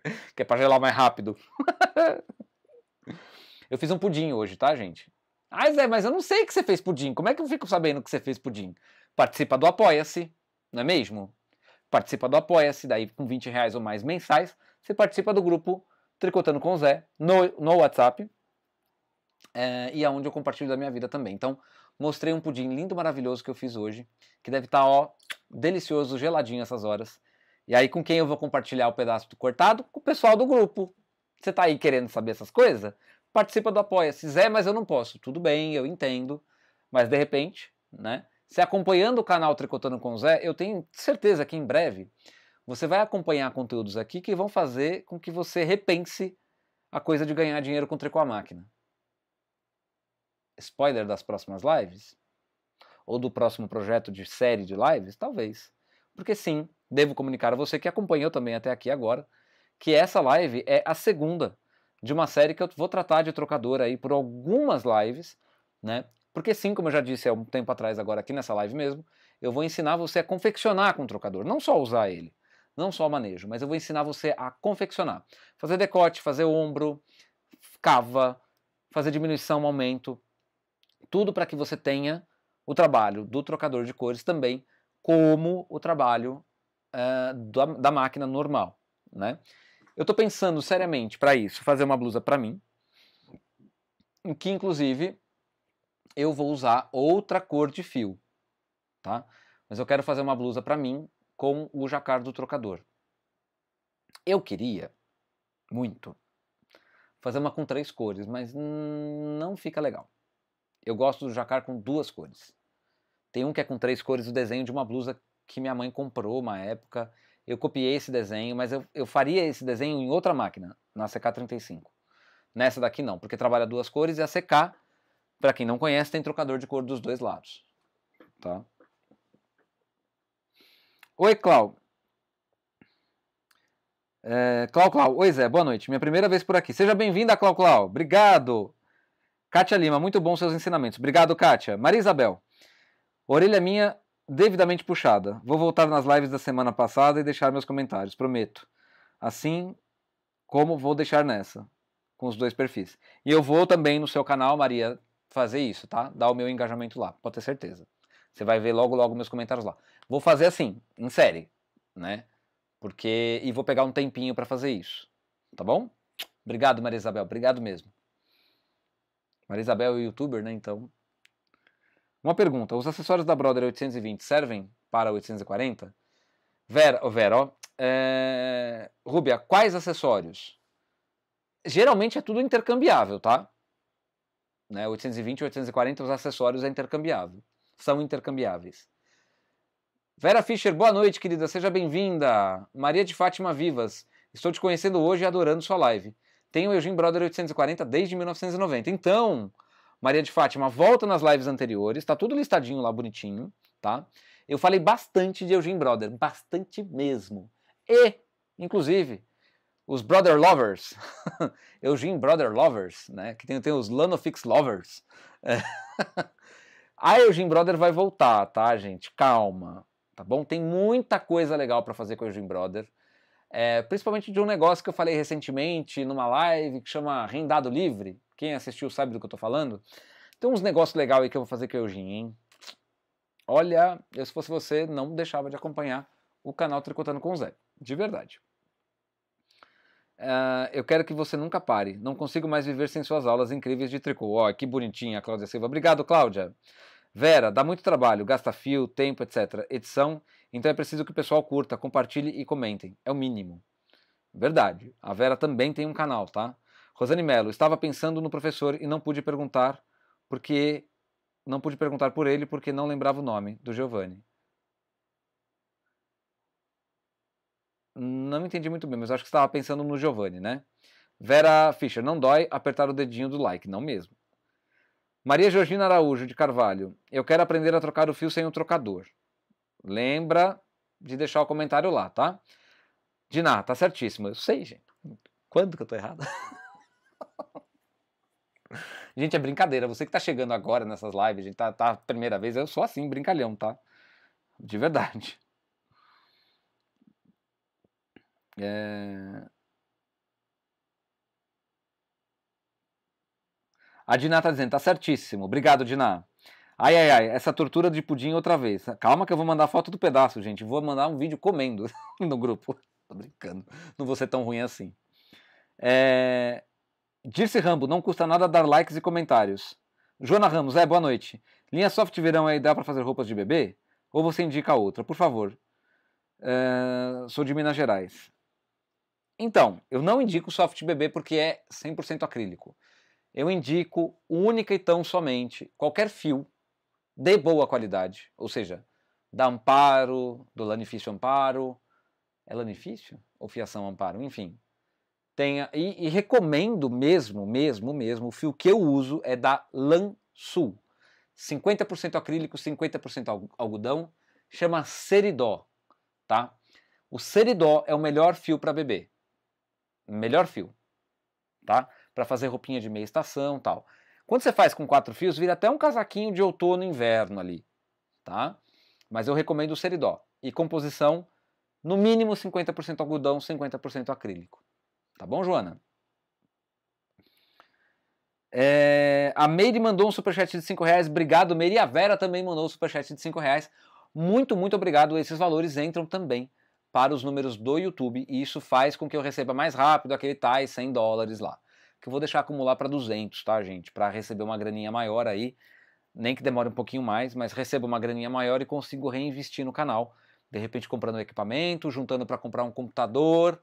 que é pra gelar mais rápido. eu fiz um pudim hoje, tá, gente? Ah, Zé, mas eu não sei que você fez pudim. Como é que eu fico sabendo que você fez pudim? Participa do Apoia-se, não é mesmo? Participa do Apoia-se, daí com 20 reais ou mais mensais, você participa do grupo Tricotando com o Zé no, no WhatsApp. É, e aonde é eu compartilho da minha vida também. Então, Mostrei um pudim lindo, maravilhoso que eu fiz hoje, que deve estar, tá, ó, delicioso, geladinho essas horas. E aí, com quem eu vou compartilhar o pedaço do cortado? Com o pessoal do grupo. Você tá aí querendo saber essas coisas? Participa do Apoia. Se Zé, mas eu não posso. Tudo bem, eu entendo. Mas de repente, né? Se acompanhando o canal Tricotando com o Zé, eu tenho certeza que em breve você vai acompanhar conteúdos aqui que vão fazer com que você repense a coisa de ganhar dinheiro com tricô à máquina spoiler das próximas lives? Ou do próximo projeto de série de lives? Talvez. Porque sim, devo comunicar a você que acompanhou também até aqui agora que essa live é a segunda de uma série que eu vou tratar de trocador aí por algumas lives, né? Porque sim, como eu já disse há um tempo atrás agora aqui nessa live mesmo, eu vou ensinar você a confeccionar com o trocador, não só usar ele, não só o manejo, mas eu vou ensinar você a confeccionar, fazer decote, fazer ombro, cava, fazer diminuição, aumento, tudo para que você tenha o trabalho do trocador de cores também como o trabalho uh, da, da, máquina normal, né? Eu estou pensando seriamente para isso, fazer uma blusa para mim, que inclusive eu vou usar outra cor de fio, tá? Mas eu quero fazer uma blusa para mim com o jacar do trocador. Eu queria muito fazer uma com três cores, mas não fica legal. Eu gosto do jacar com duas cores. Tem um que é com três cores, o desenho de uma blusa que minha mãe comprou uma época. Eu copiei esse desenho, mas eu, eu faria esse desenho em outra máquina, na CK35. Nessa daqui não, porque trabalha duas cores e a CK, para quem não conhece, tem trocador de cor dos dois lados. Tá? Oi, Clau. É, Clau Clau. Oi, Zé. Boa noite. Minha primeira vez por aqui. Seja bem-vinda, Clau Clau. Obrigado. Kátia Lima, muito bom seus ensinamentos. Obrigado, Kátia. Maria Isabel, orelha minha devidamente puxada. Vou voltar nas lives da semana passada e deixar meus comentários, prometo. Assim como vou deixar nessa, com os dois perfis. E eu vou também no seu canal, Maria, fazer isso, tá? Dar o meu engajamento lá, pode ter certeza. Você vai ver logo, logo meus comentários lá. Vou fazer assim, em série, né? Porque. E vou pegar um tempinho para fazer isso, tá bom? Obrigado, Maria Isabel, obrigado mesmo. Maria Isabel é youtuber, né? Então. Uma pergunta: os acessórios da Brother 820 servem para 840? Vera, oh, Vera ó, é... Rubia, quais acessórios? Geralmente é tudo intercambiável, tá? Né, 820 e 840, os acessórios é intercambiável. São intercambiáveis. Vera Fischer, boa noite, querida. Seja bem-vinda. Maria de Fátima Vivas, estou te conhecendo hoje e adorando sua live tem o Eugene Brother 840 desde 1990. Então, Maria de Fátima, volta nas lives anteriores, tá tudo listadinho lá bonitinho, tá? Eu falei bastante de Eugene Brother, bastante mesmo. E, inclusive, os Brother Lovers, Eugene Brother Lovers, né? Que tem, tem os Lanofix Lovers. É. A Eugene Brother vai voltar, tá, gente? Calma, tá bom? Tem muita coisa legal para fazer com o Eugene Brother. É, principalmente de um negócio que eu falei recentemente numa live que chama Rendado Livre. Quem assistiu sabe do que eu tô falando. Tem uns negócios legais aí que eu vou fazer com o Eugênio, hein? Olha, eu se fosse você, não deixava de acompanhar o canal Tricotando com o Zé. De verdade. Uh, eu quero que você nunca pare. Não consigo mais viver sem suas aulas incríveis de tricô. Ó, oh, que bonitinha, Cláudia Silva. Obrigado, Cláudia. Vera, dá muito trabalho, gasta fio, tempo, etc. Edição, então é preciso que o pessoal curta, compartilhe e comentem. É o mínimo. Verdade. A Vera também tem um canal, tá? Rosane Mello, estava pensando no professor e não pude perguntar porque não pude perguntar por ele porque não lembrava o nome do Giovanni. Não entendi muito bem, mas acho que estava pensando no Giovanni, né? Vera Fischer, não dói apertar o dedinho do like, não mesmo. Maria Georgina Araújo de Carvalho, eu quero aprender a trocar o fio sem o trocador. Lembra de deixar o comentário lá, tá? Diná, tá certíssimo. Eu sei, gente. Quando que eu tô errado? gente, é brincadeira. Você que tá chegando agora nessas lives, gente, tá, tá primeira vez, eu sou assim, brincalhão, tá? De verdade. É... A Diná tá dizendo, tá certíssimo. Obrigado, Diná. Ai, ai, ai, essa tortura de pudim outra vez. Calma que eu vou mandar foto do pedaço, gente. Vou mandar um vídeo comendo no grupo. Tô brincando. Não vou ser tão ruim assim. É... Dirce Rambo, não custa nada dar likes e comentários. Joana Ramos, é, boa noite. Linha soft verão é ideal para fazer roupas de bebê? Ou você indica outra? Por favor. É... Sou de Minas Gerais. Então, eu não indico soft bebê porque é 100% acrílico eu indico única e tão somente qualquer fio de boa qualidade, ou seja, da Amparo, do Lanifício Amparo, é Lanifício ou Fiação Amparo, enfim. Tenha, e, e recomendo mesmo, mesmo, mesmo, o fio que eu uso é da Lansul. 50% acrílico, 50% algodão, chama Seridó, tá? O Seridó é o melhor fio para bebê. Melhor fio, tá? para fazer roupinha de meia estação tal. Quando você faz com quatro fios, vira até um casaquinho de outono e inverno ali, tá? Mas eu recomendo o seridó. E composição, no mínimo 50% algodão, 50% acrílico. Tá bom, Joana? É... a Meire mandou um superchat de 5 reais. Obrigado, Meire. E a Vera também mandou um superchat de 5 reais. Muito, muito obrigado. Esses valores entram também para os números do YouTube e isso faz com que eu receba mais rápido aquele tais 100 dólares lá que eu vou deixar acumular para 200, tá, gente? Para receber uma graninha maior aí, nem que demore um pouquinho mais, mas recebo uma graninha maior e consigo reinvestir no canal. De repente comprando equipamento, juntando para comprar um computador,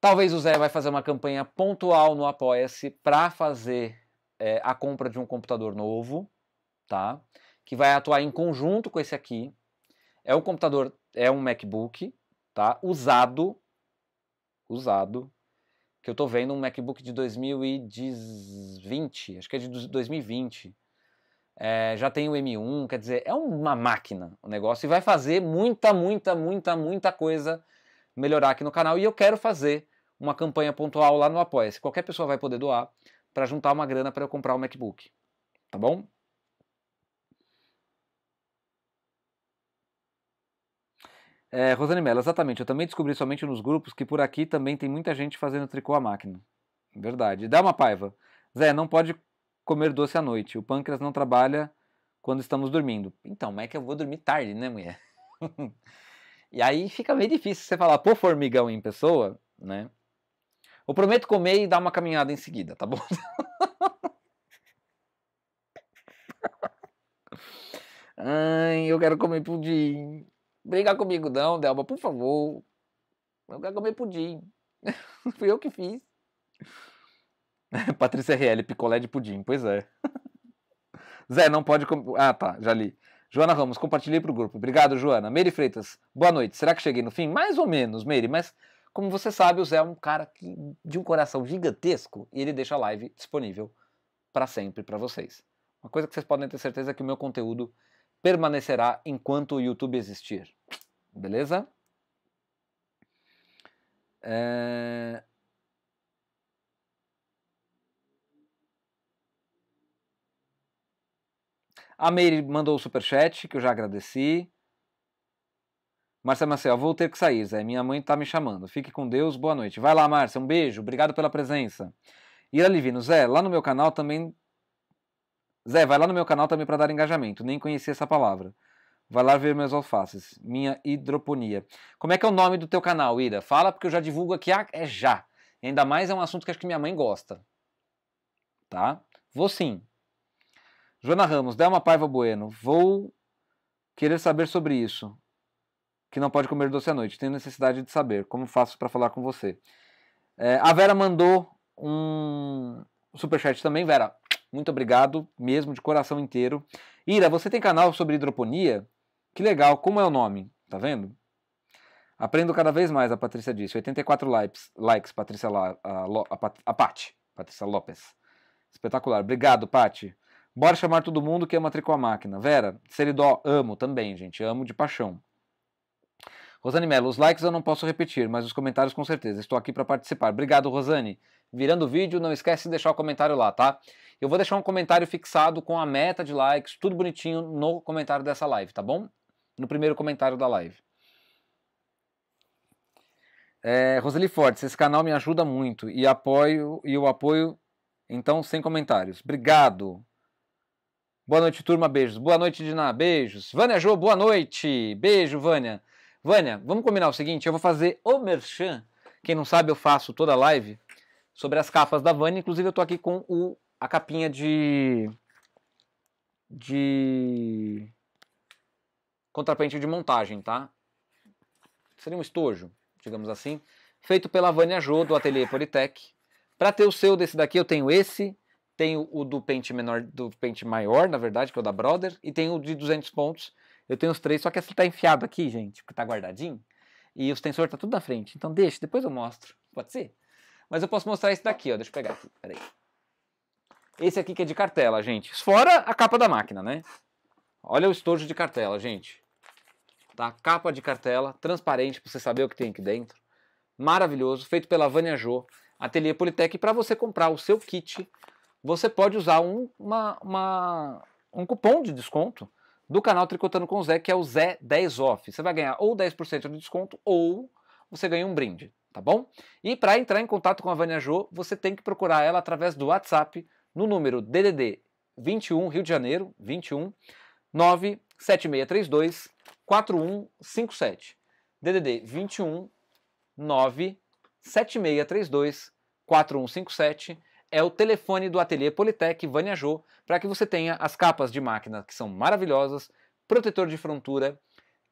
Talvez o Zé vai fazer uma campanha pontual no Apoia-se para fazer é, a compra de um computador novo, tá? Que vai atuar em conjunto com esse aqui. É um computador, é um MacBook, tá? Usado, usado, que eu estou vendo um MacBook de 2020, acho que é de 2020. É, já tem o M1, quer dizer, é uma máquina o negócio e vai fazer muita, muita, muita, muita coisa melhorar aqui no canal. E eu quero fazer uma campanha pontual lá no Apoia-se. Qualquer pessoa vai poder doar para juntar uma grana para eu comprar o MacBook. Tá bom? É, Rosane Mello, exatamente. Eu também descobri somente nos grupos que por aqui também tem muita gente fazendo tricô à máquina. Verdade. Dá uma paiva. Zé, não pode comer doce à noite. O pâncreas não trabalha quando estamos dormindo. Então, mas é que eu vou dormir tarde, né, mulher? e aí fica meio difícil você falar, pô, formigão em pessoa, né? Eu prometo comer e dar uma caminhada em seguida, tá bom? Ai, eu quero comer pudim brigar comigo não, Delba, por favor. Eu quero comer pudim. Fui eu que fiz. Patrícia RL, picolé de pudim, pois é. Zé, não pode comer. Ah, tá, já li. Joana Ramos, compartilhei pro grupo. Obrigado, Joana. Meire Freitas, boa noite. Será que cheguei no fim? Mais ou menos, Meire, mas como você sabe, o Zé é um cara que, de um coração gigantesco e ele deixa a live disponível para sempre para vocês. Uma coisa que vocês podem ter certeza é que o meu conteúdo permanecerá enquanto o YouTube existir. Beleza? É... A Meire mandou o superchat, que eu já agradeci. Márcia Marcel, vou ter que sair, Zé. Minha mãe tá me chamando. Fique com Deus, boa noite. Vai lá, Márcia, um beijo, obrigado pela presença. Ira Livino, Zé, lá no meu canal também Zé, vai lá no meu canal também para dar engajamento. Nem conhecia essa palavra. Vai lá ver meus alfaces. Minha hidroponia. Como é que é o nome do teu canal, Ira? Fala, porque eu já divulgo aqui. Ah, é já. Ainda mais é um assunto que acho que minha mãe gosta. Tá? Vou sim. Joana Ramos, uma Paiva Bueno. Vou querer saber sobre isso. Que não pode comer doce à noite. Tenho necessidade de saber. Como faço para falar com você? É, a Vera mandou um superchat também. Vera, muito obrigado mesmo, de coração inteiro. Ira, você tem canal sobre hidroponia? Que legal, como é o nome? Tá vendo? Aprendo cada vez mais, a Patrícia disse. 84 likes, likes Patrícia La, a, a, Pat, a Pati, Patrícia Lopes. Espetacular. Obrigado, Pati. Bora chamar todo mundo que ama tricô máquina. Vera, Seridó, amo também, gente. Amo de paixão. Rosane Mello, os likes eu não posso repetir, mas os comentários com certeza. Estou aqui para participar. Obrigado, Rosane. Virando o vídeo, não esquece de deixar o comentário lá, tá? Eu vou deixar um comentário fixado com a meta de likes, tudo bonitinho no comentário dessa live, tá bom? No primeiro comentário da live. É, Roseli Fortes, esse canal me ajuda muito e apoio e o apoio, então, sem comentários. Obrigado. Boa noite, turma. Beijos. Boa noite, Diná. Beijos. Vânia Jô, boa noite. Beijo, Vânia. Vânia, vamos combinar o seguinte: eu vou fazer o merchan. Quem não sabe, eu faço toda a live sobre as capas da Vânia. Inclusive, eu tô aqui com o a capinha de de contrapente de montagem, tá? Seria um estojo, digamos assim, feito pela Vânia Jô do Ateliê Politec. Para ter o seu desse daqui, eu tenho esse, tenho o do pente menor, do pente maior, na verdade, que é o da Brother, e tenho o de 200 pontos. Eu tenho os três, só que esse tá enfiado aqui, gente, porque tá guardadinho. E o extensor tá tudo na frente. Então deixa, depois eu mostro. Pode ser? Mas eu posso mostrar esse daqui, ó. Deixa eu pegar aqui. Peraí. Esse aqui que é de cartela, gente. Fora a capa da máquina, né? Olha o estojo de cartela, gente. Tá? Capa de cartela, transparente, para você saber o que tem aqui dentro. Maravilhoso, feito pela Vânia Jo, Ateliê Politec. Para você comprar o seu kit, você pode usar um, uma, uma, um cupom de desconto do canal Tricotando com o Zé, que é o Zé 10 Off. Você vai ganhar ou 10% de desconto ou você ganha um brinde, tá bom? E para entrar em contato com a Vânia Jo, você tem que procurar ela através do WhatsApp no número DDD 21 Rio de Janeiro 21 97632 4157. DDD 21 97632 4157 é o telefone do ateliê Politec Vania Jô para que você tenha as capas de máquina que são maravilhosas, protetor de frontura,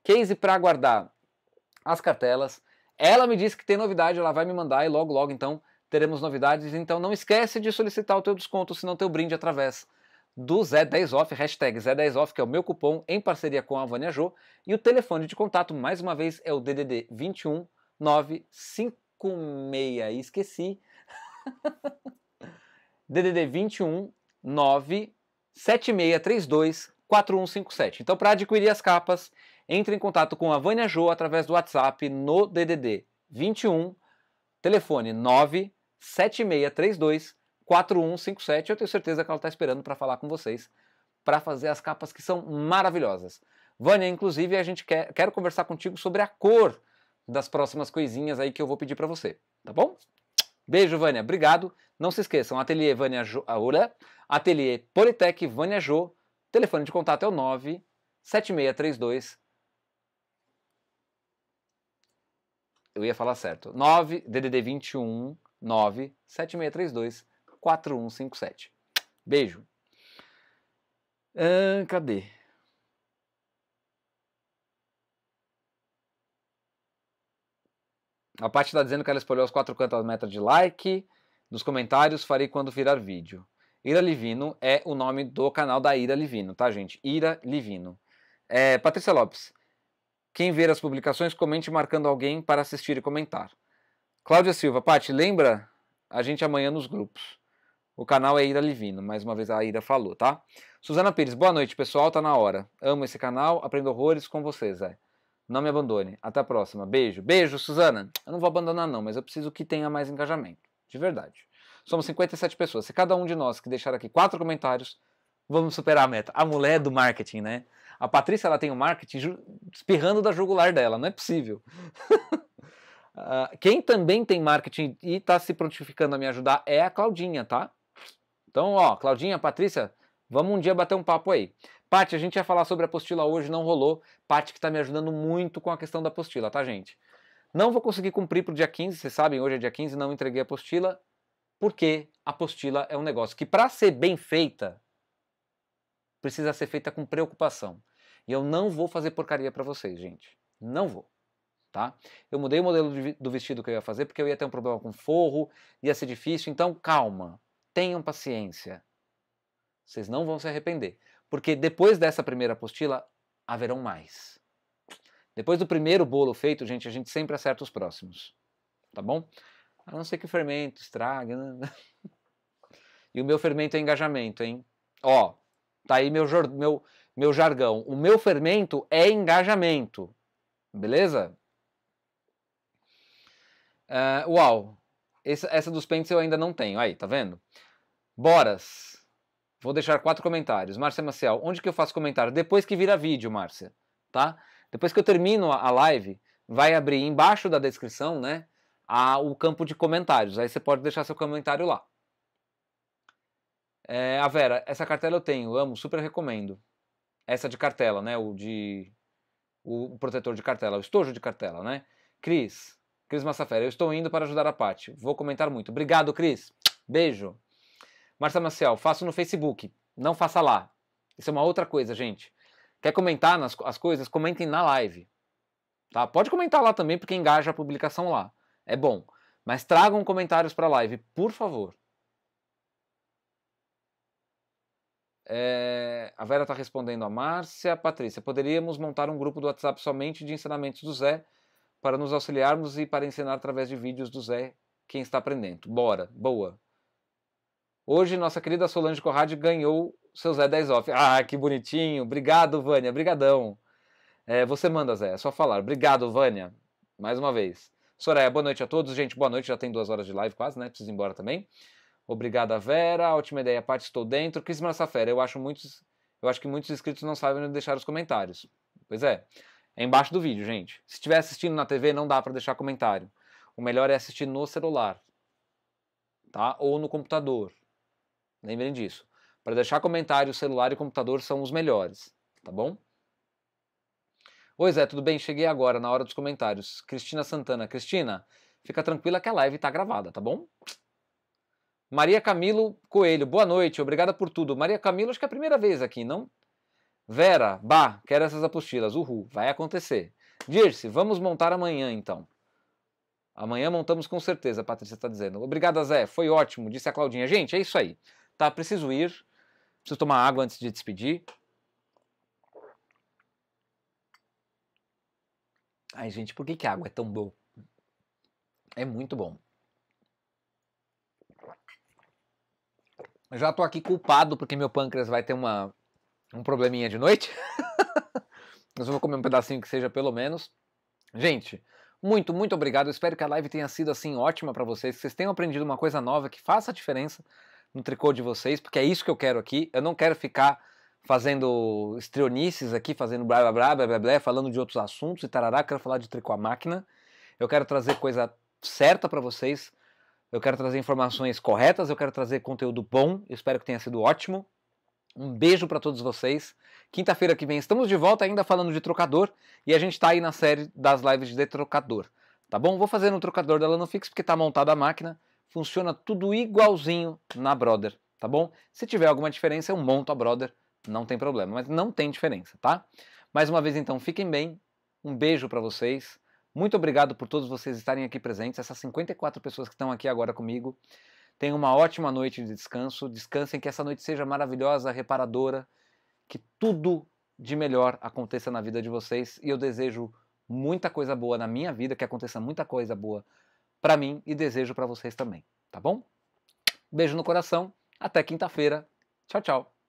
case para guardar as cartelas. Ela me disse que tem novidade, ela vai me mandar e logo logo então teremos novidades, então não esquece de solicitar o teu desconto, senão teu brinde através do Zé10Off, hashtag Zé10Off, que é o meu cupom, em parceria com a Vânia Jô, e o telefone de contato, mais uma vez, é o DDD 21 956, esqueci, DDD 21 97632 4157. Então, para adquirir as capas, entre em contato com a Vânia Jô através do WhatsApp no DDD 21 telefone 9 7632 4157. Eu tenho certeza que ela está esperando para falar com vocês, para fazer as capas que são maravilhosas. Vânia, inclusive, a gente quer quero conversar contigo sobre a cor das próximas coisinhas aí que eu vou pedir para você, tá bom? Beijo, Vânia. Obrigado. Não se esqueçam, Ateliê Vânia jo, Aura, ah, Ateliê Politec Vânia Jo. Telefone de contato é o 97632 Eu ia falar certo. 9 DDD 21 97632 4157. Beijo. Ah, cadê? A parte está dizendo que ela espalhou os quatro cantos da meta de like. nos comentários farei quando virar vídeo. Ira Livino é o nome do canal da Ira Livino, tá, gente? Ira Livino. É, Patrícia Lopes. Quem ver as publicações, comente marcando alguém para assistir e comentar. Cláudia Silva, Pati, lembra? A gente amanhã nos grupos. O canal é Ira Livino, mais uma vez a Ira falou, tá? Suzana Pires, boa noite, pessoal, tá na hora. Amo esse canal, aprendo horrores com vocês, é. Não me abandone. Até a próxima. Beijo. Beijo, Suzana. Eu não vou abandonar, não, mas eu preciso que tenha mais engajamento. De verdade. Somos 57 pessoas. Se cada um de nós que deixar aqui quatro comentários, vamos superar a meta. A mulher do marketing, né? A Patrícia, ela tem o marketing espirrando da jugular dela. Não é possível. Ah, quem também tem marketing e está se prontificando a me ajudar é a Claudinha, tá? Então, ó, Claudinha, Patrícia, vamos um dia bater um papo aí. Paty, a gente ia falar sobre a apostila hoje, não rolou. Paty que está me ajudando muito com a questão da apostila, tá, gente? Não vou conseguir cumprir pro dia 15, vocês sabem, hoje é dia 15, não entreguei a apostila, porque a apostila é um negócio que, para ser bem feita, precisa ser feita com preocupação. E eu não vou fazer porcaria para vocês, gente. Não vou tá? Eu mudei o modelo do vestido que eu ia fazer porque eu ia ter um problema com forro, ia ser difícil, então calma, tenham paciência. Vocês não vão se arrepender, porque depois dessa primeira apostila haverão mais. Depois do primeiro bolo feito, gente, a gente sempre acerta os próximos, tá bom? A não ser que o fermento estrague. Né? e o meu fermento é engajamento, hein? Ó, tá aí meu, meu, meu jargão. O meu fermento é engajamento, beleza? Uh, uau, essa, essa dos pentes eu ainda não tenho. Aí, tá vendo? Boras. Vou deixar quatro comentários. Márcia Maciel, onde que eu faço comentário? Depois que vira vídeo, Márcia, tá? Depois que eu termino a live, vai abrir embaixo da descrição, né? A, o campo de comentários. Aí você pode deixar seu comentário lá. É, a Vera, essa cartela eu tenho, amo, super recomendo. Essa de cartela, né? O de. O protetor de cartela, o estojo de cartela, né? Cris, Cris Massafera, eu estou indo para ajudar a Paty. Vou comentar muito. Obrigado, Cris. Beijo. Marcia Maciel, faço no Facebook. Não faça lá. Isso é uma outra coisa, gente. Quer comentar nas, as coisas? Comentem na live. Tá? Pode comentar lá também, porque engaja a publicação lá. É bom. Mas tragam comentários para a live, por favor. É, a Vera está respondendo a Márcia. Patrícia, poderíamos montar um grupo do WhatsApp somente de ensinamentos do Zé para nos auxiliarmos e para ensinar através de vídeos do Zé quem está aprendendo. Bora, boa. Hoje, nossa querida Solange Corrade ganhou seu Zé 10 off. Ah, que bonitinho. Obrigado, Vânia. Brigadão. É, você manda, Zé. É só falar. Obrigado, Vânia. Mais uma vez. Soraya, boa noite a todos. Gente, boa noite. Já tem duas horas de live quase, né? Preciso ir embora também. Obrigada, Vera. Ótima ideia, Paty. Estou dentro. Cris Massafera, eu acho muitos... Eu acho que muitos inscritos não sabem deixar os comentários. Pois é. É embaixo do vídeo, gente. Se estiver assistindo na TV, não dá para deixar comentário. O melhor é assistir no celular, tá? Ou no computador. Lembrem disso. Para deixar comentário, celular e computador são os melhores, tá bom? Oi Zé, tudo bem? Cheguei agora, na hora dos comentários. Cristina Santana. Cristina, fica tranquila que a live está gravada, tá bom? Maria Camilo Coelho, boa noite, obrigada por tudo. Maria Camilo, acho que é a primeira vez aqui, não? Vera, bah, quero essas apostilas, uhul, vai acontecer. Dirce, vamos montar amanhã então. Amanhã montamos com certeza, a Patrícia está dizendo. Obrigada, Zé, foi ótimo, disse a Claudinha. Gente, é isso aí. Tá, preciso ir, preciso tomar água antes de despedir. Ai, gente, por que, que a água é tão boa? É muito bom. já tô aqui culpado porque meu pâncreas vai ter uma um probleminha de noite. Mas eu vou comer um pedacinho que seja pelo menos. Gente, muito, muito obrigado. espero que a live tenha sido assim ótima para vocês, que vocês tenham aprendido uma coisa nova que faça a diferença no tricô de vocês, porque é isso que eu quero aqui. Eu não quero ficar fazendo estrionices aqui, fazendo blá blá blá blá blá, blá falando de outros assuntos e tarará, quero falar de tricô à máquina. Eu quero trazer coisa certa para vocês. Eu quero trazer informações corretas, eu quero trazer conteúdo bom. espero que tenha sido ótimo. Um beijo para todos vocês. Quinta-feira que vem estamos de volta ainda falando de trocador e a gente está aí na série das lives de trocador, tá bom? Vou fazer no trocador da Lanofix porque está montada a máquina, funciona tudo igualzinho na Brother, tá bom? Se tiver alguma diferença eu monto a Brother, não tem problema, mas não tem diferença, tá? Mais uma vez então, fiquem bem. Um beijo para vocês. Muito obrigado por todos vocês estarem aqui presentes, essas 54 pessoas que estão aqui agora comigo. Tenham uma ótima noite de descanso. Descansem que essa noite seja maravilhosa, reparadora, que tudo de melhor aconteça na vida de vocês. E eu desejo muita coisa boa na minha vida, que aconteça muita coisa boa para mim e desejo para vocês também, tá bom? Beijo no coração. Até quinta-feira. Tchau, tchau.